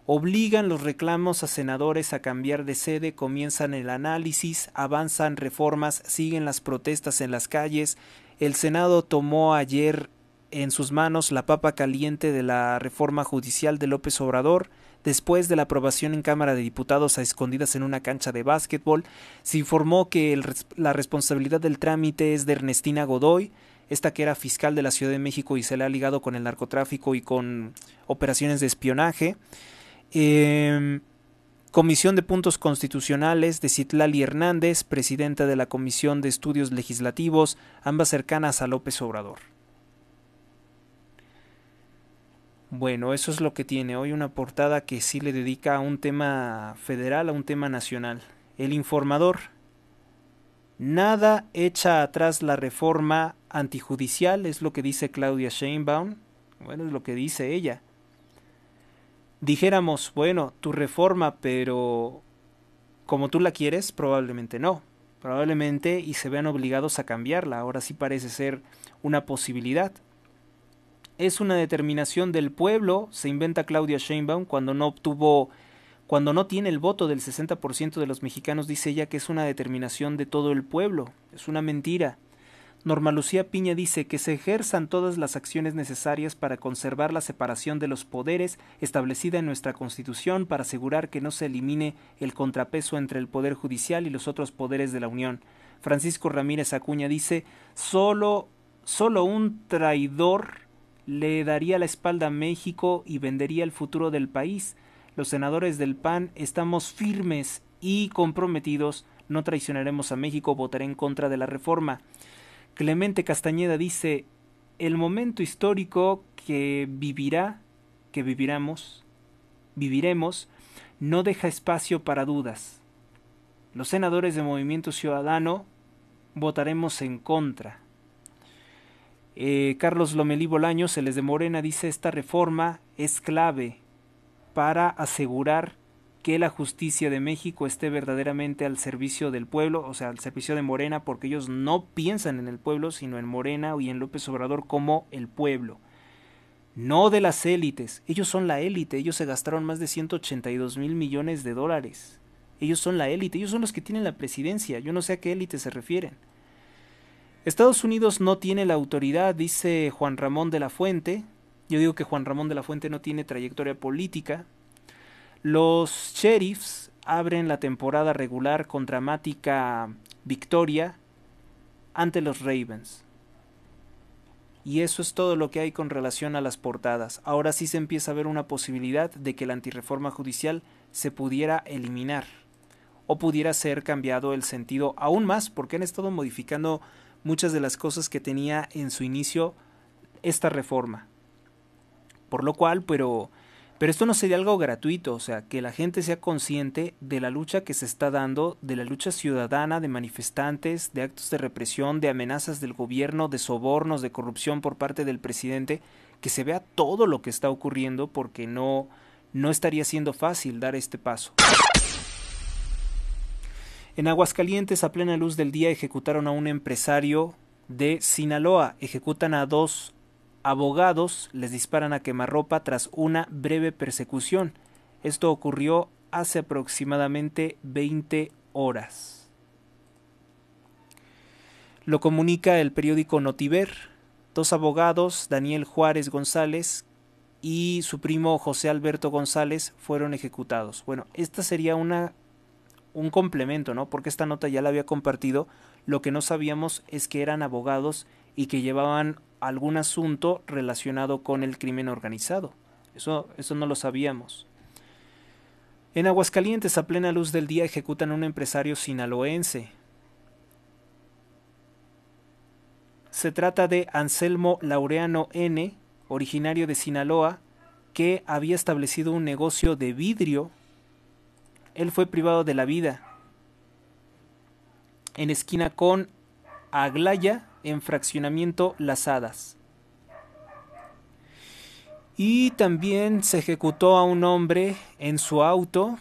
Obligan los reclamos a senadores a cambiar de sede, comienzan el análisis, avanzan reformas, siguen las protestas en las calles. El Senado tomó ayer en sus manos la papa caliente de la reforma judicial de López Obrador, Después de la aprobación en Cámara de Diputados a escondidas en una cancha de básquetbol, se informó que la responsabilidad del trámite es de Ernestina Godoy, esta que era fiscal de la Ciudad de México y se le ha ligado con el narcotráfico y con operaciones de espionaje. Em, Comisión de Puntos Constitucionales de Citlali Hernández, presidenta de la Comisión de Estudios Legislativos, ambas cercanas a López Obrador. Bueno, eso es lo que tiene hoy una portada que sí le dedica a un tema federal, a un tema nacional. El informador. Nada echa atrás la reforma antijudicial, es lo que dice Claudia Sheinbaum. Bueno, es lo que dice ella. Dijéramos, bueno, tu reforma, pero como tú la quieres, probablemente no. Probablemente y se vean obligados a cambiarla. Ahora sí parece ser una posibilidad es una determinación del pueblo, se inventa Claudia Sheinbaum cuando no obtuvo cuando no tiene el voto del 60% de los mexicanos, dice ella que es una determinación de todo el pueblo, es una mentira. Norma Lucía Piña dice que se ejerzan todas las acciones necesarias para conservar la separación de los poderes establecida en nuestra Constitución para asegurar que no se elimine el contrapeso entre el Poder Judicial y los otros poderes de la Unión. Francisco Ramírez Acuña dice, solo, solo un traidor le daría la espalda a México y vendería el futuro del país. Los senadores del PAN estamos firmes y comprometidos, no traicionaremos a México, votaré en contra de la reforma. Clemente Castañeda dice el momento histórico que vivirá, que viviremos, viviremos, no deja espacio para dudas. Los senadores de Movimiento Ciudadano votaremos en contra. Eh, Carlos Lomelí Bolaños, se les de Morena, dice esta reforma es clave para asegurar que la justicia de México esté verdaderamente al servicio del pueblo, o sea, al servicio de Morena, porque ellos no piensan en el pueblo, sino en Morena y en López Obrador como el pueblo. No de las élites, ellos son la élite, ellos se gastaron más de 182 mil millones de dólares. Ellos son la élite, ellos son los que tienen la presidencia, yo no sé a qué élite se refieren. Estados Unidos no tiene la autoridad, dice Juan Ramón de la Fuente. Yo digo que Juan Ramón de la Fuente no tiene trayectoria política. Los sheriffs abren la temporada regular con dramática victoria ante los Ravens. Y eso es todo lo que hay con relación a las portadas. Ahora sí se empieza a ver una posibilidad de que la antirreforma judicial se pudiera eliminar o pudiera ser cambiado el sentido aún más porque han estado modificando muchas de las cosas que tenía en su inicio esta reforma. Por lo cual, pero, pero esto no sería algo gratuito, o sea, que la gente sea consciente de la lucha que se está dando, de la lucha ciudadana, de manifestantes, de actos de represión, de amenazas del gobierno, de sobornos, de corrupción por parte del presidente, que se vea todo lo que está ocurriendo porque no, no estaría siendo fácil dar este paso. En Aguascalientes, a plena luz del día, ejecutaron a un empresario de Sinaloa. Ejecutan a dos abogados, les disparan a quemarropa tras una breve persecución. Esto ocurrió hace aproximadamente 20 horas. Lo comunica el periódico Notiver. Dos abogados, Daniel Juárez González y su primo José Alberto González, fueron ejecutados. Bueno, esta sería una un complemento, ¿no? Porque esta nota ya la había compartido. Lo que no sabíamos es que eran abogados y que llevaban algún asunto relacionado con el crimen organizado. Eso, eso no lo sabíamos. En Aguascalientes, a plena luz del día, ejecutan a un empresario sinaloense. Se trata de Anselmo Laureano N., originario de Sinaloa, que había establecido un negocio de vidrio él fue privado de la vida. En esquina con Aglaya, en fraccionamiento Las Hadas. Y también se ejecutó a un hombre en su auto.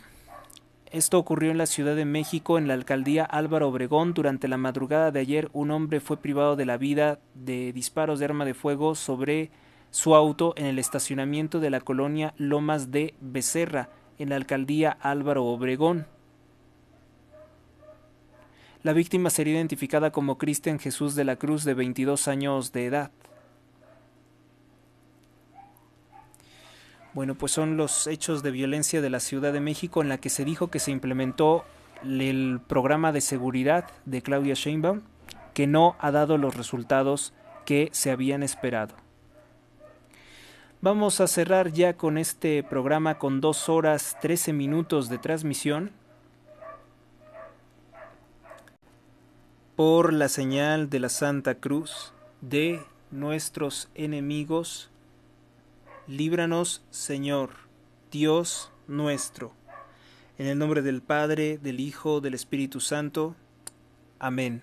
Esto ocurrió en la Ciudad de México, en la alcaldía Álvaro Obregón. Durante la madrugada de ayer, un hombre fue privado de la vida de disparos de arma de fuego sobre su auto en el estacionamiento de la colonia Lomas de Becerra en la alcaldía Álvaro Obregón. La víctima sería identificada como Cristian Jesús de la Cruz de 22 años de edad. Bueno, pues son los hechos de violencia de la Ciudad de México en la que se dijo que se implementó el programa de seguridad de Claudia Sheinbaum que no ha dado los resultados que se habían esperado. Vamos a cerrar ya con este programa con dos horas trece minutos de transmisión por la señal de la Santa Cruz de nuestros enemigos. Líbranos, Señor, Dios nuestro. En el nombre del Padre, del Hijo, del Espíritu Santo. Amén.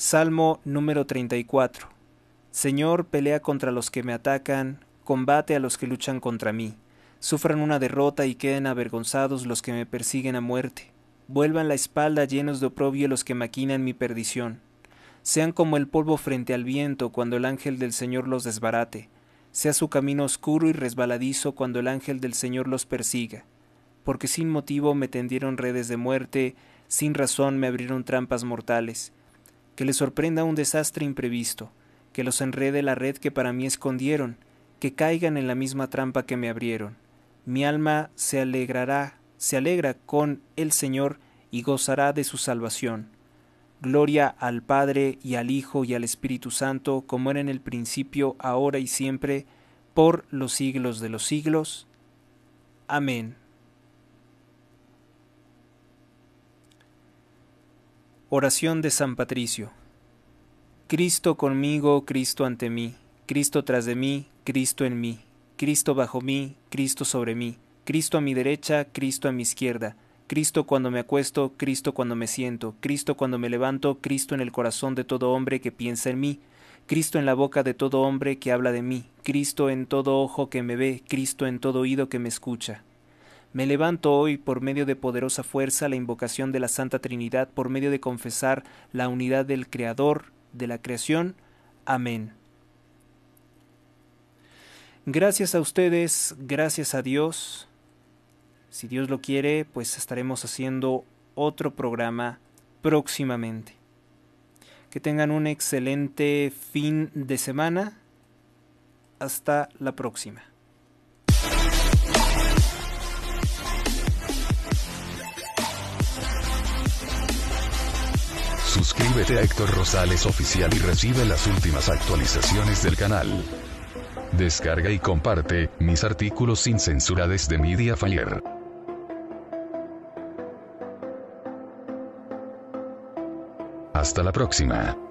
Salmo número 34. Señor, pelea contra los que me atacan, combate a los que luchan contra mí. Sufran una derrota y queden avergonzados los que me persiguen a muerte. Vuelvan la espalda llenos de oprobio los que maquinan mi perdición. Sean como el polvo frente al viento cuando el ángel del Señor los desbarate. Sea su camino oscuro y resbaladizo cuando el ángel del Señor los persiga. Porque sin motivo me tendieron redes de muerte, sin razón me abrieron trampas mortales que les sorprenda un desastre imprevisto, que los enrede la red que para mí escondieron, que caigan en la misma trampa que me abrieron. Mi alma se alegrará, se alegra con el Señor y gozará de su salvación. Gloria al Padre y al Hijo y al Espíritu Santo, como era en el principio, ahora y siempre, por los siglos de los siglos. Amén. Oración de San Patricio. Cristo conmigo, Cristo ante mí, Cristo tras de mí, Cristo en mí, Cristo bajo mí, Cristo sobre mí, Cristo a mi derecha, Cristo a mi izquierda, Cristo cuando me acuesto, Cristo cuando me siento, Cristo cuando me levanto, Cristo en el corazón de todo hombre que piensa en mí, Cristo en la boca de todo hombre que habla de mí, Cristo en todo ojo que me ve, Cristo en todo oído que me escucha. Me levanto hoy por medio de poderosa fuerza la invocación de la Santa Trinidad, por medio de confesar la unidad del Creador, de la creación. Amén. Gracias a ustedes, gracias a Dios. Si Dios lo quiere, pues estaremos haciendo otro programa próximamente. Que tengan un excelente fin de semana. Hasta la próxima. Suscríbete a Héctor Rosales Oficial y recibe las últimas actualizaciones del canal. Descarga y comparte mis artículos sin censura desde Mediafire. Hasta la próxima.